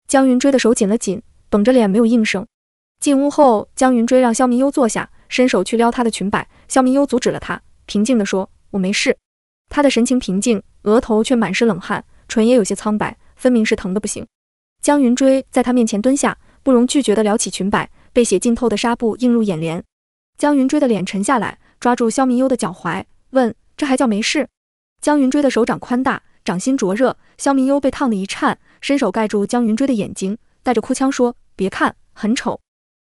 江云追的手紧了紧，绷着脸没有应声。进屋后，江云追让肖明优坐下，伸手去撩她的裙摆，肖明优阻止了他，平静地说：“我没事。”他的神情平静，额头却满是冷汗，唇也有些苍白，分明是疼得不行。江云追在他面前蹲下，不容拒绝地撩起裙摆，被血浸透的纱布映入眼帘。江云追的脸沉下来，抓住萧明幽的脚踝，问：“这还叫没事？”江云追的手掌宽大，掌心灼热，萧明幽被烫得一颤，伸手盖住江云追的眼睛，带着哭腔说：“别看，很丑。”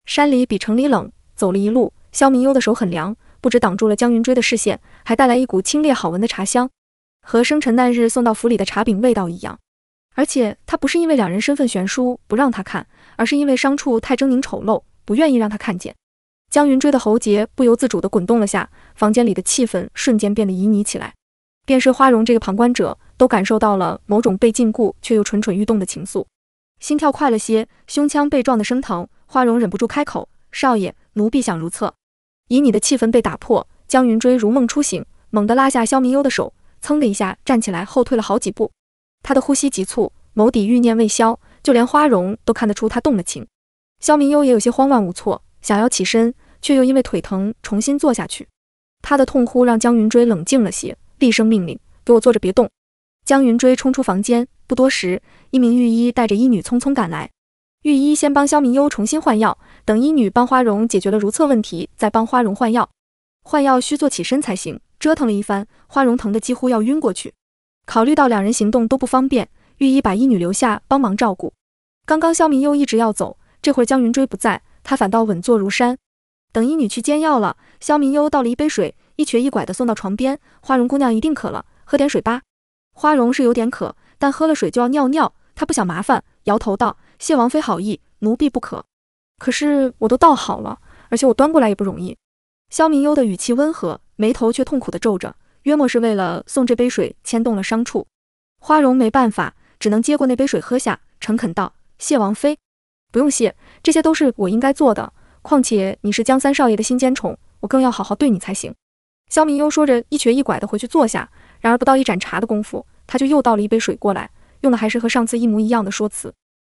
山里比城里冷，走了一路，萧明幽的手很凉，不止挡住了江云追的视线，还带来一股清冽好闻的茶香，和生辰那日送到府里的茶饼味道一样。而且他不是因为两人身份悬殊不让他看，而是因为伤处太狰狞丑陋，不愿意让他看见。江云追的喉结不由自主地滚动了下，房间里的气氛瞬间变得旖旎起来，便是花荣这个旁观者都感受到了某种被禁锢却又蠢蠢欲动的情愫，心跳快了些，胸腔被撞得生疼。花荣忍不住开口：“少爷，奴婢想如厕。”以你的气氛被打破，江云追如梦初醒，猛地拉下萧明幽的手，噌的一下站起来，后退了好几步。他的呼吸急促，眸底欲念未消，就连花荣都看得出他动了情。萧明幽也有些慌乱无措，想要起身，却又因为腿疼重新坐下去。他的痛呼让江云追冷静了些，厉声命令：“给我坐着，别动！”江云追冲出房间，不多时，一名御医带着医女匆匆赶来。御医先帮萧明幽重新换药，等医女帮花荣解决了如厕问题，再帮花荣换药。换药需坐起身才行，折腾了一番，花荣疼得几乎要晕过去。考虑到两人行动都不方便，御医把医女留下帮忙照顾。刚刚肖明悠一直要走，这会儿江云追不在，他反倒稳坐如山。等医女去煎药了，肖明悠倒了一杯水，一瘸一拐的送到床边。花容姑娘一定渴了，喝点水吧。花容是有点渴，但喝了水就要尿尿，她不想麻烦，摇头道：“谢王妃好意，奴婢不渴。可是我都倒好了，而且我端过来也不容易。”肖明悠的语气温和，眉头却痛苦地皱着。约莫是为了送这杯水牵动了伤处，花荣没办法，只能接过那杯水喝下，诚恳道：“谢王妃，不用谢，这些都是我应该做的。况且你是江三少爷的心尖宠，我更要好好对你才行。”萧明幽说着，一瘸一拐地回去坐下。然而不到一盏茶的功夫，他就又倒了一杯水过来，用的还是和上次一模一样的说辞。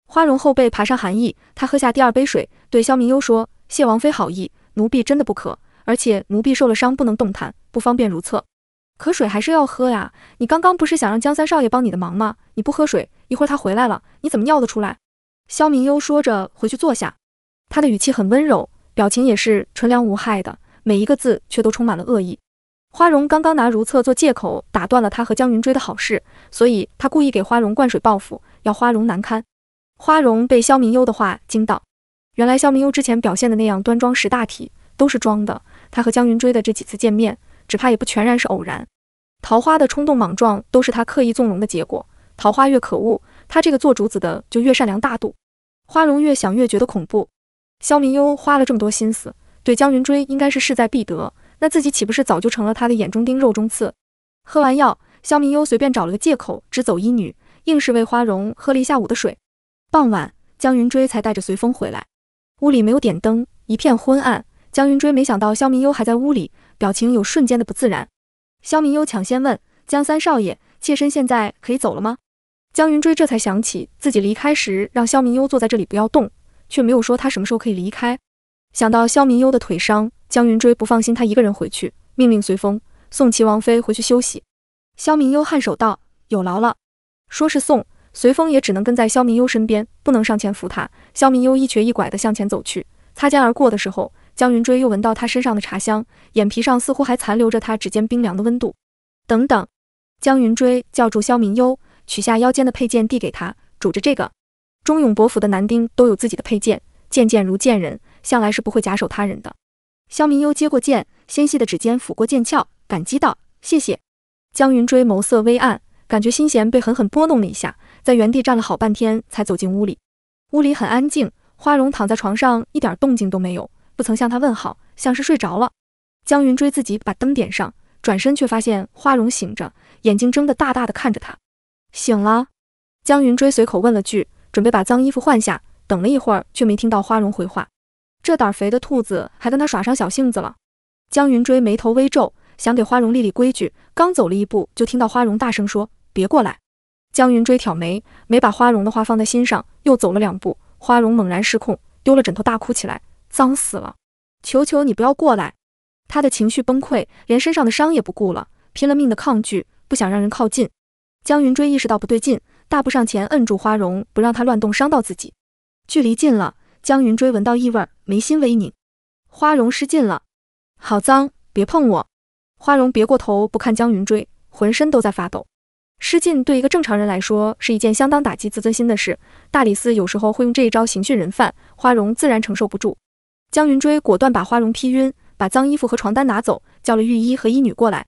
花荣后背爬上寒意，他喝下第二杯水，对萧明幽说：“谢王妃好意，奴婢真的不渴，而且奴婢受了伤，不能动弹，不方便如厕。”可水还是要喝呀！你刚刚不是想让江三少爷帮你的忙吗？你不喝水，一会儿他回来了，你怎么尿得出来？萧明优说着，回去坐下。他的语气很温柔，表情也是纯良无害的，每一个字却都充满了恶意。花荣刚刚拿如厕做借口，打断了他和江云追的好事，所以他故意给花荣灌水报复，要花荣难堪。花荣被萧明优的话惊到，原来萧明优之前表现的那样端庄识大体都是装的。他和江云追的这几次见面。只怕也不全然是偶然，桃花的冲动莽撞都是他刻意纵容的结果。桃花越可恶，他这个做主子的就越善良大度。花荣越想越觉得恐怖。萧明幽花了这么多心思，对江云追应该是势在必得，那自己岂不是早就成了他的眼中钉肉中刺？喝完药，萧明幽随便找了个借口支走医女，硬是为花荣喝了一下午的水。傍晚，江云追才带着随风回来，屋里没有点灯，一片昏暗。江云追没想到萧明优还在屋里，表情有瞬间的不自然。萧明优抢先问江三少爷：“妾身现在可以走了吗？”江云追这才想起自己离开时让萧明优坐在这里不要动，却没有说他什么时候可以离开。想到萧明优的腿伤，江云追不放心他一个人回去，命令随风送齐王妃回去休息。萧明优颔首道：“有劳了。”说是送，随风也只能跟在萧明优身边，不能上前扶他。萧明优一瘸一拐地向前走去，擦肩而过的时候。江云追又闻到他身上的茶香，眼皮上似乎还残留着他指尖冰凉的温度。等等，江云追叫住萧明幽，取下腰间的佩剑递给他，拄着这个。忠勇伯府的男丁都有自己的佩剑，剑剑如剑人，向来是不会假手他人的。萧明幽接过剑，纤细的指尖抚过剑鞘，感激道：“谢谢。”江云追眸色微暗，感觉心弦被狠狠拨弄了一下，在原地站了好半天才走进屋里。屋里很安静，花荣躺在床上，一点动静都没有。不曾向他问好，像是睡着了。江云追自己把灯点上，转身却发现花荣醒着，眼睛睁得大大的看着他。醒了？江云追随口问了句，准备把脏衣服换下。等了一会儿，却没听到花荣回话。这胆肥的兔子还跟他耍上小性子了。江云追眉头微皱，想给花荣立立规矩。刚走了一步，就听到花荣大声说：“别过来！”江云追挑眉，没把花荣的话放在心上，又走了两步。花荣猛然失控，丢了枕头大哭起来。脏死了！求求你不要过来！他的情绪崩溃，连身上的伤也不顾了，拼了命的抗拒，不想让人靠近。江云追意识到不对劲，大步上前摁住花荣，不让他乱动，伤到自己。距离近了，江云追闻到异味，眉心微拧。花荣失禁了，好脏，别碰我！花荣别过头，不看江云追，浑身都在发抖。失禁对一个正常人来说是一件相当打击自尊心的事，大理寺有时候会用这一招刑讯人犯，花荣自然承受不住。江云追果断把花荣劈晕，把脏衣服和床单拿走，叫了御医和医女过来。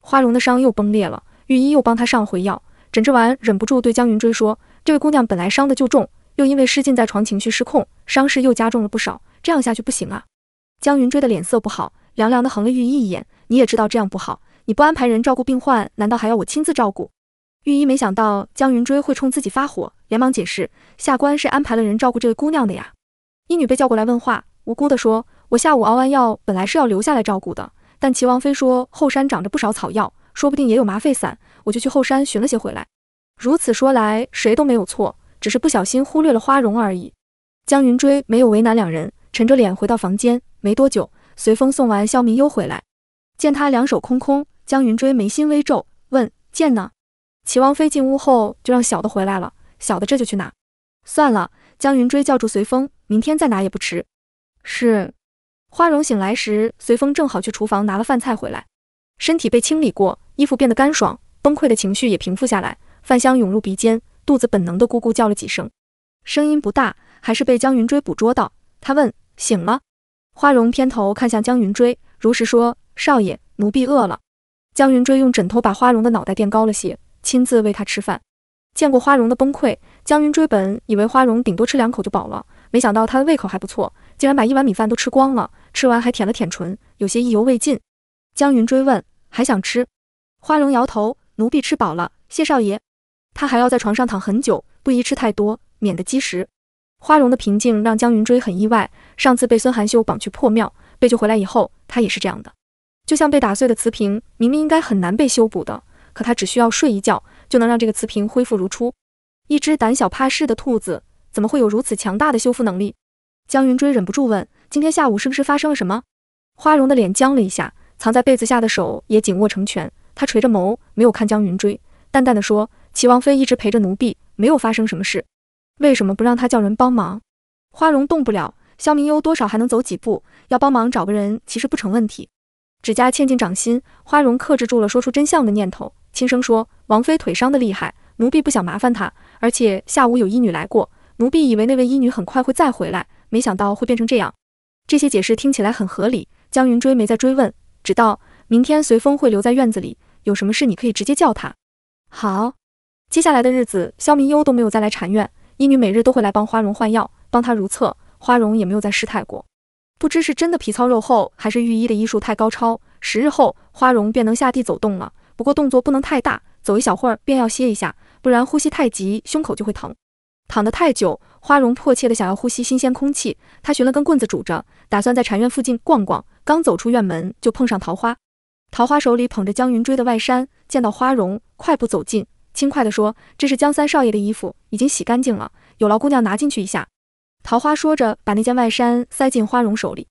花荣的伤又崩裂了，御医又帮他上回药。诊治完，忍不住对江云追说：“这位姑娘本来伤的就重，又因为失禁在床，情绪失控，伤势又加重了不少。这样下去不行啊！”江云追的脸色不好，凉凉的横了御医一眼：“你也知道这样不好，你不安排人照顾病患，难道还要我亲自照顾？”御医没想到江云追会冲自己发火，连忙解释：“下官是安排了人照顾这位姑娘的呀。”医女被叫过来问话。无辜地说：“我下午熬完药，本来是要留下来照顾的，但齐王妃说后山长着不少草药，说不定也有麻沸散，我就去后山寻了些回来。如此说来，谁都没有错，只是不小心忽略了花荣而已。”江云追没有为难两人，沉着脸回到房间。没多久，随风送完萧明悠回来，见他两手空空，江云追眉心微皱，问：“剑呢？”齐王妃进屋后就让小的回来了，小的这就去拿。算了，江云追叫住随风，明天再拿也不迟。是，花荣醒来时，随风正好去厨房拿了饭菜回来，身体被清理过，衣服变得干爽，崩溃的情绪也平复下来，饭香涌入鼻尖，肚子本能的咕咕叫了几声，声音不大，还是被江云追捕捉到。他问：“醒了？”花荣偏头看向江云追，如实说：“少爷，奴婢饿了。”江云追用枕头把花荣的脑袋垫高了些，亲自喂他吃饭。见过花荣的崩溃，江云追本以为花荣顶多吃两口就饱了。没想到他的胃口还不错，竟然把一碗米饭都吃光了。吃完还舔了舔唇，有些意犹未尽。江云追问，还想吃？花荣摇头，奴婢吃饱了，谢少爷。他还要在床上躺很久，不宜吃太多，免得积食。花荣的平静让江云追很意外。上次被孙含修绑去破庙，被救回来以后，他也是这样的。就像被打碎的瓷瓶，明明应该很难被修补的，可他只需要睡一觉，就能让这个瓷瓶恢复如初。一只胆小怕事的兔子。怎么会有如此强大的修复能力？江云追忍不住问：“今天下午是不是发生了什么？”花荣的脸僵了一下，藏在被子下的手也紧握成拳。他垂着眸，没有看江云追，淡淡的说：“齐王妃一直陪着奴婢，没有发生什么事。为什么不让他叫人帮忙？”花荣动不了，萧明悠多少还能走几步，要帮忙找个人其实不成问题。指甲嵌进掌心，花荣克制住了说出真相的念头，轻声说：“王妃腿伤的厉害，奴婢不想麻烦她。而且下午有医女来过。”奴婢以为那位医女很快会再回来，没想到会变成这样。这些解释听起来很合理。江云追没再追问，只道明天随风会留在院子里，有什么事你可以直接叫他。好。接下来的日子，肖明幽都没有再来禅院。医女每日都会来帮花荣换药，帮她如厕。花荣也没有再失态过。不知是真的皮糙肉厚，还是御医的医术太高超。十日后，花荣便能下地走动了。不过动作不能太大，走一小会儿便要歇一下，不然呼吸太急，胸口就会疼。躺得太久，花荣迫切的想要呼吸新鲜空气。他寻了根棍子拄着，打算在禅院附近逛逛。刚走出院门，就碰上桃花。桃花手里捧着江云追的外衫，见到花荣，快步走近，轻快地说：“这是江三少爷的衣服，已经洗干净了，有劳姑娘拿进去一下。”桃花说着，把那件外衫塞进花荣手里。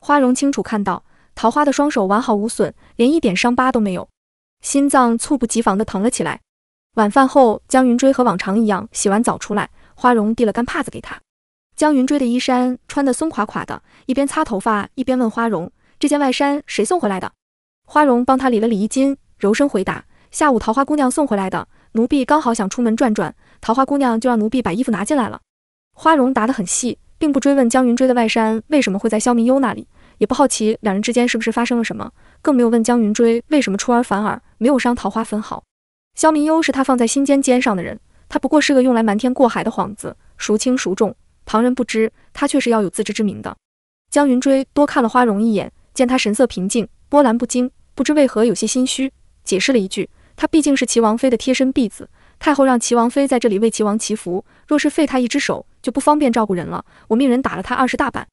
花荣清楚看到桃花的双手完好无损，连一点伤疤都没有，心脏猝不及防的疼了起来。晚饭后，江云追和往常一样洗完澡出来，花荣递了干帕子给他。江云追的衣衫穿的松垮垮的，一边擦头发一边问花荣：“这件外衫谁送回来的？”花荣帮他理了理衣襟，柔声回答：“下午桃花姑娘送回来的，奴婢刚好想出门转转，桃花姑娘就让奴婢把衣服拿进来了。”花荣答得很细，并不追问江云追的外衫为什么会在萧明幽那里，也不好奇两人之间是不是发生了什么，更没有问江云追为什么出尔反尔，没有伤桃花分毫。萧明幽是他放在心尖尖上的人，他不过是个用来瞒天过海的幌子，孰轻孰重，旁人不知，他却是要有自知之明的。江云追多看了花荣一眼，见他神色平静，波澜不惊，不知为何有些心虚，解释了一句：“他毕竟是齐王妃的贴身婢子，太后让齐王妃在这里为齐王祈福，若是废他一只手，就不方便照顾人了。我命人打了他二十大板。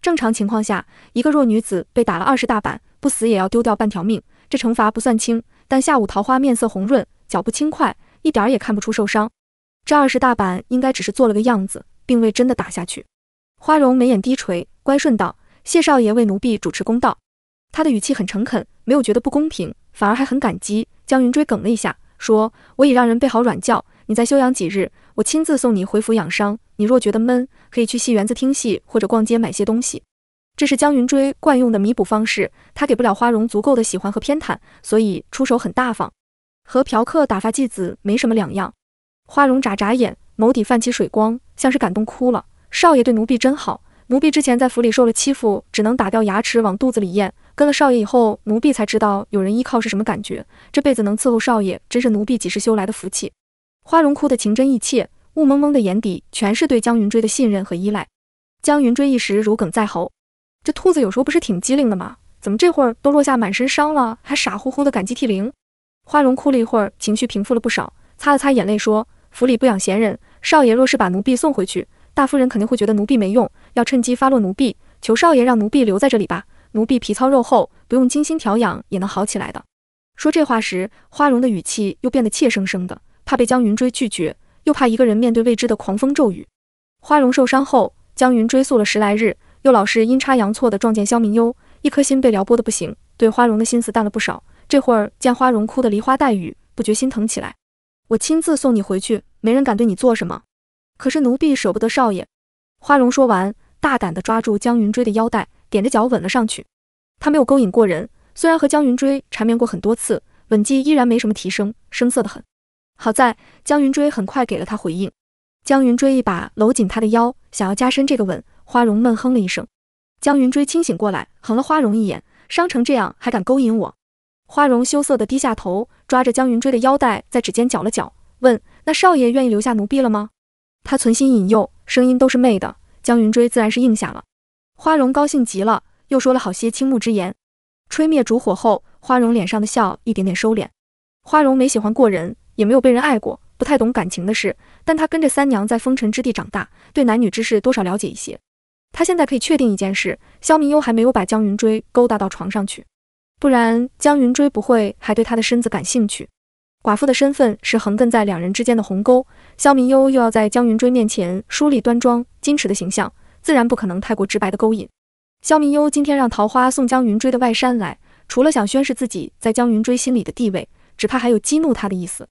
正常情况下，一个弱女子被打了二十大板，不死也要丢掉半条命，这惩罚不算轻。但下午桃花面色红润。”脚步轻快，一点儿也看不出受伤。这二十大板应该只是做了个样子，并未真的打下去。花荣眉眼低垂，乖顺道：“谢少爷为奴婢主持公道。”他的语气很诚恳，没有觉得不公平，反而还很感激。江云追哽了一下，说：“我已让人备好软轿，你再休养几日，我亲自送你回府养伤。你若觉得闷，可以去戏园子听戏，或者逛街买些东西。”这是江云追惯用的弥补方式。他给不了花荣足够的喜欢和偏袒，所以出手很大方。和嫖客打发继子没什么两样。花荣眨眨眼，眸底泛起水光，像是感动哭了。少爷对奴婢真好，奴婢之前在府里受了欺负，只能打掉牙齿往肚子里咽。跟了少爷以后，奴婢才知道有人依靠是什么感觉。这辈子能伺候少爷，真是奴婢几世修来的福气。花荣哭得情真意切，雾蒙蒙的眼底全是对江云追的信任和依赖。江云追一时如鲠在喉，这兔子有时候不是挺机灵的吗？怎么这会儿都落下满身伤了，还傻乎乎的感激涕零？花荣哭了一会儿，情绪平复了不少，擦了擦眼泪说：“府里不养闲人，少爷若是把奴婢送回去，大夫人肯定会觉得奴婢没用，要趁机发落奴婢。求少爷让奴婢留在这里吧，奴婢皮糙肉厚，不用精心调养也能好起来的。”说这话时，花荣的语气又变得怯生生的，怕被江云追拒绝，又怕一个人面对未知的狂风骤雨。花荣受伤后，江云追溯了十来日，又老是阴差阳错的撞见萧明幽，一颗心被撩拨的不行，对花荣的心思淡了不少。这会儿见花荣哭得梨花带雨，不觉心疼起来。我亲自送你回去，没人敢对你做什么。可是奴婢舍不得少爷。花荣说完，大胆地抓住江云追的腰带，踮着脚吻了上去。他没有勾引过人，虽然和江云追缠绵过很多次，吻技依然没什么提升，生涩得很。好在江云追很快给了他回应。江云追一把搂紧他的腰，想要加深这个吻。花荣闷哼了一声。江云追清醒过来，横了花荣一眼，伤成这样还敢勾引我？花容羞涩地低下头，抓着江云追的腰带，在指尖搅了搅，问：“那少爷愿意留下奴婢了吗？”他存心引诱，声音都是媚的。江云追自然是应下了。花容高兴极了，又说了好些倾慕之言。吹灭烛火后，花容脸上的笑一点点收敛。花容没喜欢过人，也没有被人爱过，不太懂感情的事。但她跟着三娘在风尘之地长大，对男女之事多少了解一些。她现在可以确定一件事：萧明悠还没有把江云追勾搭到床上去。不然江云追不会还对他的身子感兴趣。寡妇的身份是横亘在两人之间的鸿沟，肖明优又要在江云追面前梳理端庄矜持的形象，自然不可能太过直白的勾引。肖明优今天让桃花送江云追的外衫来，除了想宣示自己在江云追心里的地位，只怕还有激怒他的意思。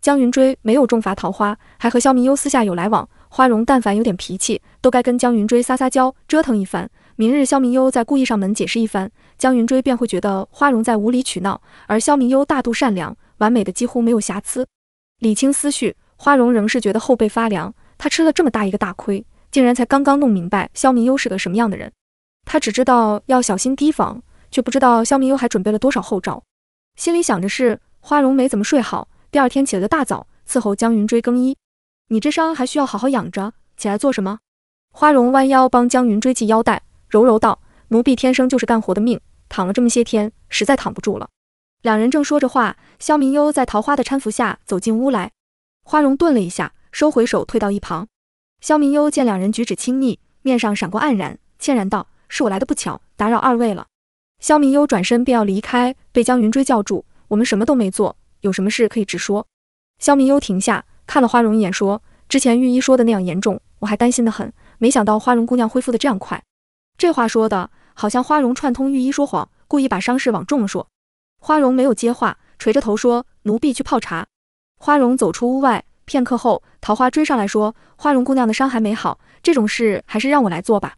江云追没有重罚桃花，还和肖明优私下有来往。花荣但凡有点脾气，都该跟江云追撒撒娇，折腾一番。明日肖明优再故意上门解释一番。江云追便会觉得花荣在无理取闹，而萧明幽大度善良，完美的几乎没有瑕疵。理清思绪，花荣仍是觉得后背发凉。他吃了这么大一个大亏，竟然才刚刚弄明白萧明幽是个什么样的人。他只知道要小心提防，却不知道萧明幽还准备了多少后招。心里想着是花荣没怎么睡好，第二天起了个大早，伺候江云追更衣。你这伤还需要好好养着，起来做什么？花荣弯腰帮江云追系腰带，柔柔道。奴婢天生就是干活的命，躺了这么些天，实在躺不住了。两人正说着话，萧明悠在桃花的搀扶下走进屋来。花荣顿了一下，收回手，退到一旁。萧明悠见两人举止亲昵，面上闪过黯然，歉然道：“是我来的不巧，打扰二位了。”萧明悠转身便要离开，被江云追叫住：“我们什么都没做，有什么事可以直说。”萧明悠停下，看了花荣一眼，说：“之前御医说的那样严重，我还担心的很，没想到花荣姑娘恢复的这样快。”这话说的。好像花荣串通御医说谎，故意把伤势往重了说。花荣没有接话，垂着头说：“奴婢去泡茶。”花荣走出屋外，片刻后，桃花追上来说：“花荣姑娘的伤还没好，这种事还是让我来做吧。”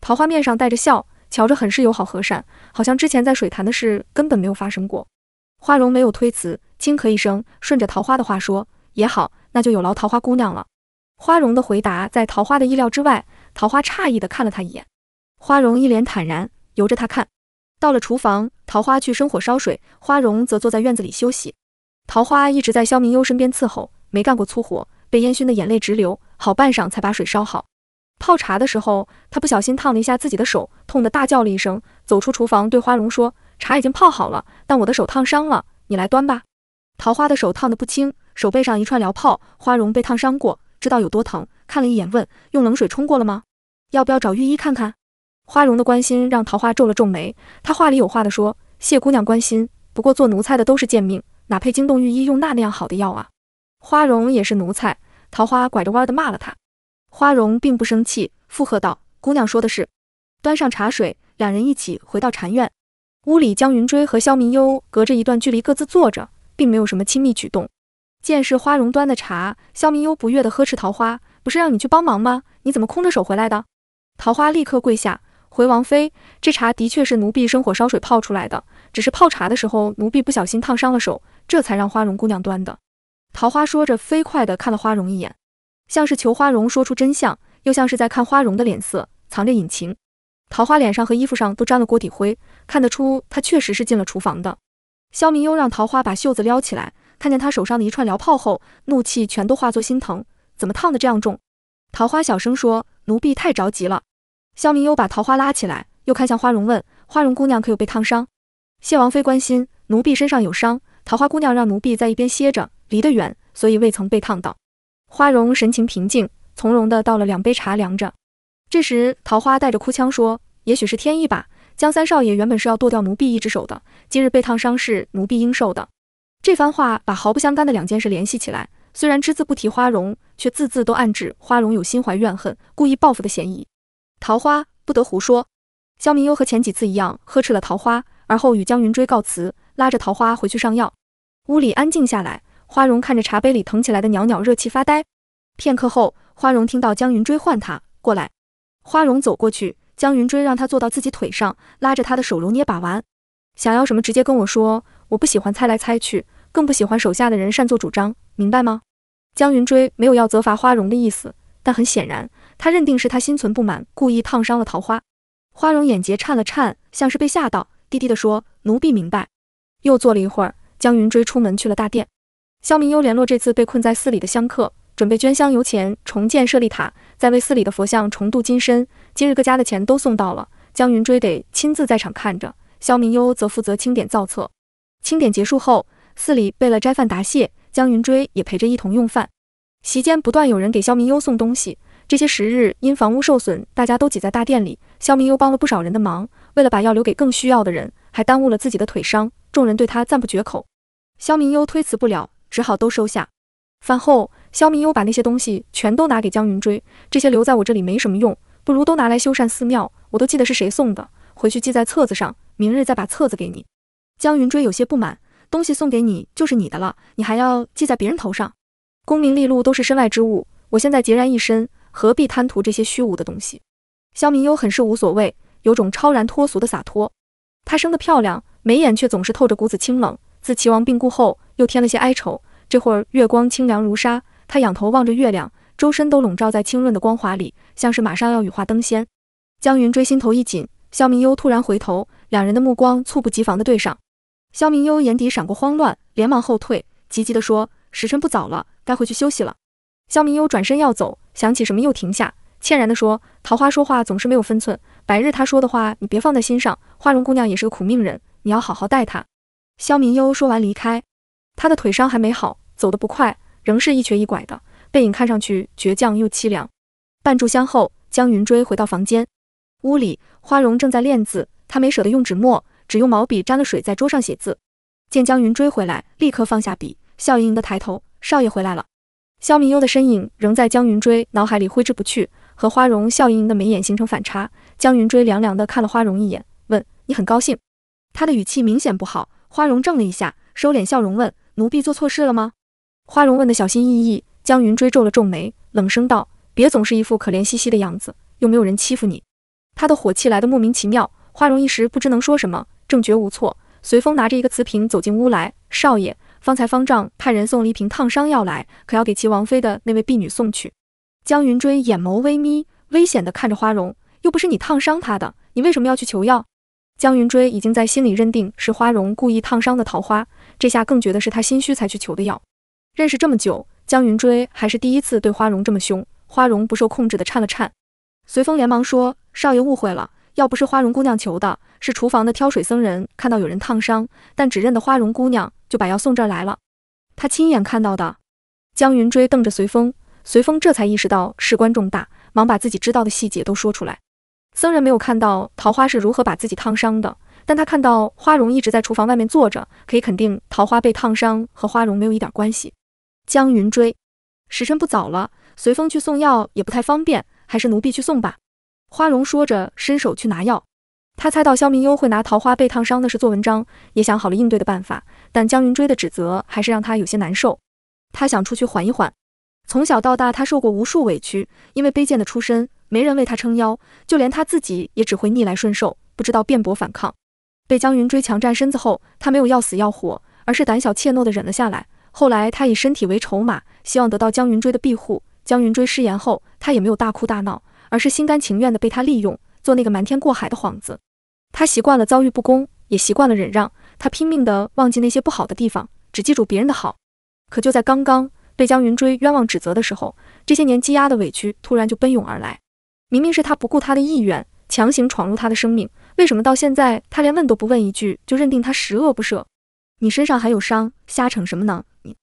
桃花面上带着笑，瞧着很是友好和善，好像之前在水潭的事根本没有发生过。花荣没有推辞，轻咳一声，顺着桃花的话说：“也好，那就有劳桃花姑娘了。”花荣的回答在桃花的意料之外，桃花诧异的看了他一眼。花荣一脸坦然，由着他看。到了厨房，桃花去生火烧水，花荣则坐在院子里休息。桃花一直在肖明幽身边伺候，没干过粗活，被烟熏得眼泪直流，好半晌才把水烧好。泡茶的时候，他不小心烫了一下自己的手，痛得大叫了一声，走出厨房对花荣说：“茶已经泡好了，但我的手烫伤了，你来端吧。”桃花的手烫得不轻，手背上一串燎泡。花荣被烫伤过，知道有多疼，看了一眼问：“用冷水冲过了吗？要不要找御医看看？”花荣的关心让桃花皱了皱眉，他话里有话的说：“谢姑娘关心，不过做奴才的都是贱命，哪配惊动御医用那那样好的药啊？”花荣也是奴才，桃花拐着弯的骂了他。花荣并不生气，附和道：“姑娘说的是。”端上茶水，两人一起回到禅院屋里，江云追和萧明幽隔着一段距离各自坐着，并没有什么亲密举动。见是花荣端的茶，萧明幽不悦的呵斥桃花：“不是让你去帮忙吗？你怎么空着手回来的？”桃花立刻跪下。回王妃，这茶的确是奴婢生火烧水泡出来的，只是泡茶的时候奴婢不小心烫伤了手，这才让花容姑娘端的。桃花说着，飞快地看了花容一眼，像是求花容说出真相，又像是在看花容的脸色，藏着隐情。桃花脸上和衣服上都沾了锅底灰，看得出她确实是进了厨房的。萧明幽让桃花把袖子撩起来，看见她手上的一串燎泡后，怒气全都化作心疼，怎么烫的这样重？桃花小声说，奴婢太着急了。萧明幽把桃花拉起来，又看向花容问：“花容姑娘可有被烫伤？”谢王妃关心，奴婢身上有伤。桃花姑娘让奴婢在一边歇着，离得远，所以未曾被烫到。花容神情平静，从容地倒了两杯茶，凉着。这时，桃花带着哭腔说：“也许是天意吧。江三少爷原本是要剁掉奴婢一只手的，今日被烫伤是奴婢应受的。”这番话把毫不相干的两件事联系起来，虽然只字不提花容，却字字都暗指花容有心怀怨恨、故意报复的嫌疑。桃花不得胡说，萧明幽和前几次一样呵斥了桃花，而后与江云追告辞，拉着桃花回去上药。屋里安静下来，花荣看着茶杯里腾起来的袅袅热气发呆。片刻后，花荣听到江云追唤他过来，花荣走过去，江云追让他坐到自己腿上，拉着他的手揉捏把玩。想要什么直接跟我说，我不喜欢猜来猜去，更不喜欢手下的人擅作主张，明白吗？江云追没有要责罚花荣的意思，但很显然。他认定是他心存不满，故意烫伤了桃花。花容眼睫颤了颤，像是被吓到，低低地说：“奴婢明白。”又坐了一会儿，江云追出门去了大殿。萧明幽联络这次被困在寺里的香客，准备捐香油钱重建舍利塔，再为寺里的佛像重镀金身。今日各家的钱都送到了，江云追得亲自在场看着，萧明幽则负责清点造册。清点结束后，寺里备了斋饭答谢，江云追也陪着一同用饭。席间不断有人给萧明幽送东西。这些时日，因房屋受损，大家都挤在大殿里。肖明优帮了不少人的忙，为了把药留给更需要的人，还耽误了自己的腿伤。众人对他赞不绝口。肖明优推辞不了，只好都收下。饭后，肖明优把那些东西全都拿给江云追。这些留在我这里没什么用，不如都拿来修缮寺庙。我都记得是谁送的，回去记在册子上，明日再把册子给你。江云追有些不满，东西送给你就是你的了，你还要记在别人头上？功名利禄都是身外之物，我现在孑然一身。何必贪图这些虚无的东西？萧明幽很是无所谓，有种超然脱俗的洒脱。她生得漂亮，眉眼却总是透着股子清冷。自齐王病故后，又添了些哀愁。这会儿月光清凉如纱，她仰头望着月亮，周身都笼罩在清润的光华里，像是马上要羽化登仙。江云追心头一紧，萧明幽突然回头，两人的目光猝不及防地对上。萧明幽眼底闪过慌乱，连忙后退，急急地说：“时辰不早了，该回去休息了。”萧明幽转身要走。想起什么又停下，歉然地说：“桃花说话总是没有分寸，白日她说的话你别放在心上。花容姑娘也是个苦命人，你要好好待她。”萧明幽说完离开，他的腿伤还没好，走得不快，仍是一瘸一拐的，背影看上去倔强又凄凉。半炷香后，江云追回到房间，屋里花容正在练字，他没舍得用纸墨，只用毛笔沾了水在桌上写字。见江云追回来，立刻放下笔，笑盈盈地抬头：“少爷回来了。”萧明幽的身影仍在江云追脑海里挥之不去，和花荣笑盈盈的眉眼形成反差。江云追凉凉地看了花荣一眼，问：“你很高兴？”他的语气明显不好。花荣怔了一下，收敛笑容问：“奴婢做错事了吗？”花荣问的小心翼翼。江云追皱了皱眉，冷声道：“别总是一副可怜兮兮的样子，又没有人欺负你。”他的火气来的莫名其妙。花荣一时不知能说什么，正觉无措，随风拿着一个瓷瓶走进屋来，少爷。方才方丈派人送了一瓶烫伤药来，可要给齐王妃的那位婢女送去。江云追眼眸微眯，危险地看着花荣。又不是你烫伤她的，你为什么要去求药？江云追已经在心里认定是花荣故意烫伤的桃花，这下更觉得是他心虚才去求的药。认识这么久，江云追还是第一次对花荣这么凶。花荣不受控制的颤了颤，随风连忙说：“少爷误会了，要不是花荣姑娘求的，是厨房的挑水僧人看到有人烫伤，但只认得花荣姑娘。”就把药送这儿来了。他亲眼看到的。江云追瞪着随风，随风这才意识到事关重大，忙把自己知道的细节都说出来。僧人没有看到桃花是如何把自己烫伤的，但他看到花荣一直在厨房外面坐着，可以肯定桃花被烫伤和花荣没有一点关系。江云追，时辰不早了，随风去送药也不太方便，还是奴婢去送吧。花荣说着，伸手去拿药。他猜到肖明优会拿桃花被烫伤的事做文章，也想好了应对的办法，但江云追的指责还是让他有些难受。他想出去缓一缓。从小到大，他受过无数委屈，因为卑贱的出身，没人为他撑腰，就连他自己也只会逆来顺受，不知道辩驳反抗。被江云追强占身子后，他没有要死要活，而是胆小怯懦的忍了下来。后来，他以身体为筹码，希望得到江云追的庇护。江云追失言后，他也没有大哭大闹，而是心甘情愿的被他利用，做那个瞒天过海的幌子。他习惯了遭遇不公，也习惯了忍让。他拼命地忘记那些不好的地方，只记住别人的好。可就在刚刚被江云追冤枉指责的时候，这些年积压的委屈突然就奔涌而来。明明是他不顾他的意愿，强行闯入他的生命，为什么到现在他连问都不问一句，就认定他十恶不赦？你身上还有伤，瞎逞什么呢？你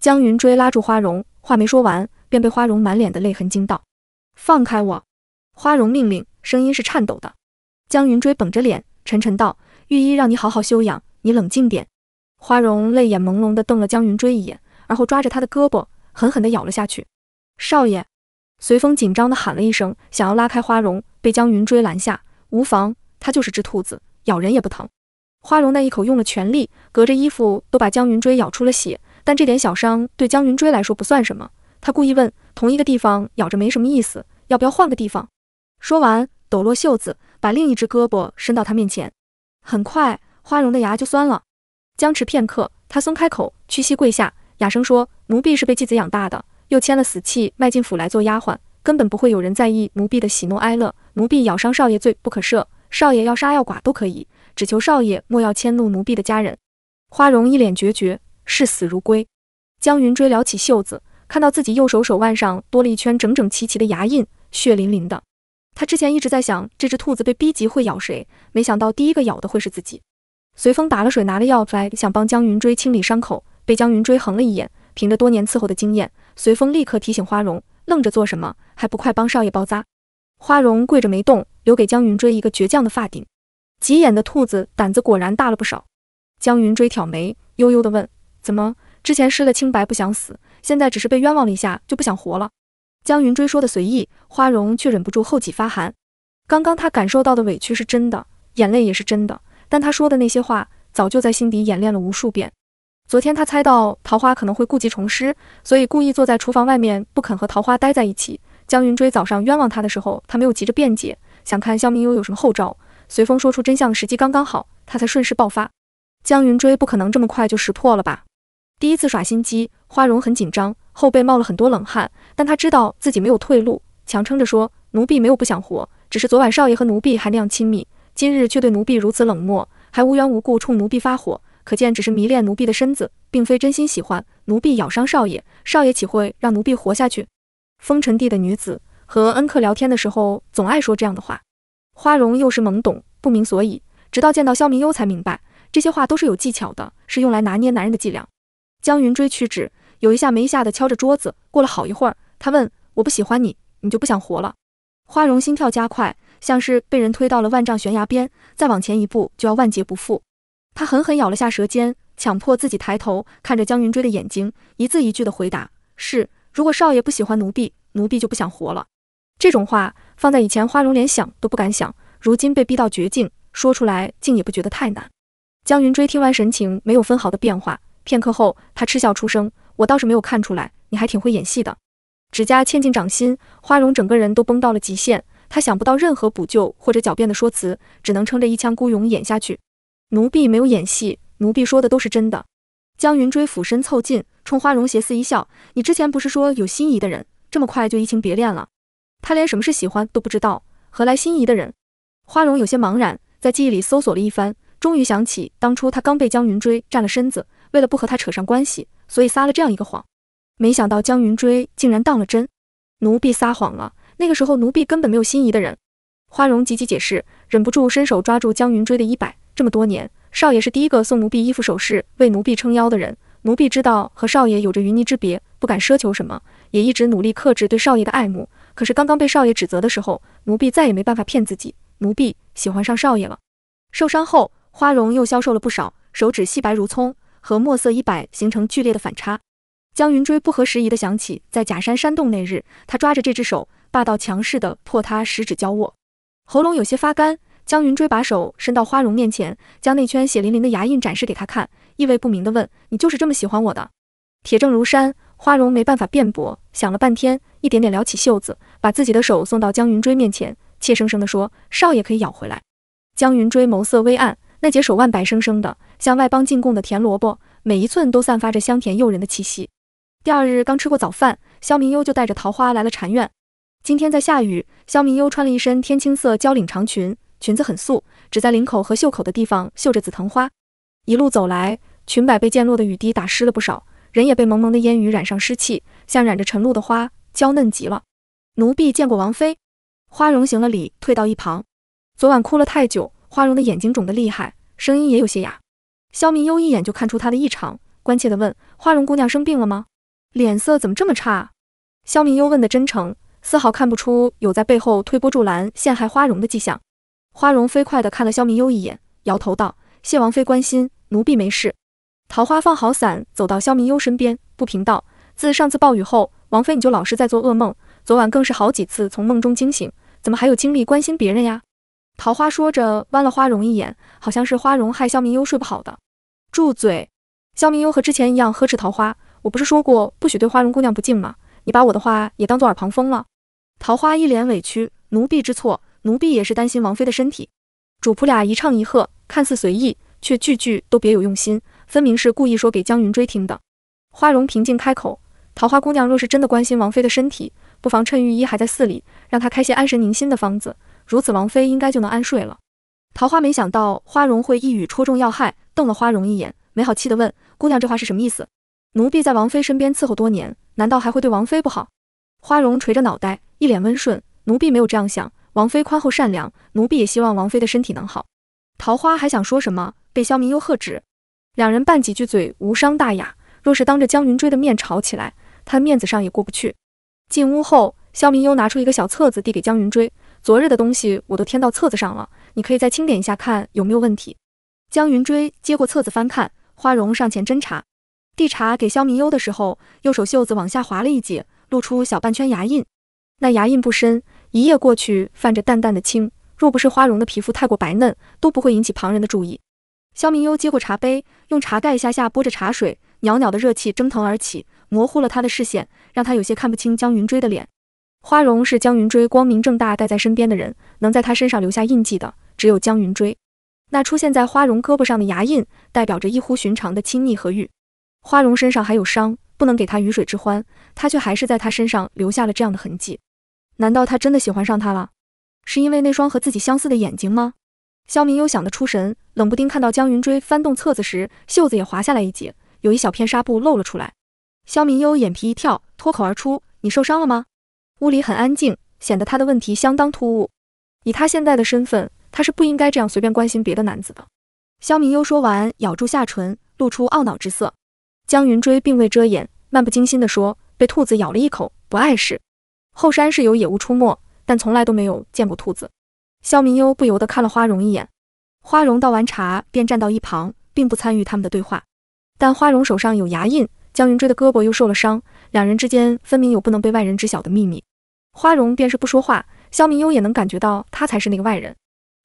江云追拉住花荣，话没说完，便被花荣满脸的泪痕惊到。放开我！花荣命令，声音是颤抖的。江云追绷着脸，沉沉道：“御医让你好好休养，你冷静点。”花容泪眼朦胧地瞪了江云追一眼，而后抓着他的胳膊，狠狠地咬了下去。少爷，随风紧张地喊了一声，想要拉开花容，被江云追拦下。无妨，他就是只兔子，咬人也不疼。花容那一口用了全力，隔着衣服都把江云追咬出了血。但这点小伤对江云追来说不算什么。他故意问：“同一个地方咬着没什么意思，要不要换个地方？”说完，抖落袖子。把另一只胳膊伸到他面前，很快花荣的牙就酸了。僵持片刻，他松开口，屈膝跪下，哑声说：“奴婢是被继子养大的，又签了死契迈进府来做丫鬟，根本不会有人在意奴婢的喜怒哀乐。奴婢咬伤少爷罪不可赦，少爷要杀要剐都可以，只求少爷莫要迁怒奴婢的家人。”花荣一脸决绝，视死如归。江云追撩起袖子，看到自己右手手腕上多了一圈整整齐齐的牙印，血淋淋的。他之前一直在想，这只兔子被逼急会咬谁？没想到第一个咬的会是自己。随风打了水，拿了药来，想帮江云追清理伤口，被江云追横了一眼。凭着多年伺候的经验，随风立刻提醒花荣：“愣着做什么？还不快帮少爷包扎？”花荣跪着没动，留给江云追一个倔强的发顶。急眼的兔子胆子果然大了不少。江云追挑眉，悠悠地问：“怎么？之前失了清白不想死，现在只是被冤枉了一下就不想活了？”江云追说的随意，花荣却忍不住后脊发寒。刚刚他感受到的委屈是真的，眼泪也是真的。但他说的那些话，早就在心底演练了无数遍。昨天他猜到桃花可能会故技重施，所以故意坐在厨房外面，不肯和桃花待在一起。江云追早上冤枉他的时候，他没有急着辩解，想看肖明幽有什么后招。随风说出真相时机刚刚好，他才顺势爆发。江云追不可能这么快就识破了吧？第一次耍心机，花荣很紧张。后背冒了很多冷汗，但他知道自己没有退路，强撑着说：“奴婢没有不想活，只是昨晚少爷和奴婢还那样亲密，今日却对奴婢如此冷漠，还无缘无故冲奴婢发火，可见只是迷恋奴婢的身子，并非真心喜欢。奴婢咬伤少爷，少爷岂会让奴婢活下去？”风尘地的女子和恩客聊天的时候，总爱说这样的话。花荣又是懵懂，不明所以，直到见到萧明幽才明白，这些话都是有技巧的，是用来拿捏男人的伎俩。江云追屈指。有一下没下的敲着桌子，过了好一会儿，他问：“我不喜欢你，你就不想活了？”花荣心跳加快，像是被人推到了万丈悬崖边，再往前一步就要万劫不复。他狠狠咬了下舌尖，强迫自己抬头看着江云追的眼睛，一字一句的回答：“是，如果少爷不喜欢奴婢，奴婢就不想活了。”这种话放在以前，花荣连想都不敢想，如今被逼到绝境，说出来竟也不觉得太难。江云追听完，神情没有分毫的变化，片刻后，他嗤笑出声。我倒是没有看出来，你还挺会演戏的。指甲嵌进掌心，花荣整个人都崩到了极限。他想不到任何补救或者狡辩的说辞，只能撑着一腔孤勇演下去。奴婢没有演戏，奴婢说的都是真的。江云追俯身凑近，冲花荣斜肆一笑：“你之前不是说有心仪的人，这么快就移情别恋了？他连什么是喜欢都不知道，何来心仪的人？”花荣有些茫然，在记忆里搜索了一番，终于想起当初他刚被江云追占了身子，为了不和他扯上关系。所以撒了这样一个谎，没想到江云追竟然当了真。奴婢撒谎了，那个时候奴婢根本没有心仪的人。花荣急急解释，忍不住伸手抓住江云追的衣摆。这么多年，少爷是第一个送奴婢衣服首饰、为奴婢撑腰的人。奴婢知道和少爷有着云泥之别，不敢奢求什么，也一直努力克制对少爷的爱慕。可是刚刚被少爷指责的时候，奴婢再也没办法骗自己，奴婢喜欢上少爷了。受伤后，花荣又消瘦了不少，手指细白如葱。和墨色衣摆形成剧烈的反差。江云追不合时宜的想起，在假山山洞那日，他抓着这只手，霸道强势的破他十指交握，喉咙有些发干。江云追把手伸到花荣面前，将那圈血淋淋的牙印展示给他看，意味不明的问：“你就是这么喜欢我的？”铁证如山，花荣没办法辩驳，想了半天，一点点撩起袖子，把自己的手送到江云追面前，怯生生的说：“少爷可以咬回来。”江云追眸色微暗。那姐手腕白生生的，像外邦进贡的甜萝卜，每一寸都散发着香甜诱人的气息。第二日刚吃过早饭，萧明幽就带着桃花来了禅院。今天在下雨，萧明幽穿了一身天青色交领长裙，裙子很素，只在领口和袖口的地方绣着紫藤花。一路走来，裙摆被溅落的雨滴打湿了不少，人也被蒙蒙的烟雨染上湿气，像染着晨露的花，娇嫩极了。奴婢见过王妃，花荣行了礼，退到一旁。昨晚哭了太久。花荣的眼睛肿得厉害，声音也有些哑。萧明幽一眼就看出她的异常，关切地问：“花荣姑娘生病了吗？脸色怎么这么差？”萧明幽问的真诚，丝毫看不出有在背后推波助澜、陷害花荣的迹象。花荣飞快地看了萧明幽一眼，摇头道：“谢王妃关心，奴婢没事。”桃花放好伞，走到萧明幽身边，不平道：“自上次暴雨后，王妃你就老是在做噩梦，昨晚更是好几次从梦中惊醒，怎么还有精力关心别人呀？”桃花说着，弯了花容一眼，好像是花容害肖明幽睡不好的。住嘴！肖明幽和之前一样呵斥桃花，我不是说过不许对花容姑娘不敬吗？你把我的话也当做耳旁风了？桃花一脸委屈，奴婢之错，奴婢也是担心王妃的身体。主仆俩一唱一和，看似随意，却句句都别有用心，分明是故意说给江云追听的。花容平静开口，桃花姑娘若是真的关心王妃的身体，不妨趁御医还在寺里，让她开些安神宁心的方子。如此，王妃应该就能安睡了。桃花没想到花荣会一语戳中要害，瞪了花荣一眼，没好气地问：“姑娘这话是什么意思？”奴婢在王妃身边伺候多年，难道还会对王妃不好？花荣垂着脑袋，一脸温顺：“奴婢没有这样想，王妃宽厚善良，奴婢也希望王妃的身体能好。”桃花还想说什么，被萧明幽喝止。两人拌几句嘴无伤大雅，若是当着江云追的面吵起来，他面子上也过不去。进屋后，萧明幽拿出一个小册子递给江云追。昨日的东西我都添到册子上了，你可以再清点一下，看有没有问题。江云追接过册子翻看，花荣上前斟茶，递茶给萧明幽的时候，右手袖子往下滑了一截，露出小半圈牙印。那牙印不深，一夜过去泛着淡淡的青，若不是花荣的皮肤太过白嫩，都不会引起旁人的注意。萧明幽接过茶杯，用茶盖一下下拨着茶水，袅袅的热气蒸腾而起，模糊了他的视线，让他有些看不清江云追的脸。花荣是江云追光明正大带在身边的人，能在他身上留下印记的，只有江云追。那出现在花荣胳膊上的牙印，代表着异乎寻常的亲昵和欲。花荣身上还有伤，不能给他鱼水之欢，他却还是在他身上留下了这样的痕迹。难道他真的喜欢上他了？是因为那双和自己相似的眼睛吗？肖明优想得出神，冷不丁看到江云追翻动册子时，袖子也滑下来一截，有一小片纱布露了出来。肖明优眼皮一跳，脱口而出：“你受伤了吗？”屋里很安静，显得他的问题相当突兀。以他现在的身份，他是不应该这样随便关心别的男子的。肖明悠说完，咬住下唇，露出懊恼之色。江云追并未遮掩，漫不经心地说：“被兔子咬了一口，不碍事。后山是有野物出没，但从来都没有见过兔子。”肖明悠不由得看了花荣一眼。花荣倒完茶便站到一旁，并不参与他们的对话。但花荣手上有牙印，江云追的胳膊又受了伤，两人之间分明有不能被外人知晓的秘密。花荣便是不说话，萧明幽也能感觉到他才是那个外人。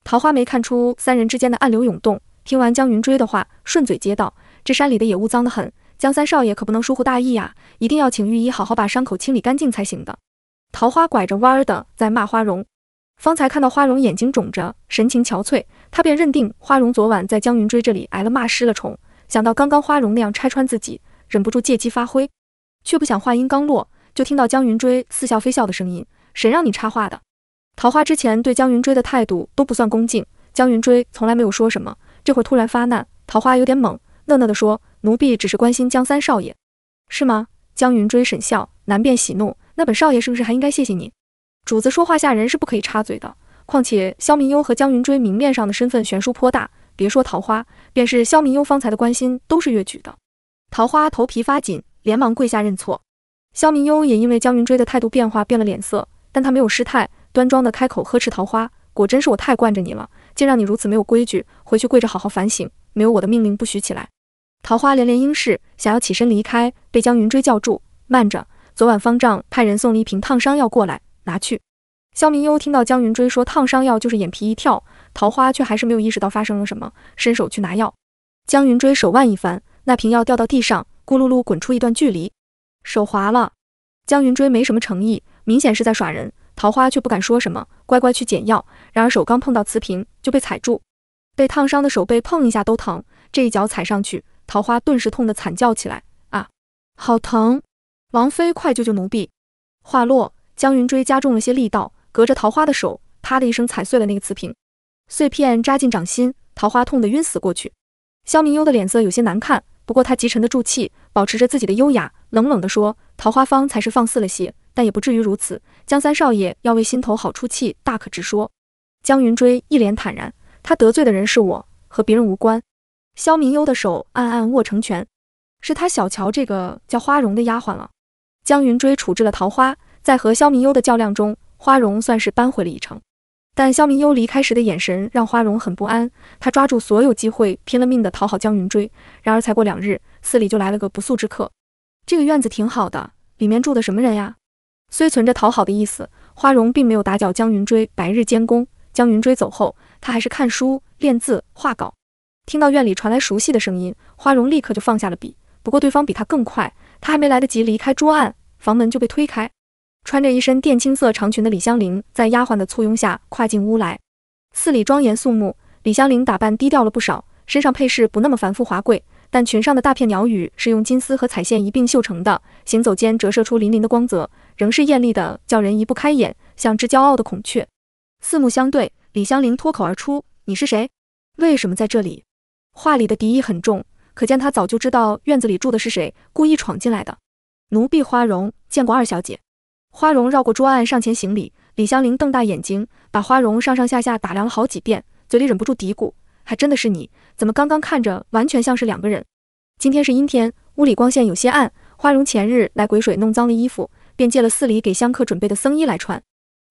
桃花没看出三人之间的暗流涌动，听完江云追的话，顺嘴接道：“这山里的野物脏得很，江三少爷可不能疏忽大意呀，一定要请御医好好把伤口清理干净才行的。”桃花拐着弯儿的在骂花荣。方才看到花荣眼睛肿着，神情憔悴，他便认定花荣昨晚在江云追这里挨了骂，失了宠。想到刚刚花荣那样拆穿自己，忍不住借机发挥，却不想话音刚落。就听到江云追似笑非笑的声音，谁让你插话的？桃花之前对江云追的态度都不算恭敬，江云追从来没有说什么，这会儿突然发难，桃花有点懵，讷讷地说：“奴婢只是关心江三少爷，是吗？”江云追沈笑难辨喜怒，那本少爷是不是还应该谢谢你？主子说话下人是不可以插嘴的，况且萧明幽和江云追明面上的身份悬殊颇大，别说桃花，便是萧明幽方才的关心都是越举的。桃花头皮发紧，连忙跪下认错。萧明幽也因为江云追的态度变化变了脸色，但他没有失态，端庄的开口呵斥桃花：“果真是我太惯着你了，竟让你如此没有规矩，回去跪着好好反省，没有我的命令不许起来。”桃花连连应是，想要起身离开，被江云追叫住：“慢着，昨晚方丈派人送了一瓶烫伤药过来，拿去。”萧明幽听到江云追说烫伤药，就是眼皮一跳，桃花却还是没有意识到发生了什么，伸手去拿药，江云追手腕一翻，那瓶药掉到地上，咕噜噜滚出一段距离。手滑了，江云追没什么诚意，明显是在耍人。桃花却不敢说什么，乖乖去捡药。然而手刚碰到瓷瓶就被踩住，被烫伤的手被碰一下都疼，这一脚踩上去，桃花顿时痛得惨叫起来：“啊，好疼！”王妃快救救奴婢！话落，江云追加重了些力道，隔着桃花的手，啪的一声踩碎了那个瓷瓶，碎片扎进掌心，桃花痛得晕死过去。肖明幽的脸色有些难看。不过他极沉得住气，保持着自己的优雅，冷冷地说：“桃花方才是放肆了些，但也不至于如此。江三少爷要为心头好出气，大可直说。”江云追一脸坦然，他得罪的人是我，和别人无关。萧明幽的手暗暗握成拳，是他小瞧这个叫花荣的丫鬟了。江云追处置了桃花，在和萧明幽的较量中，花荣算是扳回了一城。但肖明幽离开时的眼神让花荣很不安，他抓住所有机会，拼了命的讨好江云追。然而才过两日，寺里就来了个不速之客。这个院子挺好的，里面住的什么人呀？虽存着讨好的意思，花荣并没有打搅江云追白日监工。江云追走后，他还是看书、练字、画稿。听到院里传来熟悉的声音，花荣立刻就放下了笔。不过对方比他更快，他还没来得及离开桌案，房门就被推开。穿着一身靛青色长裙的李香菱，在丫鬟的簇拥下跨进屋来。寺里庄严肃穆，李香菱打扮低调了不少，身上配饰不那么繁复华贵，但裙上的大片鸟羽是用金丝和彩线一并绣成的，行走间折射出粼粼的光泽，仍是艳丽的，叫人移不开眼，像只骄傲的孔雀。四目相对，李香菱脱口而出：“你是谁？为什么在这里？”话里的敌意很重，可见她早就知道院子里住的是谁，故意闯进来的。奴婢花荣，见过二小姐。花荣绕过桌案上前行礼，李香玲瞪大眼睛，把花荣上上下下打量了好几遍，嘴里忍不住嘀咕：“还真的是你，怎么刚刚看着完全像是两个人？”今天是阴天，屋里光线有些暗。花荣前日来鬼水弄脏了衣服，便借了寺里给香客准备的僧衣来穿。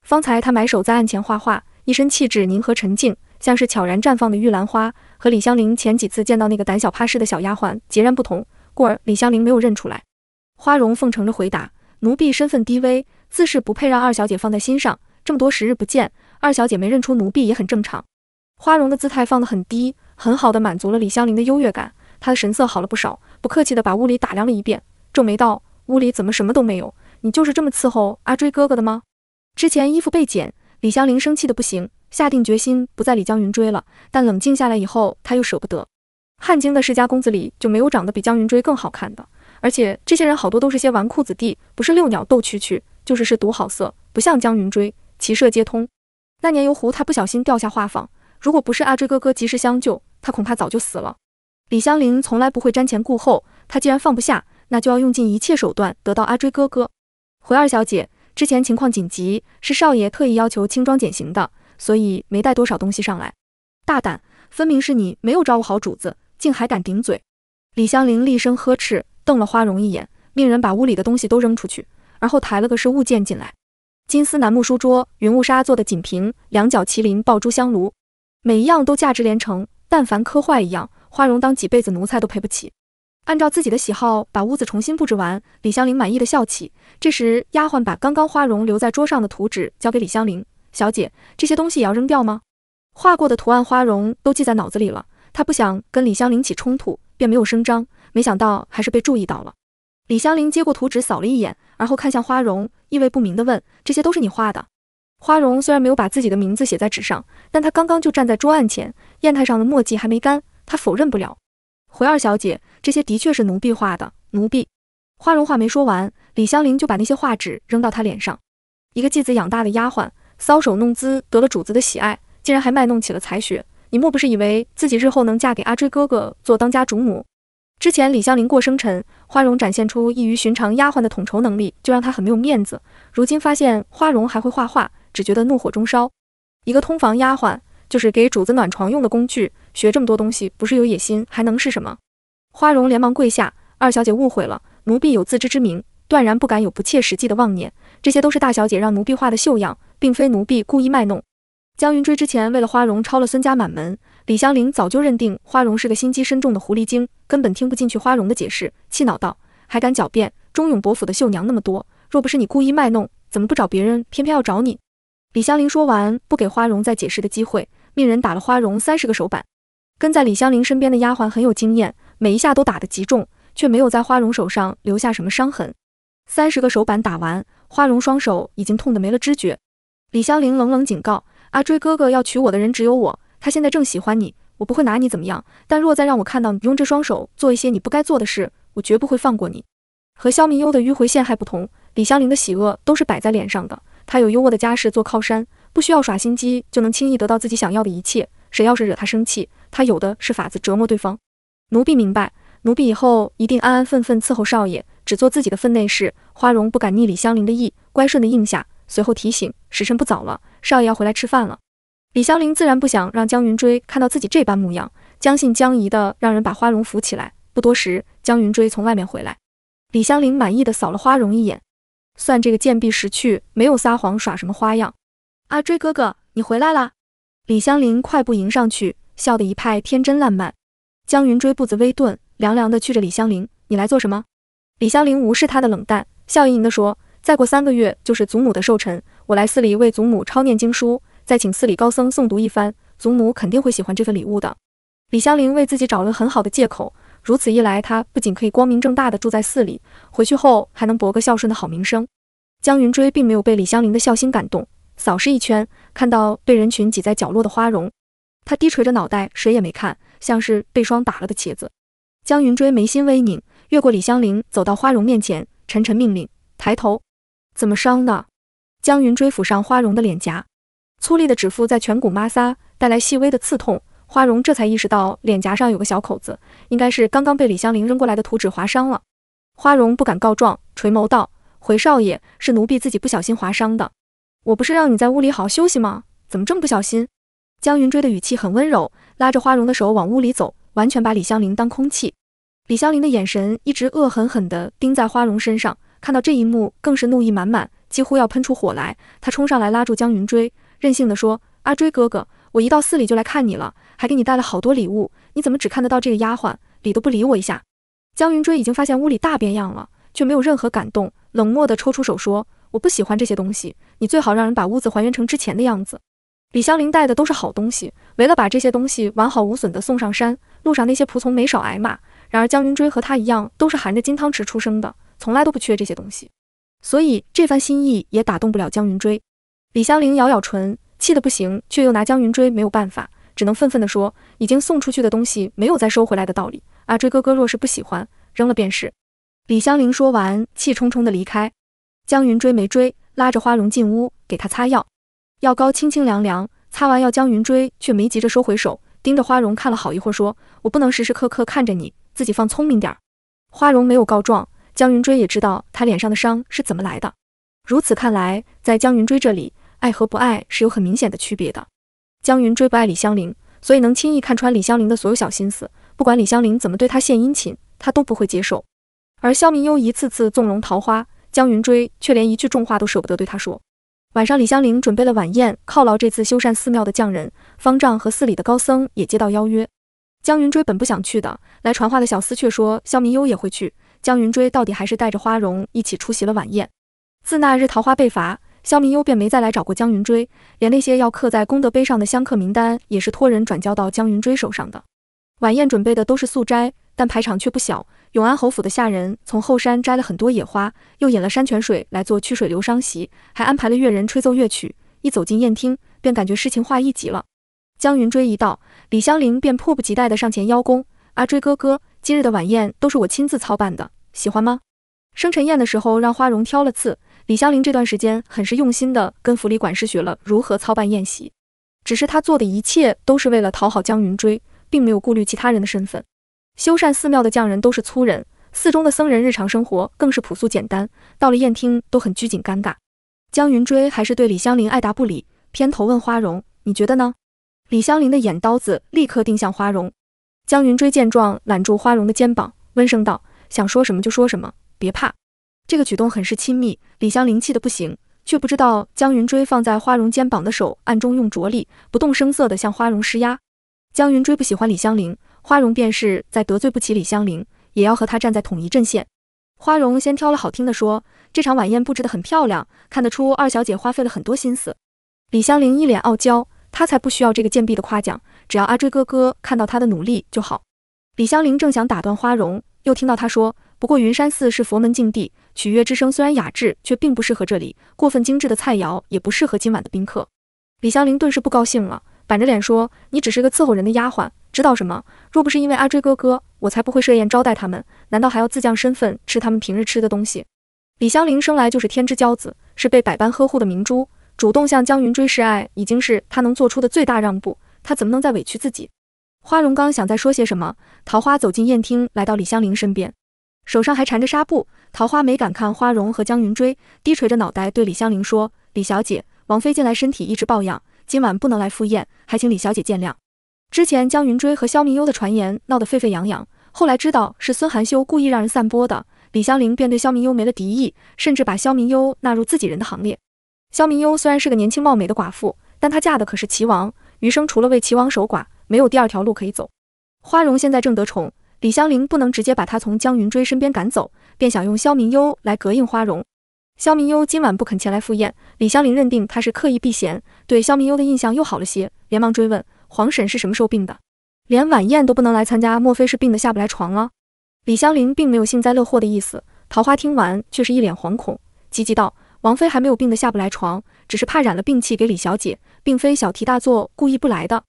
方才他埋首在案前画画，一身气质凝和沉静，像是悄然绽放的玉兰花，和李香玲前几次见到那个胆小怕事的小丫鬟截然不同，故而李香玲没有认出来。花荣奉承着回答。奴婢身份低微，自是不配让二小姐放在心上。这么多时日不见，二小姐没认出奴婢也很正常。花荣的姿态放得很低，很好的满足了李香菱的优越感。她的神色好了不少，不客气的把屋里打量了一遍，皱眉道：“屋里怎么什么都没有？你就是这么伺候阿追哥哥的吗？”之前衣服被剪，李香菱生气的不行，下定决心不再理江云追了。但冷静下来以后，她又舍不得。汉京的世家公子里就没有长得比江云追更好看的。而且这些人好多都是些纨绔子弟，不是遛鸟斗蛐蛐，就是是赌好色，不像江云追，骑射皆通。那年游湖，他不小心掉下画舫，如果不是阿追哥哥及时相救，他恐怕早就死了。李香菱从来不会瞻前顾后，他既然放不下，那就要用尽一切手段得到阿追哥哥。回二小姐，之前情况紧急，是少爷特意要求轻装简行的，所以没带多少东西上来。大胆，分明是你没有照顾好主子，竟还敢顶嘴！李香菱厉声呵斥。瞪了花荣一眼，命人把屋里的东西都扔出去，而后抬了个是物件进来：金丝楠木书桌、云雾纱做的锦屏、两角麒麟爆珠香炉，每一样都价值连城。但凡磕坏一样，花荣当几辈子奴才都赔不起。按照自己的喜好把屋子重新布置完，李香菱满意的笑起。这时，丫鬟把刚刚花荣留在桌上的图纸交给李香菱小姐：“这些东西也要扔掉吗？”画过的图案花荣都记在脑子里了，他不想跟李香菱起冲突，便没有声张。没想到还是被注意到了。李香玲接过图纸，扫了一眼，而后看向花荣，意味不明地问：“这些都是你画的？”花荣虽然没有把自己的名字写在纸上，但他刚刚就站在桌案前，砚台上的墨迹还没干，他否认不了。回二小姐，这些的确是奴婢画的，奴婢……花荣话没说完，李香玲就把那些画纸扔到她脸上。一个继子养大的丫鬟，搔首弄姿，得了主子的喜爱，竟然还卖弄起了才学，你莫不是以为自己日后能嫁给阿追哥哥做当家主母？之前李香菱过生辰，花荣展现出异于寻常丫鬟的统筹能力，就让他很没有面子。如今发现花荣还会画画，只觉得怒火中烧。一个通房丫鬟，就是给主子暖床用的工具，学这么多东西，不是有野心，还能是什么？花荣连忙跪下，二小姐误会了，奴婢有自知之明，断然不敢有不切实际的妄念。这些都是大小姐让奴婢画的绣样，并非奴婢故意卖弄。江云追之前为了花荣抄了孙家满门。李香玲早就认定花荣是个心机深重的狐狸精，根本听不进去花荣的解释，气恼道：“还敢狡辩！忠勇伯府的绣娘那么多，若不是你故意卖弄，怎么不找别人，偏偏要找你？”李香玲说完，不给花荣再解释的机会，命人打了花荣三十个手板。跟在李香玲身边的丫鬟很有经验，每一下都打得极重，却没有在花荣手上留下什么伤痕。三十个手板打完，花荣双手已经痛得没了知觉。李香玲冷冷警告：“阿追哥哥要娶我的人只有我。”他现在正喜欢你，我不会拿你怎么样。但若再让我看到你用这双手做一些你不该做的事，我绝不会放过你。和肖明优的迂回陷害不同，李香玲的喜恶都是摆在脸上的。她有优渥的家世做靠山，不需要耍心机就能轻易得到自己想要的一切。谁要是惹她生气，她有的是法子折磨对方。奴婢明白，奴婢以后一定安安分分伺候少爷，只做自己的分内事。花荣不敢逆李香菱的意，乖顺地应下，随后提醒：时辰不早了，少爷要回来吃饭了。李香菱自然不想让江云追看到自己这般模样，将信将疑的让人把花荣扶起来。不多时，江云追从外面回来，李香菱满意的扫了花荣一眼，算这个贱婢识趣，没有撒谎耍什么花样。阿追哥哥，你回来啦！李香菱快步迎上去，笑得一派天真烂漫。江云追步子微顿，凉凉的去着李香菱：“你来做什么？”李香菱无视他的冷淡，笑盈盈的说：“再过三个月就是祖母的寿辰，我来寺里为祖母抄念经书。”再请寺里高僧诵读一番，祖母肯定会喜欢这份礼物的。李香菱为自己找了很好的借口，如此一来，她不仅可以光明正大的住在寺里，回去后还能博个孝顺的好名声。江云追并没有被李香菱的孝心感动，扫视一圈，看到被人群挤在角落的花荣，他低垂着脑袋，谁也没看，像是被霜打了的茄子。江云追眉心微拧，越过李香菱，走到花荣面前，沉沉命令：“抬头，怎么伤的？”江云追抚上花荣的脸颊。粗粝的指腹在颧骨抹挲，带来细微的刺痛。花荣这才意识到脸颊上有个小口子，应该是刚刚被李香菱扔过来的图纸划伤了。花荣不敢告状，垂眸道：“回少爷，是奴婢自己不小心划伤的。我不是让你在屋里好好休息吗？怎么这么不小心？”江云追的语气很温柔，拉着花荣的手往屋里走，完全把李香菱当空气。李香菱的眼神一直恶狠狠地盯在花荣身上，看到这一幕，更是怒意满满，几乎要喷出火来。他冲上来拉住江云追。任性的说：“阿追哥哥，我一到寺里就来看你了，还给你带了好多礼物，你怎么只看得到这个丫鬟，理都不理我一下？”江云追已经发现屋里大变样了，却没有任何感动，冷漠地抽出手说：“我不喜欢这些东西，你最好让人把屋子还原成之前的样子。”李香玲带的都是好东西，为了把这些东西完好无损地送上山，路上那些仆从没少挨骂。然而江云追和他一样，都是含着金汤匙出生的，从来都不缺这些东西，所以这番心意也打动不了江云追。李香玲咬咬唇，气得不行，却又拿江云追没有办法，只能愤愤地说：“已经送出去的东西，没有再收回来的道理。阿追哥哥若是不喜欢，扔了便是。”李香玲说完，气冲冲地离开。江云追没追，拉着花荣进屋，给他擦药。药膏清清凉凉，擦完药，江云追却没急着收回手，盯着花荣看了好一会儿，说：“我不能时时刻刻看着你，自己放聪明点。”花荣没有告状，江云追也知道他脸上的伤是怎么来的。如此看来，在江云追这里。爱和不爱是有很明显的区别的。江云追不爱李香菱，所以能轻易看穿李香菱的所有小心思。不管李香菱怎么对他献殷勤，他都不会接受。而萧明幽一次次纵容桃花，江云追却连一句重话都舍不得对他说。晚上，李香菱准备了晚宴，犒劳这次修缮寺庙的匠人。方丈和寺里的高僧也接到邀约。江云追本不想去的，来传话的小厮却说萧明幽也会去。江云追到底还是带着花荣一起出席了晚宴。自那日桃花被罚。萧明幽便没再来找过江云追，连那些要刻在功德碑上的香客名单也是托人转交到江云追手上的。晚宴准备的都是素斋，但排场却不小。永安侯府的下人从后山摘了很多野花，又引了山泉水来做曲水流觞席，还安排了乐人吹奏乐曲。一走进宴厅，便感觉诗情画意极了。江云追一到，李香菱便迫不及待地上前邀功：“阿追哥哥，今日的晚宴都是我亲自操办的，喜欢吗？生辰宴的时候让花荣挑了刺，李香玲这段时间很是用心的跟府里管事学了如何操办宴席，只是她做的一切都是为了讨好江云追，并没有顾虑其他人的身份。修缮寺庙的匠人都是粗人，寺中的僧人日常生活更是朴素简单，到了宴厅都很拘谨尴尬。江云追还是对李香玲爱答不理，偏头问花荣：“你觉得呢？”李香玲的眼刀子立刻定向花荣。江云追见状，揽住花荣的肩膀，温声道：“想说什么就说什么，别怕。”这个举动很是亲密，李香菱气得不行，却不知道江云追放在花荣肩膀的手暗中用着力，不动声色地向花荣施压。江云追不喜欢李香菱，花荣便是在得罪不起李香菱，也要和他站在统一阵线。花荣先挑了好听的说：“这场晚宴布置得很漂亮，看得出二小姐花费了很多心思。”李香菱一脸傲娇，她才不需要这个贱婢的夸奖，只要阿追哥哥看到她的努力就好。李香菱正想打断花荣，又听到她说。不过云山寺是佛门禁地，取悦之声虽然雅致，却并不适合这里。过分精致的菜肴也不适合今晚的宾客。李香菱顿时不高兴了，板着脸说：“你只是个伺候人的丫鬟，知道什么？若不是因为阿追哥哥，我才不会设宴招待他们。难道还要自降身份吃他们平日吃的东西？”李香菱生来就是天之骄子，是被百般呵护的明珠。主动向江云追示爱，已经是她能做出的最大让步。她怎么能再委屈自己？花荣刚想再说些什么，桃花走进宴厅，来到李香菱身边。手上还缠着纱布，桃花没敢看花荣和江云追，低垂着脑袋对李香菱说：“李小姐，王妃近来身体一直抱恙，今晚不能来赴宴，还请李小姐见谅。”之前江云追和萧明幽的传言闹得沸沸扬扬，后来知道是孙含修故意让人散播的，李香菱便对萧明幽没了敌意，甚至把萧明幽纳入自己人的行列。萧明幽虽然是个年轻貌美的寡妇，但她嫁的可是齐王，余生除了为齐王守寡，没有第二条路可以走。花荣现在正得宠。李香菱不能直接把她从江云追身边赶走，便想用萧明幽来隔应花荣。萧明幽今晚不肯前来赴宴，李香菱认定他是刻意避嫌，对萧明幽的印象又好了些，连忙追问黄婶是什么时候病的，连晚宴都不能来参加，莫非是病得下不来床了？李香菱并没有幸灾乐祸的意思，桃花听完却是一脸惶恐，急急道：“王妃还没有病得下不来床，只是怕染了病气给李小姐，并非小题大做，故意不来的。”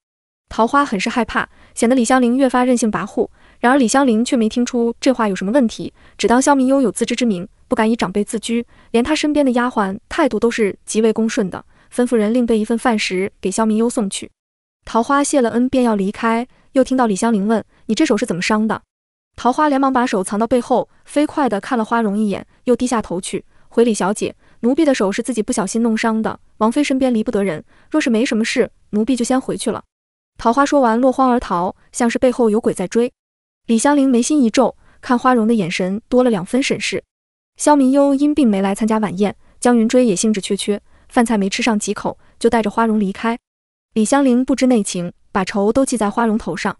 桃花很是害怕，显得李香菱越发任性跋扈。然而李香玲却没听出这话有什么问题，只当萧明幽有自知之明，不敢以长辈自居，连他身边的丫鬟态度都是极为恭顺的，吩咐人另备一份饭食给萧明幽送去。桃花谢了恩便要离开，又听到李香玲问：“你这手是怎么伤的？”桃花连忙把手藏到背后，飞快地看了花荣一眼，又低下头去，回李小姐：“奴婢的手是自己不小心弄伤的。王妃身边离不得人，若是没什么事，奴婢就先回去了。”桃花说完落荒而逃，像是背后有鬼在追。李香菱眉心一皱，看花荣的眼神多了两分审视。萧明幽因病没来参加晚宴，江云追也兴致缺缺，饭菜没吃上几口，就带着花荣离开。李香菱不知内情，把仇都记在花荣头上。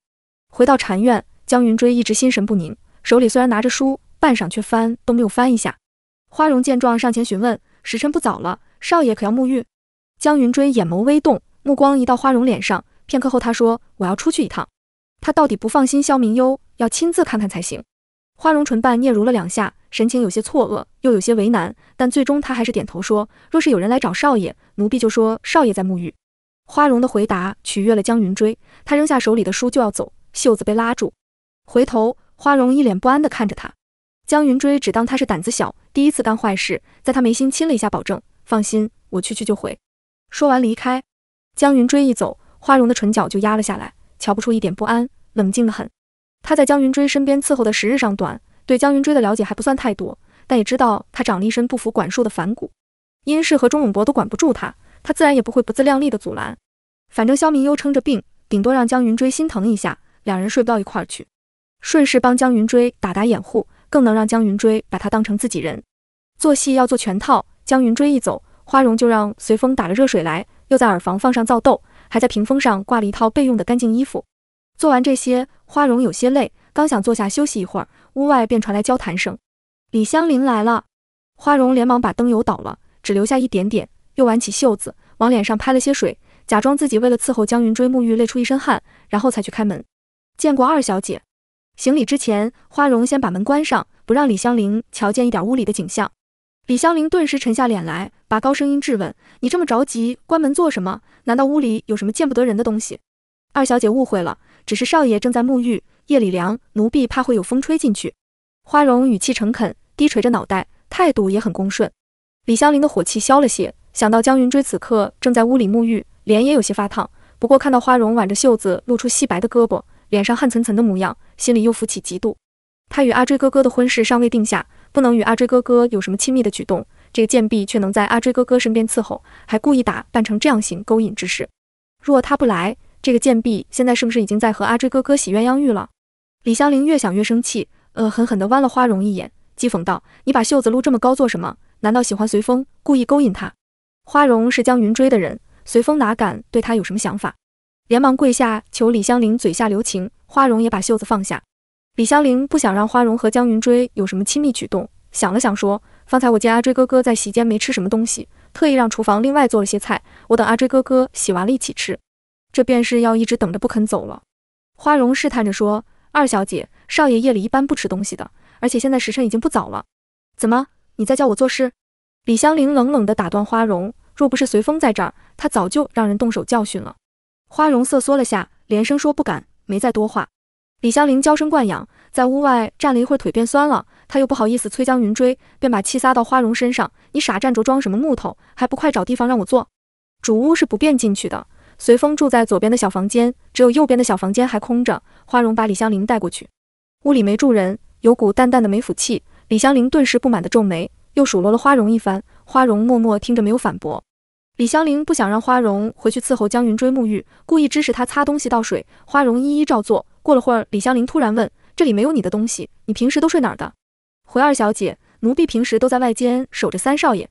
回到禅院，江云追一直心神不宁，手里虽然拿着书，半晌却翻都没有翻一下。花荣见状上前询问：“时辰不早了，少爷可要沐浴？”江云追眼眸微动，目光移到花荣脸上，片刻后他说：“我要出去一趟。”他到底不放心萧明幽。要亲自看看才行。花容唇瓣嗫嚅了两下，神情有些错愕，又有些为难，但最终他还是点头说：“若是有人来找少爷，奴婢就说少爷在沐浴。”花容的回答取悦了江云追，他扔下手里的书就要走，袖子被拉住，回头，花容一脸不安地看着他。江云追只当他是胆子小，第一次干坏事，在他眉心亲了一下，保证：“放心，我去去就回。”说完离开。江云追一走，花容的唇角就压了下来，瞧不出一点不安，冷静的很。他在江云追身边伺候的时日尚短，对江云追的了解还不算太多，但也知道他长了一身不服管束的反骨，殷氏和钟永博都管不住他，他自然也不会不自量力的阻拦。反正萧明优撑着病，顶多让江云追心疼一下，两人睡不到一块去，顺势帮江云追打打掩护，更能让江云追把他当成自己人。做戏要做全套，江云追一走，花荣就让随风打了热水来，又在耳房放上皂豆，还在屏风上挂了一套备用的干净衣服。做完这些。花荣有些累，刚想坐下休息一会儿，屋外便传来交谈声。李香菱来了，花荣连忙把灯油倒了，只留下一点点，又挽起袖子，往脸上拍了些水，假装自己为了伺候江云追沐浴，累出一身汗，然后才去开门。见过二小姐。行礼之前，花荣先把门关上，不让李香菱瞧见一点屋里的景象。李香菱顿时沉下脸来，拔高声音质问：“你这么着急关门做什么？难道屋里有什么见不得人的东西？”二小姐误会了。只是少爷正在沐浴，夜里凉，奴婢怕会有风吹进去。花荣语气诚恳，低垂着脑袋，态度也很恭顺。李香林的火气消了些，想到江云追此刻正在屋里沐浴，脸也有些发烫。不过看到花荣挽着袖子，露出细白的胳膊，脸上汗涔涔的模样，心里又浮起嫉妒。他与阿追哥哥的婚事尚未定下，不能与阿追哥哥有什么亲密的举动。这个贱婢却能在阿追哥哥身边伺候，还故意打扮成这样型勾引之事。若他不来。这个贱婢现在是不是已经在和阿追哥哥洗鸳鸯浴了？李香菱越想越生气，恶狠狠地剜了花荣一眼，讥讽道：“你把袖子撸这么高做什么？难道喜欢随风，故意勾引他？”花荣是江云追的人，随风哪敢对他有什么想法，连忙跪下求李香菱嘴下留情。花荣也把袖子放下。李香菱不想让花荣和江云追有什么亲密举动，想了想说：“方才我见阿追哥哥在席间没吃什么东西，特意让厨房另外做了些菜，我等阿追哥哥洗完了，一起吃。”这便是要一直等着不肯走了。花荣试探着说：“二小姐，少爷夜里一般不吃东西的，而且现在时辰已经不早了，怎么？你在叫我做事？”李香玲冷冷地打断花荣：“若不是随风在这儿，他早就让人动手教训了。”花荣瑟缩了下，连声说不敢，没再多话。李香玲娇生惯养，在屋外站了一会儿，腿变酸了，她又不好意思催江云追，便把气撒到花荣身上：“你傻站着装什么木头？还不快找地方让我坐？主屋是不便进去的。”随风住在左边的小房间，只有右边的小房间还空着。花荣把李香玲带过去，屋里没住人，有股淡淡的没腐气。李香玲顿时不满的皱眉，又数落了花荣一番。花荣默默听着，没有反驳。李香玲不想让花荣回去伺候江云追沐浴，故意指使他擦东西、倒水。花荣一一照做。过了会儿，李香玲突然问：“这里没有你的东西，你平时都睡哪儿的？”“回二小姐，奴婢平时都在外间守着三少爷。”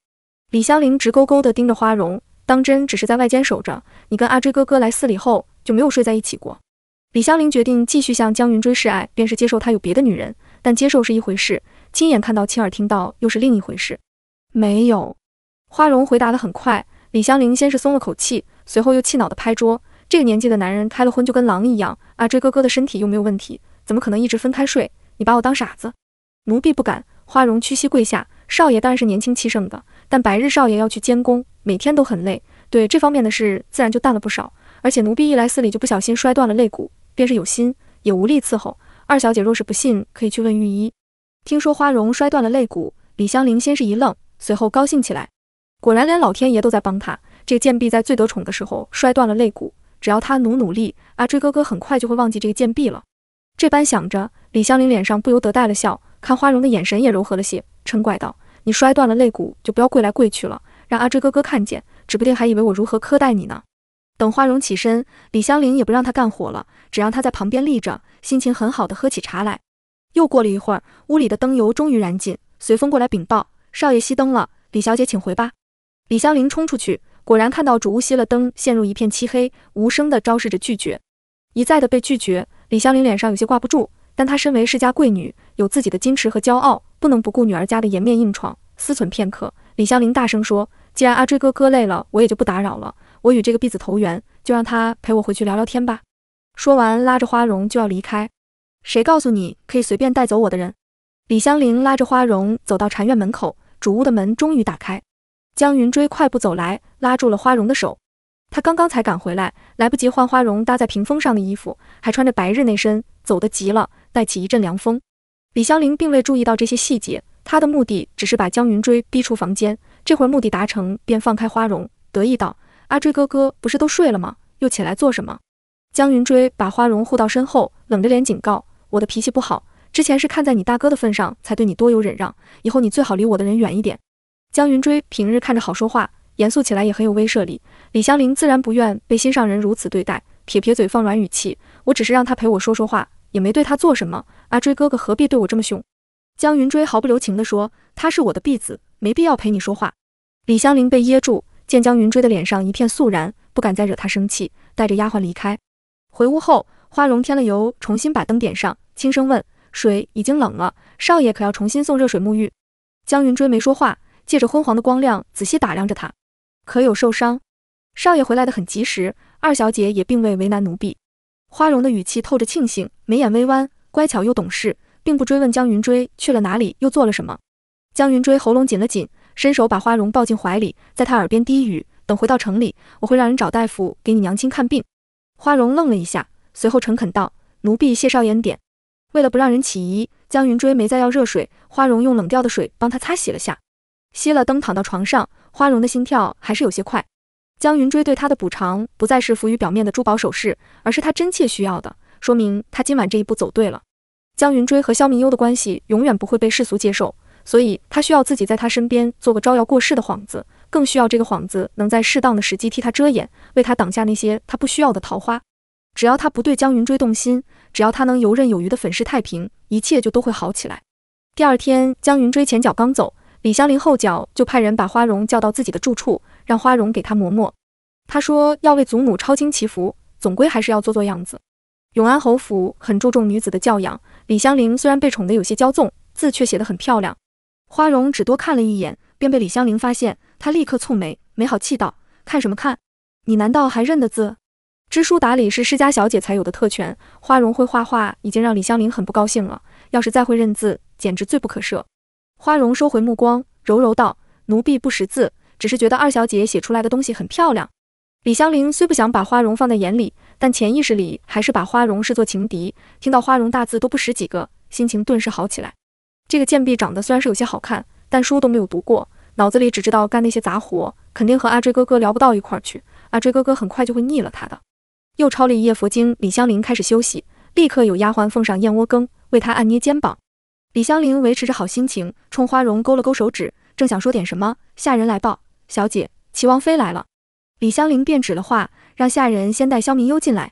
李香玲直勾勾地盯着花荣。当真只是在外间守着你跟阿追哥哥来寺里后就没有睡在一起过。李香菱决定继续向江云追示爱，便是接受他有别的女人。但接受是一回事，亲眼看到、亲耳听到又是另一回事。没有，花荣回答的很快。李香菱先是松了口气，随后又气恼地拍桌。这个年纪的男人开了婚就跟狼一样。阿追哥哥的身体又没有问题，怎么可能一直分开睡？你把我当傻子？奴婢不敢。花荣屈膝跪下。少爷当然是年轻气盛的，但白日少爷要去监工。每天都很累，对这方面的事自然就淡了不少。而且奴婢一来寺里就不小心摔断了肋骨，便是有心也无力伺候。二小姐若是不信，可以去问御医。听说花荣摔断了肋骨，李香菱先是一愣，随后高兴起来。果然连老天爷都在帮他。这个贱婢在最得宠的时候摔断了肋骨，只要他努努力，阿追哥哥很快就会忘记这个贱婢了。这般想着，李香菱脸上不由得带了笑，看花荣的眼神也柔和了些，嗔怪道：“你摔断了肋骨，就不要跪来跪去了。”让阿追哥哥看见，指不定还以为我如何苛待你呢。等花荣起身，李香玲也不让她干活了，只让她在旁边立着，心情很好的喝起茶来。又过了一会儿，屋里的灯油终于燃尽，随风过来禀报少爷熄灯了。李小姐请回吧。李香玲冲出去，果然看到主屋熄了灯，陷入一片漆黑，无声的昭示着拒绝。一再的被拒绝，李香玲脸上有些挂不住，但她身为世家贵女，有自己的矜持和骄傲，不能不顾女儿家的颜面硬闯。思忖片刻，李香玲大声说。既然阿追哥哥累了，我也就不打扰了。我与这个婢子投缘，就让他陪我回去聊聊天吧。说完，拉着花荣就要离开。谁告诉你可以随便带走我的人？李香玲拉着花荣走到禅院门口，主屋的门终于打开。江云追快步走来，拉住了花荣的手。他刚刚才赶回来，来不及换花荣搭在屏风上的衣服，还穿着白日那身，走得急了，带起一阵凉风。李香玲并未注意到这些细节，她的目的只是把江云追逼出房间。这会儿目的达成，便放开花容，得意道：“阿追哥哥不是都睡了吗？又起来做什么？”江云追把花容护到身后，冷着脸警告：“我的脾气不好，之前是看在你大哥的份上才对你多有忍让，以后你最好离我的人远一点。”江云追平日看着好说话，严肃起来也很有威慑力。李香菱自然不愿被心上人如此对待，撇撇嘴，放软语气：“我只是让他陪我说说话，也没对他做什么。阿追哥哥何必对我这么凶？”江云追毫不留情地说：“他是我的婢子。”没必要陪你说话。李香菱被噎住，见江云追的脸上一片肃然，不敢再惹他生气，带着丫鬟离开。回屋后，花荣添了油，重新把灯点上，轻声问：“水已经冷了，少爷可要重新送热水沐浴？”江云追没说话，借着昏黄的光亮仔细打量着他，可有受伤？少爷回来的很及时，二小姐也并未为难奴婢。花荣的语气透着庆幸，眉眼微弯，乖巧又懂事，并不追问江云追去了哪里，又做了什么。江云追喉咙紧了紧，伸手把花荣抱进怀里，在他耳边低语：“等回到城里，我会让人找大夫给你娘亲看病。”花荣愣了一下，随后诚恳道：“奴婢谢少爷点。”为了不让人起疑，江云追没再要热水，花荣用冷掉的水帮他擦洗了下。熄了灯，躺到床上，花荣的心跳还是有些快。江云追对他的补偿不再是浮于表面的珠宝首饰，而是他真切需要的，说明他今晚这一步走对了。江云追和萧明幽的关系永远不会被世俗接受。所以他需要自己在他身边做个招摇过市的幌子，更需要这个幌子能在适当的时机替他遮掩，为他挡下那些他不需要的桃花。只要他不对江云追动心，只要他能游刃有余地粉饰太平，一切就都会好起来。第二天，江云追前脚刚走，李香玲后脚就派人把花荣叫到自己的住处，让花荣给他磨墨。他说要为祖母抄经祈福，总归还是要做做样子。永安侯府很注重女子的教养，李香菱虽然被宠得有些骄纵，字却写得很漂亮。花荣只多看了一眼，便被李香玲发现。她立刻蹙眉，没好气道：“看什么看？你难道还认得字？知书达理是世家小姐才有的特权。花荣会画画，已经让李香玲很不高兴了。要是再会认字，简直罪不可赦。”花荣收回目光，柔柔道：“奴婢不识字，只是觉得二小姐写出来的东西很漂亮。”李香玲虽不想把花荣放在眼里，但潜意识里还是把花荣视作情敌。听到花荣大字都不识几个，心情顿时好起来。这个贱婢长得虽然是有些好看，但书都没有读过，脑子里只知道干那些杂活，肯定和阿追哥哥聊不到一块儿去。阿追哥哥很快就会腻了她的。又抄了一夜佛经，李香菱开始休息，立刻有丫鬟奉上燕窝羹，为她按捏肩膀。李香菱维持着好心情，冲花荣勾了勾手指，正想说点什么，下人来报，小姐，齐王妃来了。李香菱便指了话，让下人先带萧明幽进来。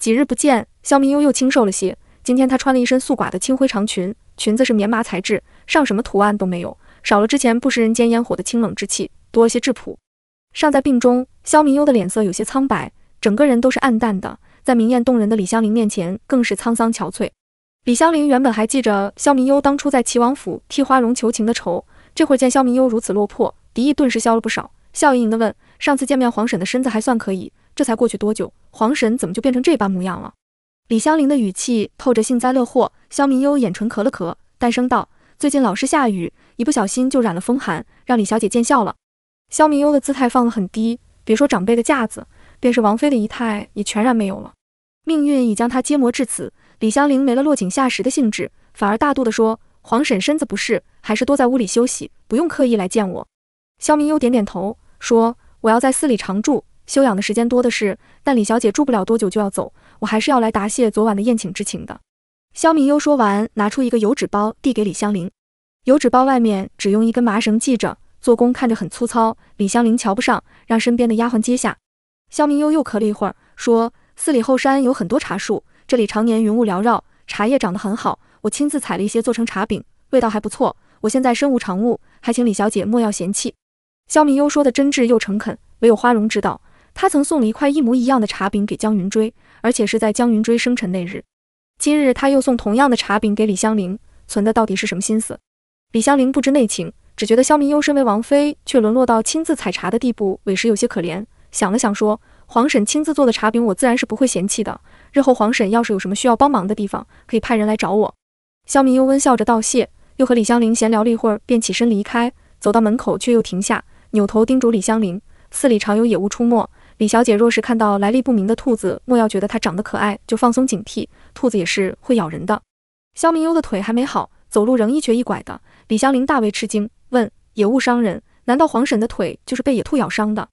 几日不见，萧明幽又清瘦了些。今天她穿了一身素寡的青灰长裙。裙子是棉麻材质，上什么图案都没有，少了之前不食人间烟火的清冷之气，多了些质朴。尚在病中，萧明悠的脸色有些苍白，整个人都是暗淡的，在明艳动人的李香菱面前更是沧桑憔悴。李香菱原本还记着萧明悠当初在齐王府替花荣求情的仇，这会儿见萧明悠如此落魄，敌意顿时消了不少，笑盈盈地问：“上次见面，黄婶的身子还算可以，这才过去多久，黄婶怎么就变成这般模样了？”李香菱的语气透着幸灾乐祸，萧明幽眼唇咳了咳，淡声道：“最近老是下雨，一不小心就染了风寒，让李小姐见笑了。”萧明幽的姿态放得很低，别说长辈的架子，便是王妃的仪态也全然没有了。命运已将她揭磨至此，李香菱没了落井下石的兴致，反而大度地说：“皇婶身子不适，还是多在屋里休息，不用刻意来见我。”萧明幽点点头，说：“我要在寺里常住，休养的时间多的是，但李小姐住不了多久就要走。”我还是要来答谢昨晚的宴请之情的。肖明优说完，拿出一个油纸包递给李香菱。油纸包外面只用一根麻绳系着，做工看着很粗糙。李香菱瞧不上，让身边的丫鬟接下。肖明优又咳了一会儿，说：“寺里后山有很多茶树，这里常年云雾缭绕，茶叶长得很好。我亲自采了一些做成茶饼，味道还不错。我现在身无长物，还请李小姐莫要嫌弃。”肖明优说的真挚又诚恳，唯有花荣知道，他曾送了一块一模一样的茶饼给江云追。而且是在江云追生辰那日，今日他又送同样的茶饼给李香菱，存的到底是什么心思？李香菱不知内情，只觉得萧明幽身为王妃，却沦落到亲自采茶的地步，委实有些可怜。想了想，说：“皇婶亲自做的茶饼，我自然是不会嫌弃的。日后皇婶要是有什么需要帮忙的地方，可以派人来找我。”萧明幽温笑着道谢，又和李香菱闲聊了一会儿，便起身离开。走到门口，却又停下，扭头叮嘱李香菱：“寺里常有野物出没。”李小姐若是看到来历不明的兔子，莫要觉得它长得可爱就放松警惕，兔子也是会咬人的。肖明悠的腿还没好，走路仍一瘸一拐的。李香玲大为吃惊，问：“野物伤人？难道黄婶的腿就是被野兔咬伤的？”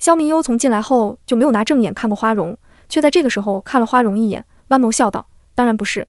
肖明悠从进来后就没有拿正眼看过花荣，却在这个时候看了花荣一眼，弯眸笑道：“当然不是。”